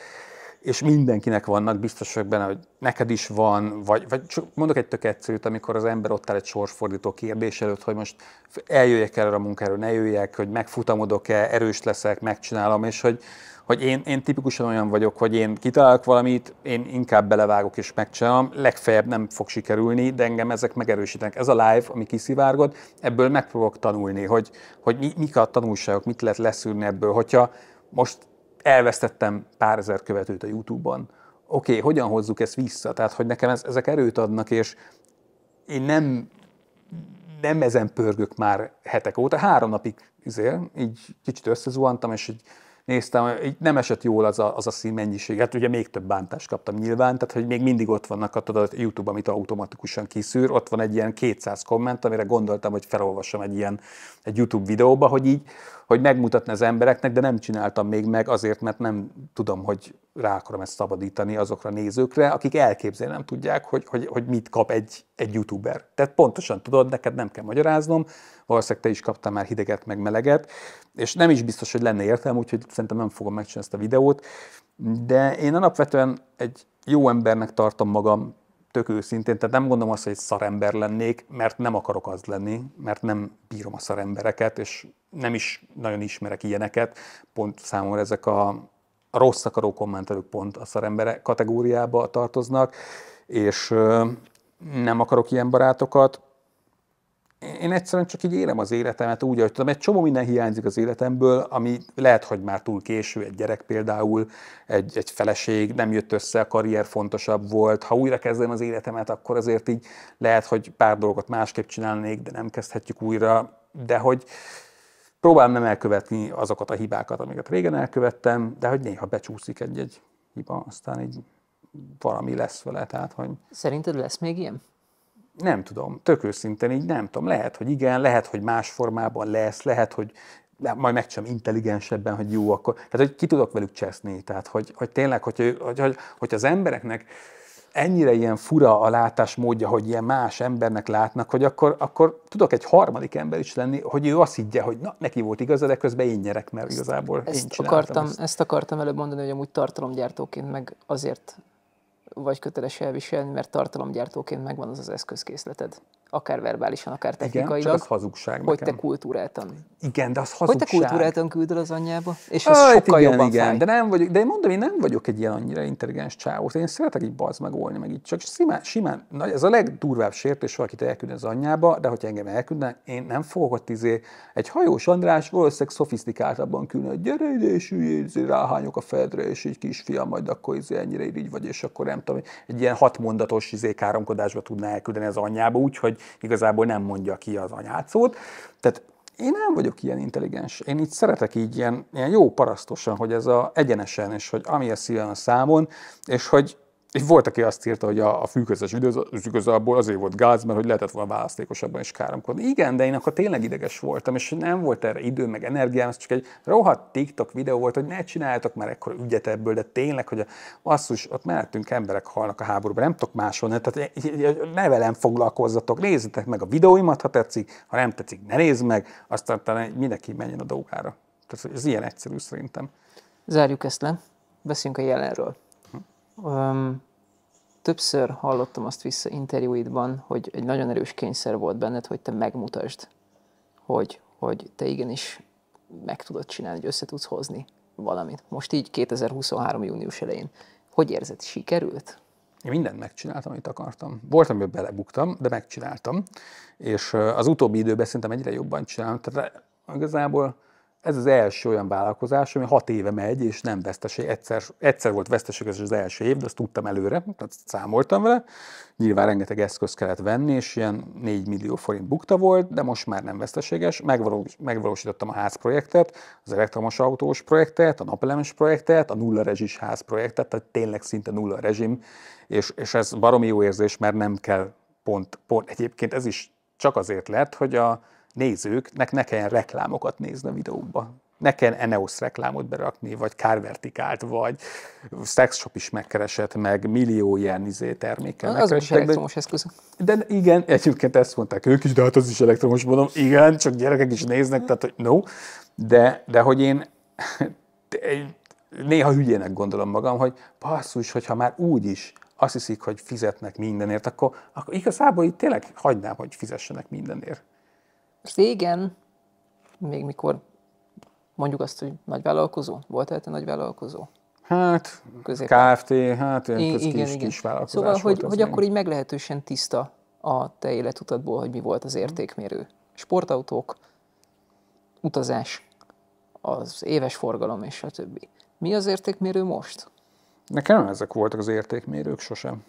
és mindenkinek vannak, biztos vagyok benne, hogy neked is van, vagy, vagy csak mondok egy tök egyszerűt, amikor az ember ott áll egy sorsfordító kérdés előtt, hogy most eljöjjek erre a munkáról, ne jöjjek, hogy megfutamodok-e, erős leszek, megcsinálom, és hogy, hogy én, én tipikusan olyan vagyok, hogy én kitalálok valamit, én inkább belevágok és megcsinálom, legfeljebb nem fog sikerülni, de engem ezek megerősítenek. Ez a live, ami kiszivárgott, ebből fogok tanulni, hogy, hogy mi, mik a tanulságok, mit lehet leszűrni ebből. Hogyha most elvesztettem pár ezer követőt a YouTube-ban. Oké, okay, hogyan hozzuk ezt vissza? Tehát, hogy nekem ez, ezek erőt adnak, és én nem, nem ezen pörgök már hetek óta. Három napig izél, így kicsit összezuhantam, és így néztem, így nem esett jól az a, az a szín mennyiség. Hát ugye még több bántást kaptam nyilván, tehát hogy még mindig ott vannak a, YouTube, amit automatikusan kiszűr, ott van egy ilyen 200 komment, amire gondoltam, hogy felolvasom egy ilyen egy YouTube videóba, hogy így hogy megmutatni az embereknek, de nem csináltam még meg azért, mert nem tudom, hogy rá akarom ezt szabadítani azokra a nézőkre, akik elképzelni nem tudják, hogy, hogy, hogy mit kap egy, egy youtuber. Tehát pontosan tudod, neked nem kell magyaráznom, valószínűleg te is kaptam már hideget, meg meleget, és nem is biztos, hogy lenne értelme, úgyhogy szerintem nem fogom megcsinálni ezt a videót, de én alapvetően egy jó embernek tartom magam, tök őszintén, tehát nem gondolom azt, hogy egy szarember lennék, mert nem akarok az lenni, mert nem bírom a szarembereket, és nem is nagyon ismerek ilyeneket. Pont számomra ezek a rossz akaró kommentelők pont a szarembere kategóriába tartoznak, és nem akarok ilyen barátokat én egyszerűen csak így élem az életemet úgy, ahogy tudom, egy csomó minden hiányzik az életemből, ami lehet, hogy már túl késő, egy gyerek például, egy, egy feleség, nem jött össze, a karrier fontosabb volt, ha újra kezdem az életemet, akkor azért így lehet, hogy pár dolgot másképp csinálnék, de nem kezdhetjük újra, de hogy próbálom nem elkövetni azokat a hibákat, amiket régen elkövettem, de hogy néha becsúszik egy-egy hiba, aztán így valami lesz vele, tehát hogy... Szerinted lesz még ilyen? nem tudom, tök őszintén így nem tudom, lehet, hogy igen, lehet, hogy más formában lesz, lehet, hogy majd megcsinom intelligensebben, hogy jó, akkor, tehát hogy ki tudok velük cseszni, tehát hogy, hogy tényleg, hogy, hogy, hogy, hogy az embereknek ennyire ilyen fura a látásmódja, hogy ilyen más embernek látnak, hogy akkor, akkor tudok egy harmadik ember is lenni, hogy ő azt higgye, hogy na, neki volt igaza, de közben én nyerek, mert igazából ezt én akartam, ezt. ezt akartam előbb mondani, hogy amúgy tartalomgyártóként meg azért vagy köteles elviselni, mert tartalomgyártóként megvan az az eszközkészleted akár verbálisan, akár technikailag. Igen, csak az hazugság Hogy nekem. te kultúráltan. Igen, de az hazugság. Hogy te kultúráltan küldöd az anyjába, és az Aj, sokkal igen, jobban igen, fáj. De, nem vagyok, de én mondom, én nem vagyok egy ilyen annyira intelligens csávó. Én szeretek így bazd olni, meg így csak simán, simán. Na, ez a legdurvább sértés, valakit elküld az anyjába, de hogyha engem elküldnek, én nem fogok ott izé, egy hajós András valószínűleg szofisztikáltabban küldne, hogy gyere ide, és így izé, ráhányok a fedre, és így kisfiam, majd akkor izé ennyire így vagy, és akkor nem tudom, egy ilyen hatmondatos izé káromkodásba tudná elküldeni az anyjába, úgyhogy hogy igazából nem mondja ki az anyácót. Tehát én nem vagyok ilyen intelligens. Én itt szeretek így ilyen, ilyen jó parasztosan, hogy ez a egyenesen, és hogy ami a szívem a számon, és hogy és volt, aki azt írta, hogy a, a fűközös időzők igazából azért volt gáz, mert hogy lehetett volna választékosabban is káromkodni. Igen, de én akkor tényleg ideges voltam, és nem volt erre idő, meg energiám, ez csak egy rohadt TikTok videó volt, hogy ne csináljatok már ekkor ügyet ebből, de tényleg, hogy a basszus, ott mellettünk emberek halnak a háborúban, nem tudok máshol, tehát ne velem foglalkozzatok, nézzetek meg a videóimat, ha tetszik, ha nem tetszik, ne nézd meg, aztán talán mindenki menjen a dolgára. Tehát ez ilyen egyszerű szerintem. Zárjuk ezt le, beszéljünk a jelenről. Um, többször hallottam azt vissza interjúidban, hogy egy nagyon erős kényszer volt benned, hogy te megmutasd, hogy, hogy te igenis meg tudod csinálni, hogy össze tudsz hozni valamit. Most így 2023. június elején. Hogy érzed, sikerült? Én mindent megcsináltam, amit akartam. Voltam, amiben belebuktam, de megcsináltam. És az utóbbi időben szerintem egyre jobban csináltam. igazából ez az első olyan vállalkozás, ami hat éve megy, és nem veszteség. Egyszer, egyszer volt veszteséges az első év, de azt tudtam előre, tehát számoltam vele. Nyilván rengeteg eszköz kellett venni, és ilyen 4 millió forint bukta volt, de most már nem veszteséges. megvalósítottam a házprojektet, az elektromos autós projektet, a napelemes projektet, a nulla rezsis házprojektet, tehát tényleg szinte nulla rezsim, és, és ez baromi jó érzés, mert nem kell pont, pont egyébként ez is csak azért lett, hogy a nézőknek ne kelljen reklámokat nézni a videókba. Ne kelljen Eneos reklámot berakni, vagy kárvertikált, vagy Shop is megkeresett meg, millió ilyen izé termékkel. Az is elektromos de, eszköz. De igen, egyébként ezt mondták ők is, de hát az is elektromos, mondom, igen, csak gyerekek is néznek, tehát hogy no. De, de hogy én néha hülyének gondolom magam, hogy basszus, hogyha már úgy is azt hiszik, hogy fizetnek mindenért, akkor, akkor igazából itt tényleg hagynám, hogy fizessenek mindenért régen, még mikor mondjuk azt, hogy nagy vállalkozó, volt -e te nagy vállalkozó? Hát, Közép. KFT, hát ilyen igen, kis, igen. kis vállalkozás Szóval, volt hogy, hogy akkor így meglehetősen tiszta a te életutatból, hogy mi volt az értékmérő. Sportautók, utazás, az éves forgalom és a többi. Mi az értékmérő most? Nekem ezek voltak az értékmérők sosem.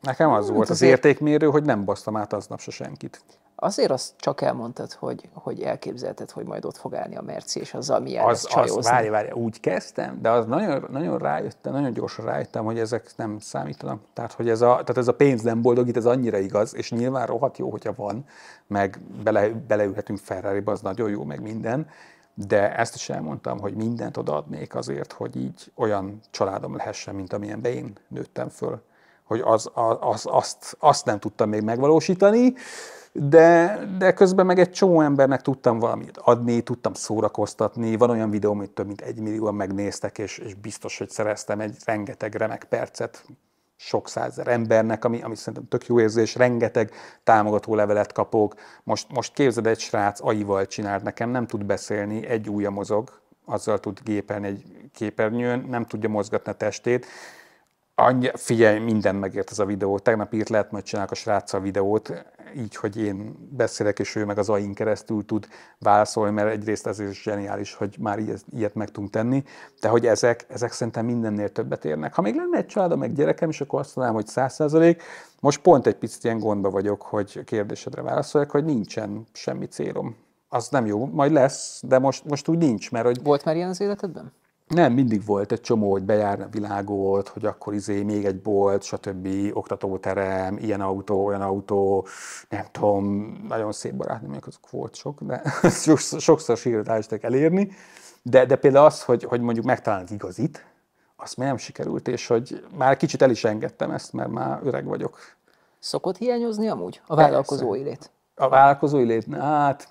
Nekem az Mint hát volt az, az értékmérő, hogy nem basztam át aznap se senkit azért azt csak elmondtad, hogy, hogy elképzelted, hogy majd ott fog állni a merci, és az ami az, Az, várj, várj, úgy kezdtem, de az nagyon, nagyon rájöttem, nagyon gyorsan rájöttem, hogy ezek nem számítanak. Tehát, hogy ez a, tehát ez a pénz nem boldogít, ez annyira igaz, és nyilván rohadt jó, hogyha van, meg bele, beleülhetünk ferrari az nagyon jó, meg minden, de ezt is elmondtam, hogy mindent odaadnék azért, hogy így olyan családom lehessen, mint amilyenben én nőttem föl. Hogy az, az, azt, azt nem tudtam még megvalósítani, de, de közben meg egy csomó embernek tudtam valamit adni, tudtam szórakoztatni, van olyan videóm, amit több mint egy millióan megnéztek, és, és biztos, hogy szereztem egy rengeteg remek percet sok százer embernek, ami, ami szerintem tök jó érzés, rengeteg támogató levelet kapok. Most, most képzeld, egy srác aival csinált nekem, nem tud beszélni, egy újja mozog, azzal tud gépelni egy képernyőn, nem tudja mozgatni a testét, Annyi, figyelj, minden megért ez a videó. Tegnap írt, lehet majd csinálok a a videót így, hogy én beszélek, és ő meg az AI-n keresztül tud válaszolni, mert egyrészt ez is zseniális, hogy már ilyet, meg tudunk tenni, de hogy ezek, ezek szerintem mindennél többet érnek. Ha még lenne egy családom, meg gyerekem, és akkor azt mondanám, hogy száz százalék, most pont egy picit ilyen gondba vagyok, hogy kérdésedre válaszoljak, hogy nincsen semmi célom. Az nem jó, majd lesz, de most, most úgy nincs, mert hogy... Volt már ilyen az életedben? nem, mindig volt egy csomó, hogy bejárna a világot, hogy akkor izé még egy bolt, stb. oktatóterem, ilyen autó, olyan autó, nem tudom, nagyon szép barátnőm, azok volt sok, de sokszor sikerült elérni. De, de például az, hogy, hogy mondjuk megtalálnak igazit, azt még nem sikerült, és hogy már kicsit el is engedtem ezt, mert már öreg vagyok. Szokott hiányozni amúgy a vállalkozói lét? A vállalkozói lét, hát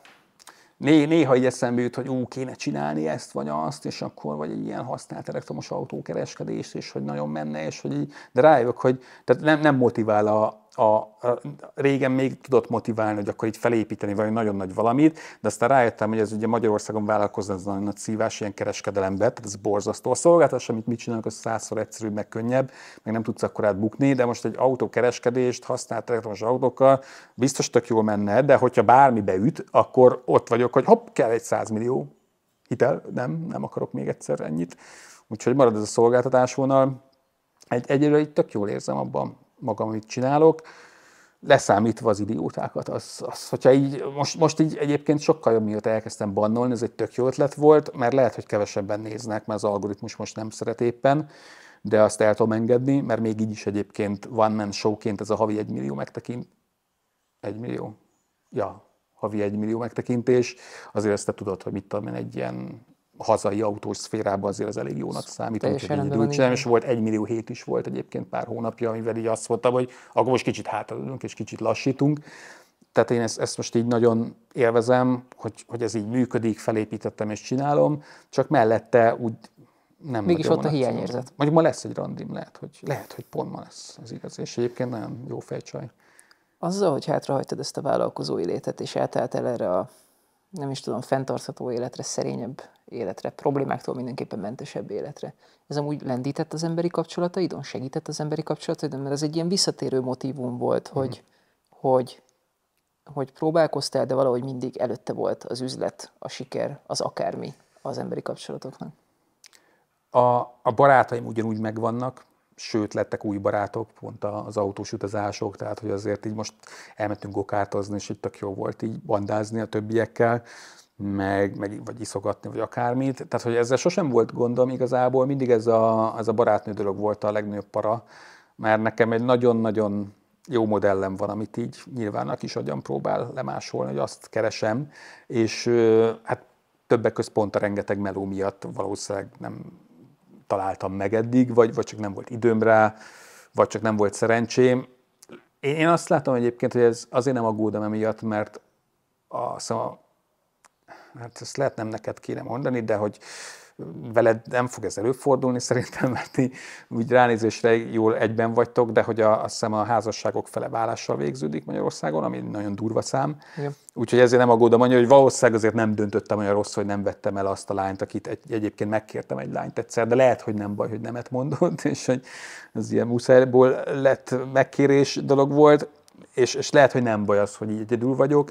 Né, néha így eszembe jut, hogy ú, kéne csinálni ezt vagy azt, és akkor, vagy egy ilyen használt elektromos autókereskedést, és hogy nagyon menne, és hogy így, de rájövök, hogy tehát nem, nem motivál a, a, a régen még tudott motiválni, hogy akkor így felépíteni valami nagyon nagy valamit, de aztán rájöttem, hogy ez ugye Magyarországon vállalkozni az nagyon nagy szívás, ilyen kereskedelembe, tehát ez borzasztó. A szolgáltatás, amit mi csinálunk, az százszor egyszerűbb, meg könnyebb, meg nem tudsz akkor átbukni, de most egy autókereskedést használt elektromos autókkal biztos tök jól menne, de hogyha bármi beüt, akkor ott vagyok, hogy hopp, kell egy 100 millió hitel, nem, nem akarok még egyszer ennyit. Úgyhogy marad ez a vonal. Egy, egyelőre így tök jól érzem abban, magam, amit csinálok, leszámítva az idiótákat. Az, az, hogyha így, most, most így egyébként sokkal jobb, mióta elkezdtem bannolni, ez egy tök jó ötlet volt, mert lehet, hogy kevesebben néznek, mert az algoritmus most nem szeret éppen, de azt el tudom engedni, mert még így is egyébként van man showként ez a havi egy millió megtekint. egy millió? Ja, havi egy millió megtekintés. Azért ezt te tudod, hogy mit tudom én, egy ilyen hazai autós szférában azért az elég jónak számít, amit egyedül csinálom, és volt egy millió hét is volt egyébként pár hónapja, amivel így azt mondtam, hogy akkor most kicsit hátadunk és kicsit lassítunk. Tehát én ezt, ezt most így nagyon élvezem, hogy, hogy ez így működik, felépítettem és csinálom, csak mellette úgy nem Mégis ott a hiányérzet. Mondjuk ma lesz egy randim, lehet, hogy, lehet, hogy pont ma lesz, az igaz. És egyébként nagyon jó fejcsaj. Azzal, hogy hátrahagytad ezt a vállalkozói létet, és el erre a nem is tudom, fenntartható életre, szerényebb életre, problémáktól mindenképpen mentesebb életre. Ez amúgy lendített az emberi kapcsolataidon? Segített az emberi kapcsolataidon? Mert ez egy ilyen visszatérő motivum volt, mm. hogy, hogy, hogy próbálkoztál, de valahogy mindig előtte volt az üzlet, a siker, az akármi az emberi kapcsolatoknak. A, a barátaim ugyanúgy megvannak, sőt lettek új barátok, pont az autós utazások, tehát hogy azért így most elmentünk gokártozni, és itt tök jó volt így bandázni a többiekkel, meg, meg vagy iszogatni, vagy akármit. Tehát, hogy ezzel sosem volt gondom igazából, mindig ez a, ez a barátnő dolog volt a legnagyobb para, mert nekem egy nagyon-nagyon jó modellem van, amit így nyilván a kis agyam próbál lemásolni, hogy azt keresem, és hát többek között pont a rengeteg meló miatt valószínűleg nem találtam meg eddig, vagy, vagy csak nem volt időm rá, vagy csak nem volt szerencsém. Én azt látom egyébként, hogy ez azért nem aggódom emiatt, mert a, szóval, hát ezt lehet nem neked kéne mondani, de hogy veled nem fog ez előfordulni szerintem, mert ti úgy ránézésre jól egyben vagytok, de hogy a, azt hiszem a házasságok fele válással végződik Magyarországon, ami nagyon durva szám. Igen. Úgyhogy ezért nem aggódom annyira, hogy valószínűleg azért nem döntöttem olyan rossz, hogy nem vettem el azt a lányt, akit egy, egyébként megkértem egy lányt egyszer, de lehet, hogy nem baj, hogy nemet mondott, és hogy az ilyen muszájból lett megkérés dolog volt, és, és lehet, hogy nem baj az, hogy így egyedül vagyok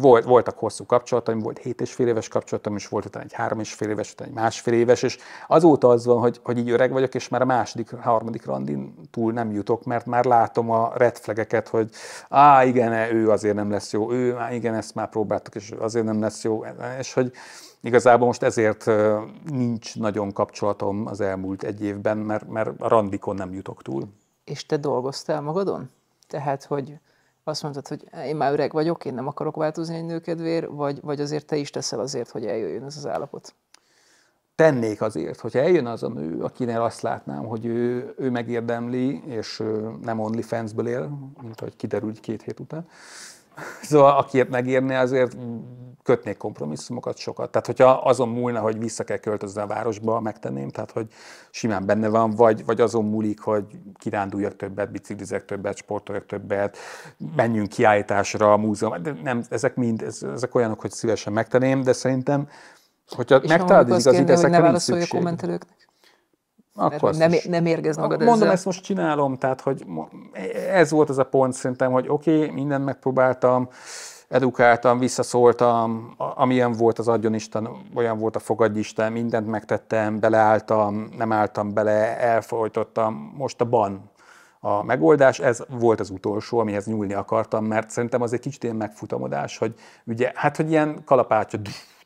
volt, voltak hosszú kapcsolataim, volt hét és fél éves kapcsolatom, és volt utána egy három és fél éves, utána egy másfél éves, és azóta az van, hogy, hogy így öreg vagyok, és már a második, harmadik randin túl nem jutok, mert már látom a redflegeket, hogy á, igen, e, ő azért nem lesz jó, ő, á, igen, ezt már próbáltuk, és azért nem lesz jó, és hogy igazából most ezért nincs nagyon kapcsolatom az elmúlt egy évben, mert, mert a randikon nem jutok túl. És te dolgoztál magadon? Tehát, hogy azt mondtad, hogy én már öreg vagyok, én nem akarok változni egy nőkedvér, vagy, vagy azért te is teszel azért, hogy eljöjjön ez az állapot? Tennék azért, hogy eljön az a nő, akinél azt látnám, hogy ő, ő megérdemli, és nem only fansből él, mint ahogy kiderült két hét után, Szóval akiért megírni, azért kötnék kompromisszumokat sokat. Tehát, hogyha azon múlna, hogy vissza kell költözni a városba, megtenném, tehát, hogy simán benne van, vagy, vagy azon múlik, hogy kiránduljak többet, biciklizek többet, sportoljak többet, menjünk kiállításra, a múzeum, de nem, ezek mind, ez, ezek olyanok, hogy szívesen megtenném, de szerintem, hogyha megtalálod az igazit, ezekre nincs szükség. Akkor nem, nem érgez magad Mondom, ezzel. ezt most csinálom, tehát hogy ez volt az a pont szerintem, hogy oké, okay, mindent megpróbáltam, edukáltam, visszaszóltam, amilyen volt az adjon Isten, olyan volt a fogadj Isten, mindent megtettem, beleálltam, nem álltam bele, elfolytottam, most a ban a megoldás, ez volt az utolsó, amihez nyúlni akartam, mert szerintem az egy kicsit ilyen megfutamodás, hogy ugye, hát hogy ilyen kalapátja,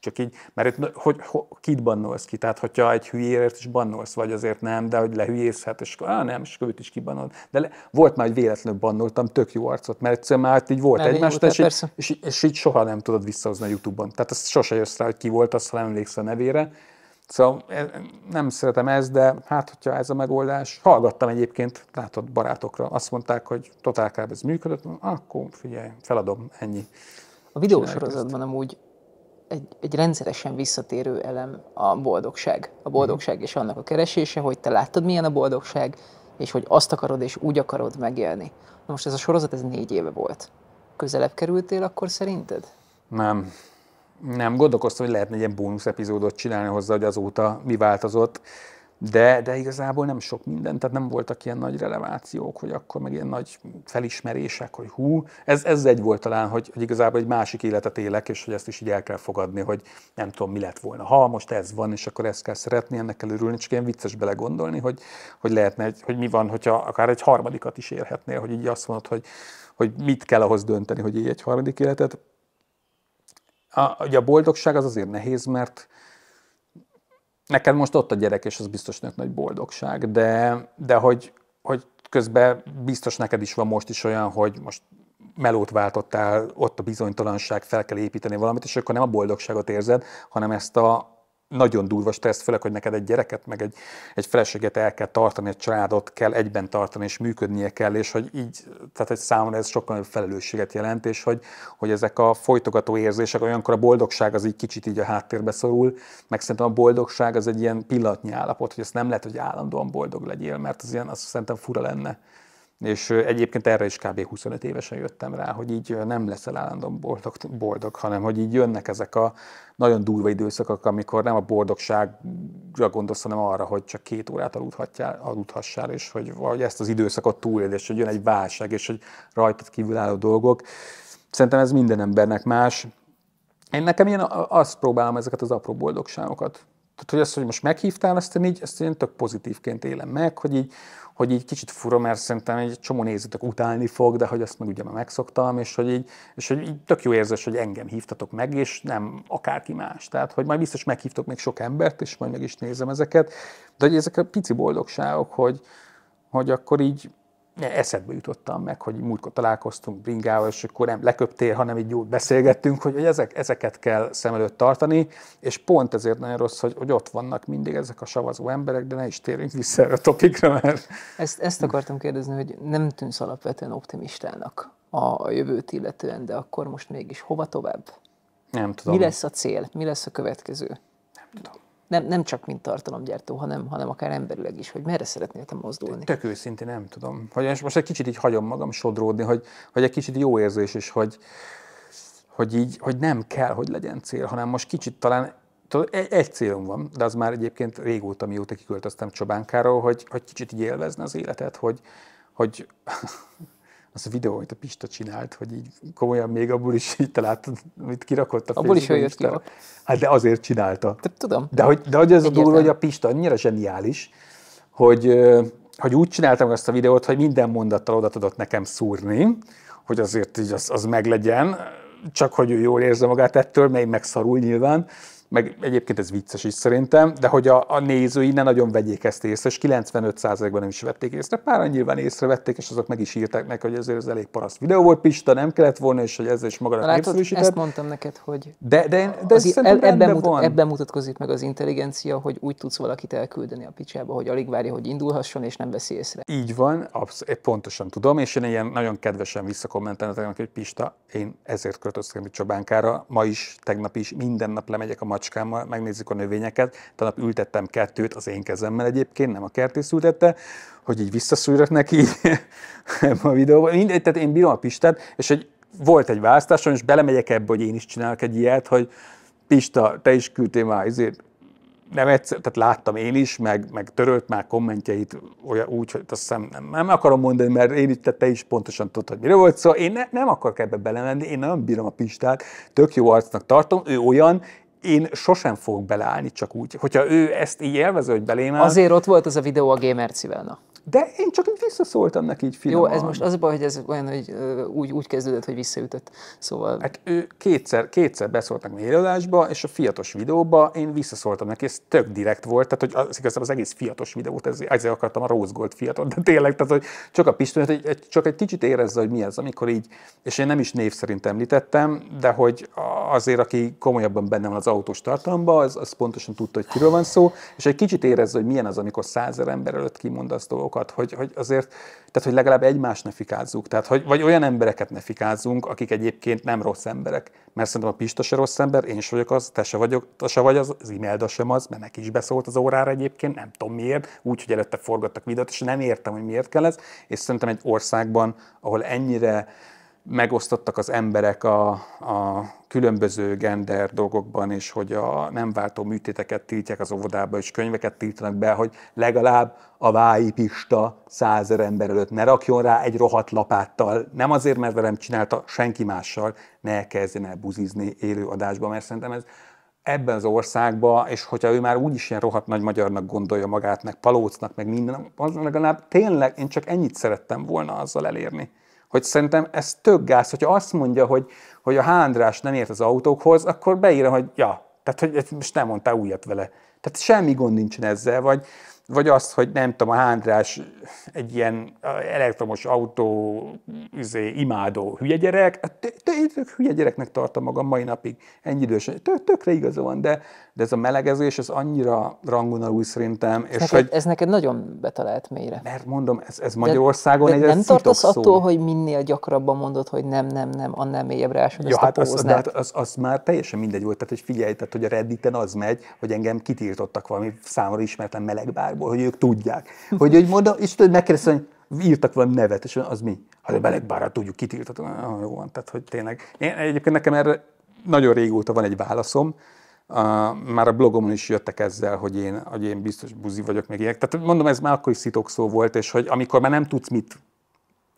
csak így, mert itt, hogy, hogy, kit bannolsz ki? Tehát, hogyha egy hülyéért is bannolsz, vagy azért nem, de hogy lehülyészhet, és akkor, ah, nem, és akkor őt is kibannolod. De le, volt már, hogy véletlenül bannoltam tök jó arcot, mert egyszerűen már hát így volt egymás, és, és, és, és, így soha nem tudod visszahozni a YouTube-on. Tehát ezt sose jössz rá, hogy ki volt, azt nem emléksz a nevére. Szóval e, nem szeretem ezt, de hát, hogyha ez a megoldás. Hallgattam egyébként, látod barátokra, azt mondták, hogy totál ez működött, akkor figyelj, feladom, ennyi. A videósorozatban amúgy egy, egy rendszeresen visszatérő elem a boldogság. A mhm. boldogság és annak a keresése, hogy te láttad, milyen a boldogság, és hogy azt akarod, és úgy akarod megélni. Na most ez a sorozat, ez négy éve volt. Közelebb kerültél akkor szerinted? Nem. Nem, gondolkoztam, hogy lehetne egy ilyen bónusz epizódot csinálni hozzá, hogy azóta mi változott de, de igazából nem sok minden, tehát nem voltak ilyen nagy relevációk, hogy akkor meg ilyen nagy felismerések, hogy hú, ez, ez egy volt talán, hogy, hogy igazából egy másik életet élek, és hogy ezt is így el kell fogadni, hogy nem tudom, mi lett volna. Ha most ez van, és akkor ezt kell szeretni, ennek kell örülni, csak ilyen vicces belegondolni, hogy, hogy lehetne, hogy, hogy mi van, hogyha akár egy harmadikat is érhetnél, hogy így azt mondod, hogy, hogy mit kell ahhoz dönteni, hogy így egy harmadik életet. A, ugye a boldogság az azért nehéz, mert, neked most ott a gyerek, és az biztos nők nagy boldogság, de, de hogy, hogy közben biztos neked is van most is olyan, hogy most melót váltottál, ott a bizonytalanság, fel kell építeni valamit, és akkor nem a boldogságot érzed, hanem ezt a, nagyon durva stressz, főleg, hogy neked egy gyereket, meg egy, egy feleséget el kell tartani, egy családot kell egyben tartani, és működnie kell, és hogy így, tehát egy számomra ez sokkal nagyobb felelősséget jelent, és hogy, hogy ezek a folytogató érzések, olyankor a boldogság az így kicsit így a háttérbe szorul, meg szerintem a boldogság az egy ilyen pillanatnyi állapot, hogy ezt nem lehet, hogy állandóan boldog legyél, mert az ilyen, azt szerintem fura lenne. És egyébként erre is kb. 25 évesen jöttem rá, hogy így nem leszel állandóan boldog, boldog, hanem hogy így jönnek ezek a nagyon durva időszakok, amikor nem a boldogságra gondolsz, hanem arra, hogy csak két órát aludhassál, és hogy vagy ezt az időszakot túléld, és hogy jön egy válság, és hogy rajtad kívülálló dolgok. Szerintem ez minden embernek más. Én nekem ilyen azt próbálom ezeket az apró boldogságokat. Tehát, hogy azt, hogy most meghívtál, azt én így, ezt én tök pozitívként élem meg, hogy így hogy így kicsit fura, mert szerintem egy csomó nézőtök utálni fog, de hogy azt meg ugye már megszoktam, és hogy így, és hogy így tök jó érzés, hogy engem hívtatok meg, és nem akárki más. Tehát, hogy majd biztos meghívtok még sok embert, és majd meg is nézem ezeket. De hogy ezek a pici boldogságok, hogy, hogy akkor így eszedbe jutottam meg, hogy múltkor találkoztunk bringával, és akkor nem leköptél, hanem így jól beszélgettünk, hogy, hogy ezek, ezeket kell szem előtt tartani, és pont ezért nagyon rossz, hogy, hogy ott vannak mindig ezek a savazó emberek, de ne is térjünk vissza a topikra, mert... Ezt, ezt akartam kérdezni, hogy nem tűnsz alapvetően optimistának a jövőt illetően, de akkor most mégis hova tovább? Nem tudom. Mi lesz a cél? Mi lesz a következő? Nem tudom nem, nem csak mint tartalomgyártó, hanem, hanem akár emberileg is, hogy merre szeretnél te mozdulni. Tök őszintén nem tudom. Hogy most egy kicsit így hagyom magam sodródni, hogy, hogy egy kicsit jó érzés is, hogy, hogy így, hogy nem kell, hogy legyen cél, hanem most kicsit talán egy, egy célom van, de az már egyébként régóta, mióta kiköltöztem Csobánkáról, hogy, hogy kicsit így élvezni az életet, hogy, hogy az a videó, amit a Pista csinált, hogy így komolyan még abból is így találtad, amit kirakott a Abból is ő jött ki. Hát de azért csinálta. De tudom. De hogy, de hogy ez Egyetlen. a durva, hogy a Pista annyira zseniális, hogy, hogy úgy csináltam azt a videót, hogy minden mondattal oda tudott nekem szúrni, hogy azért így az, az meglegyen, csak hogy ő jól érze magát ettől, mert én meg szarul nyilván, meg egyébként ez vicces is szerintem, de hogy a, a nézői ne nagyon vegyék ezt észre, és 95%-ban nem is vették észre, Pár nyilván észrevették, és azok meg is írták meg, hogy ezért ez elég paraszt videó volt, Pista nem kellett volna, és hogy ez is magadat Látod, ezt mondtam neked, hogy de, de, én, de az, ez ebben, mutat, van. ebben mutatkozik meg az intelligencia, hogy úgy tudsz valakit elküldeni a picsába, hogy alig várja, hogy indulhasson, és nem veszi észre. Így van, absz- eh, pontosan tudom, és én ilyen nagyon kedvesen visszakommentálom, hogy Pista, én ezért költöztem Csabánkára, ma is, tegnap is, minden nap lemegyek a macskámmal, megnézzük a növényeket. Tanap ültettem kettőt az én kezemmel egyébként, nem a kertész ültette, hogy így visszaszúrjak neki ebben a videóban. Mindegy, tehát én bírom a Pistát, és hogy volt egy választásom, és belemegyek ebbe, hogy én is csinálok egy ilyet, hogy Pista, te is küldtél már ezért nem egyszer, tehát láttam én is, meg, meg törölt már kommentjeit olyan, úgy, hogy azt hiszem nem, nem akarom mondani, mert én itt, te is pontosan tudod, hogy miről volt szó. Szóval én ne, nem akarok ebbe belemenni, én nagyon bírom a Pistát, tök jó arcnak tartom, ő olyan, én sosem fogok beleállni csak úgy. Hogyha ő ezt így élvező, hogy belém áll, Azért ott volt az a videó a Gamer na. De én csak így visszaszóltam neki így finoman. Jó, ez most az a baj, hogy ez olyan, hogy úgy, úgy kezdődött, hogy visszaütött. Szóval... Hát ő kétszer, kétszer beszólt meg élőadásba, és a fiatos videóba én visszaszóltam neki, ez tök direkt volt, tehát hogy az, igazából az egész fiatos videót, ez, ezért akartam a Rose Gold fiatot, de tényleg, tehát hogy csak a Pistőn, hogy csak egy kicsit érezze, hogy mi ez, amikor így, és én nem is név szerint említettem, de hogy azért, aki komolyabban benne van az autós tartalomban, az, az pontosan tudta, hogy kiről van szó, és egy kicsit érezze, hogy milyen az, amikor százer ember előtt kimond azt dolgok, dolgokat, hogy, hogy azért, tehát hogy legalább egymást ne fikázzuk, tehát hogy, vagy olyan embereket ne fikázzunk, akik egyébként nem rossz emberek. Mert szerintem a Pista se rossz ember, én is vagyok az, te se, vagyok, te se vagy az, az Imelda sem az, mert neki is beszólt az órára egyébként, nem tudom miért, úgy, hogy előtte forgattak videót, és nem értem, hogy miért kell ez, és szerintem egy országban, ahol ennyire megosztottak az emberek a, a különböző gender dolgokban, és hogy a nem váltó műtéteket tiltják az óvodába, és könyveket tiltanak be, hogy legalább a pista százer ember előtt ne rakjon rá egy rohadt lapáttal. Nem azért, mert velem csinálta, senki mással ne kezdjen el buzizni élő adásba, mert szerintem ez ebben az országban, és hogyha ő már úgyis ilyen rohadt nagy magyarnak gondolja magát, meg palócnak, meg minden, az legalább tényleg én csak ennyit szerettem volna azzal elérni hogy szerintem ez tök gáz, hogyha azt mondja, hogy, hogy a hándrás nem ért az autókhoz, akkor beírja, hogy ja, tehát hogy most nem mondtál újat vele. Tehát semmi gond nincsen ezzel, vagy, vagy azt, hogy nem tudom, a Hándrás egy ilyen elektromos autó izé, imádó hülye gyerek, hát tök hülye gyereknek tartom magam mai napig, ennyi idősen, tök, tökre igaza van, de, de ez a melegezés, ez annyira alul szerintem. És neked, hogy, ez neked nagyon betalált mélyre. Mert mondom, ez, ez Magyarországon de, de egy Nem tartasz szó. attól, hogy minél gyakrabban mondod, hogy nem, nem, nem, annál mélyebbre ásod ja, ezt hát a az, de hát az, az, már teljesen mindegy volt. Tehát, hogy figyelj, tehát, hogy a Redditen az megy, hogy engem kitiltottak valami számomra ismeretlen melegbárból, hogy ők tudják. Hogy, hogy mondom, és megkérdezem, hogy írtak valami nevet, és az mi? Hát a melegbárra tudjuk kitiltottak. Ah, jó van, tehát, hogy tényleg. Én, egyébként nekem erre nagyon régóta van egy válaszom, már a blogomon is jöttek ezzel, hogy én, hogy én biztos buzi vagyok, még ilyenek. Tehát mondom, ez már akkor is szitok szó volt, és hogy amikor már nem tudsz mit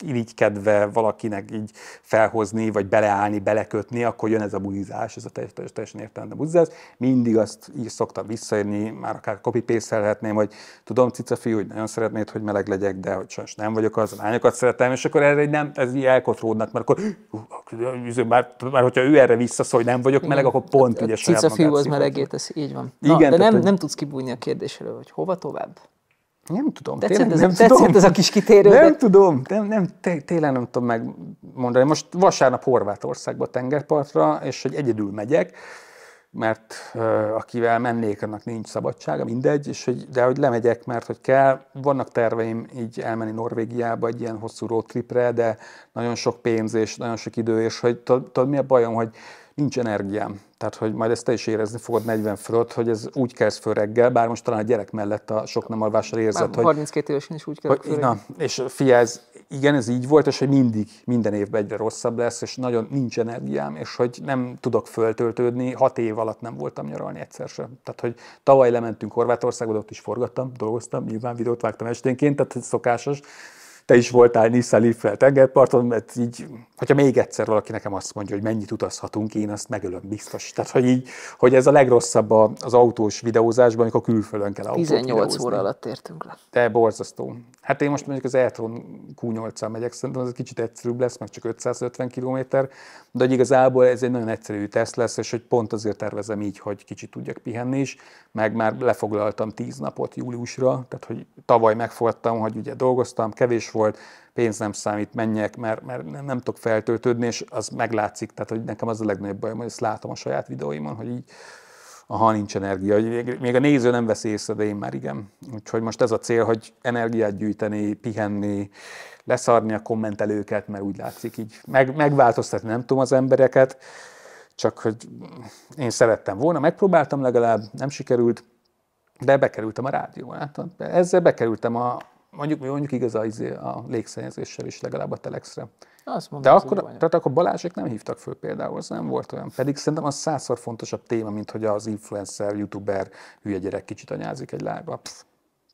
irigykedve valakinek így felhozni, vagy beleállni, belekötni, akkor jön ez a bulizás, ez a teljesen, teljesen értelemben bulizás. Mindig azt így szoktam visszaérni, már akár copy paste hogy tudom, cica fiú, hogy nagyon szeretnéd, hogy meleg legyek, de hogy sajnos nem vagyok az, a lányokat szeretem, és akkor erre nem, ez így elkotródnak, mert akkor, már, már hogyha ő erre visszaszól, hogy nem vagyok Igen. meleg, akkor pont ugye saját Cica fiú az melegét, ez így van. Na, Igen, de nem, nem tudsz kibújni a kérdésről, hogy hova tovább. Nem tudom. Tetszett, tényleg, ez, nem tetszett tudom. ez a kis kitérő? Nem de... tudom, nem, nem, tényleg nem tudom megmondani. Most vasárnap Horvátországba tengerpartra, és hogy egyedül megyek, mert uh, akivel mennék, annak nincs szabadsága, mindegy, és hogy, de hogy lemegyek, mert hogy kell. Vannak terveim így elmenni Norvégiába egy ilyen hosszú road tripre, de nagyon sok pénz és nagyon sok idő, és hogy tudod, mi a bajom, hogy nincs energiám. Tehát, hogy majd ezt te is érezni fogod 40 fölött, hogy ez úgy kezd föl reggel, bár most talán a gyerek mellett a sok nem alvásra érzed, Már hogy... 32 évesen is úgy kezd föl. Na, és fia, ez, igen, ez így volt, és hogy mindig, minden évben egyre rosszabb lesz, és nagyon nincs energiám, és hogy nem tudok föltöltődni, hat év alatt nem voltam nyaralni egyszer sem. Tehát, hogy tavaly lementünk Horvátországba, ott is forgattam, dolgoztam, nyilván videót vágtam esténként, tehát szokásos te is voltál Nisza Leaf-fel tengerparton, mert így Hogyha még egyszer valaki nekem azt mondja, hogy mennyit utazhatunk, én azt megölöm biztos. Tehát, hogy, így, hogy ez a legrosszabb az autós videózásban, amikor külföldön kell autót 18 videózni. óra alatt értünk le. De borzasztó. Hát én most mondjuk az Eltron q 8 megyek, szerintem ez kicsit egyszerűbb lesz, meg csak 550 km, de hogy igazából ez egy nagyon egyszerű teszt lesz, és hogy pont azért tervezem így, hogy kicsit tudjak pihenni is, meg már lefoglaltam 10 napot júliusra, tehát hogy tavaly megfogadtam, hogy ugye dolgoztam, kevés volt, pénz nem számít, menjek, mert, mert nem, nem tudok feltöltődni, és az meglátszik, tehát hogy nekem az a legnagyobb bajom, hogy ezt látom a saját videóimon, hogy így aha, nincs energia. Még a néző nem veszi észre, de én már igen. Úgyhogy most ez a cél, hogy energiát gyűjteni, pihenni, leszarni a kommentelőket, mert úgy látszik így. Meg, megváltoztatni nem tudom az embereket, csak hogy én szerettem volna, megpróbáltam legalább, nem sikerült, de bekerültem a rádióba. ezzel bekerültem a, Mondjuk, mondjuk igaz izé, a légszennyezéssel is, legalább a telexre. Azt mondom, De az akkor, tehát akkor Balázsék nem hívtak föl például, az nem volt olyan. Pedig szerintem az százszor fontosabb téma, mint hogy az influencer, youtuber, hülye gyerek kicsit anyázik egy lába.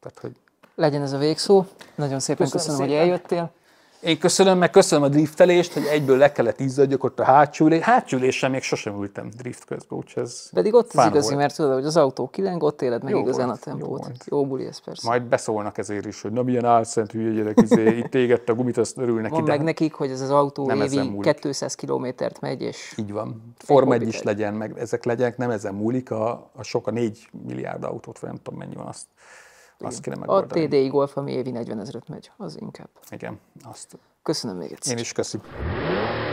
Tehát, hogy... Legyen ez a végszó. Nagyon szépen köszönöm, köszönöm szépen. hogy eljöttél. Én köszönöm, meg köszönöm a driftelést, hogy egyből le kellett izzadjak ott a hátsülés. Hátsülésen még sosem ültem drift közben, úgyhogy ez Pedig ott az igazi, volt. mert tudod, hogy az autó kileng, ott éled meg jó igazán volt, a tempót. Jó, jó buli ez persze. Majd beszólnak ezért is, hogy na milyen álszent hülye gyerek, izé, itt égett a gumit, azt örülnek Mondd ide. meg nekik, hogy ez az autó nem évi 200 kilométert megy, és... Így van. Forma egy is legyen, meg ezek legyenek, nem ezen múlik, a, a sok a 4 milliárd autót, vagy nem tudom mennyi van azt azt kéne megoldani. A TDI Golf, ami évi 40 ezeret megy, az inkább. Igen, azt. Köszönöm még egyszer. Én is köszönöm.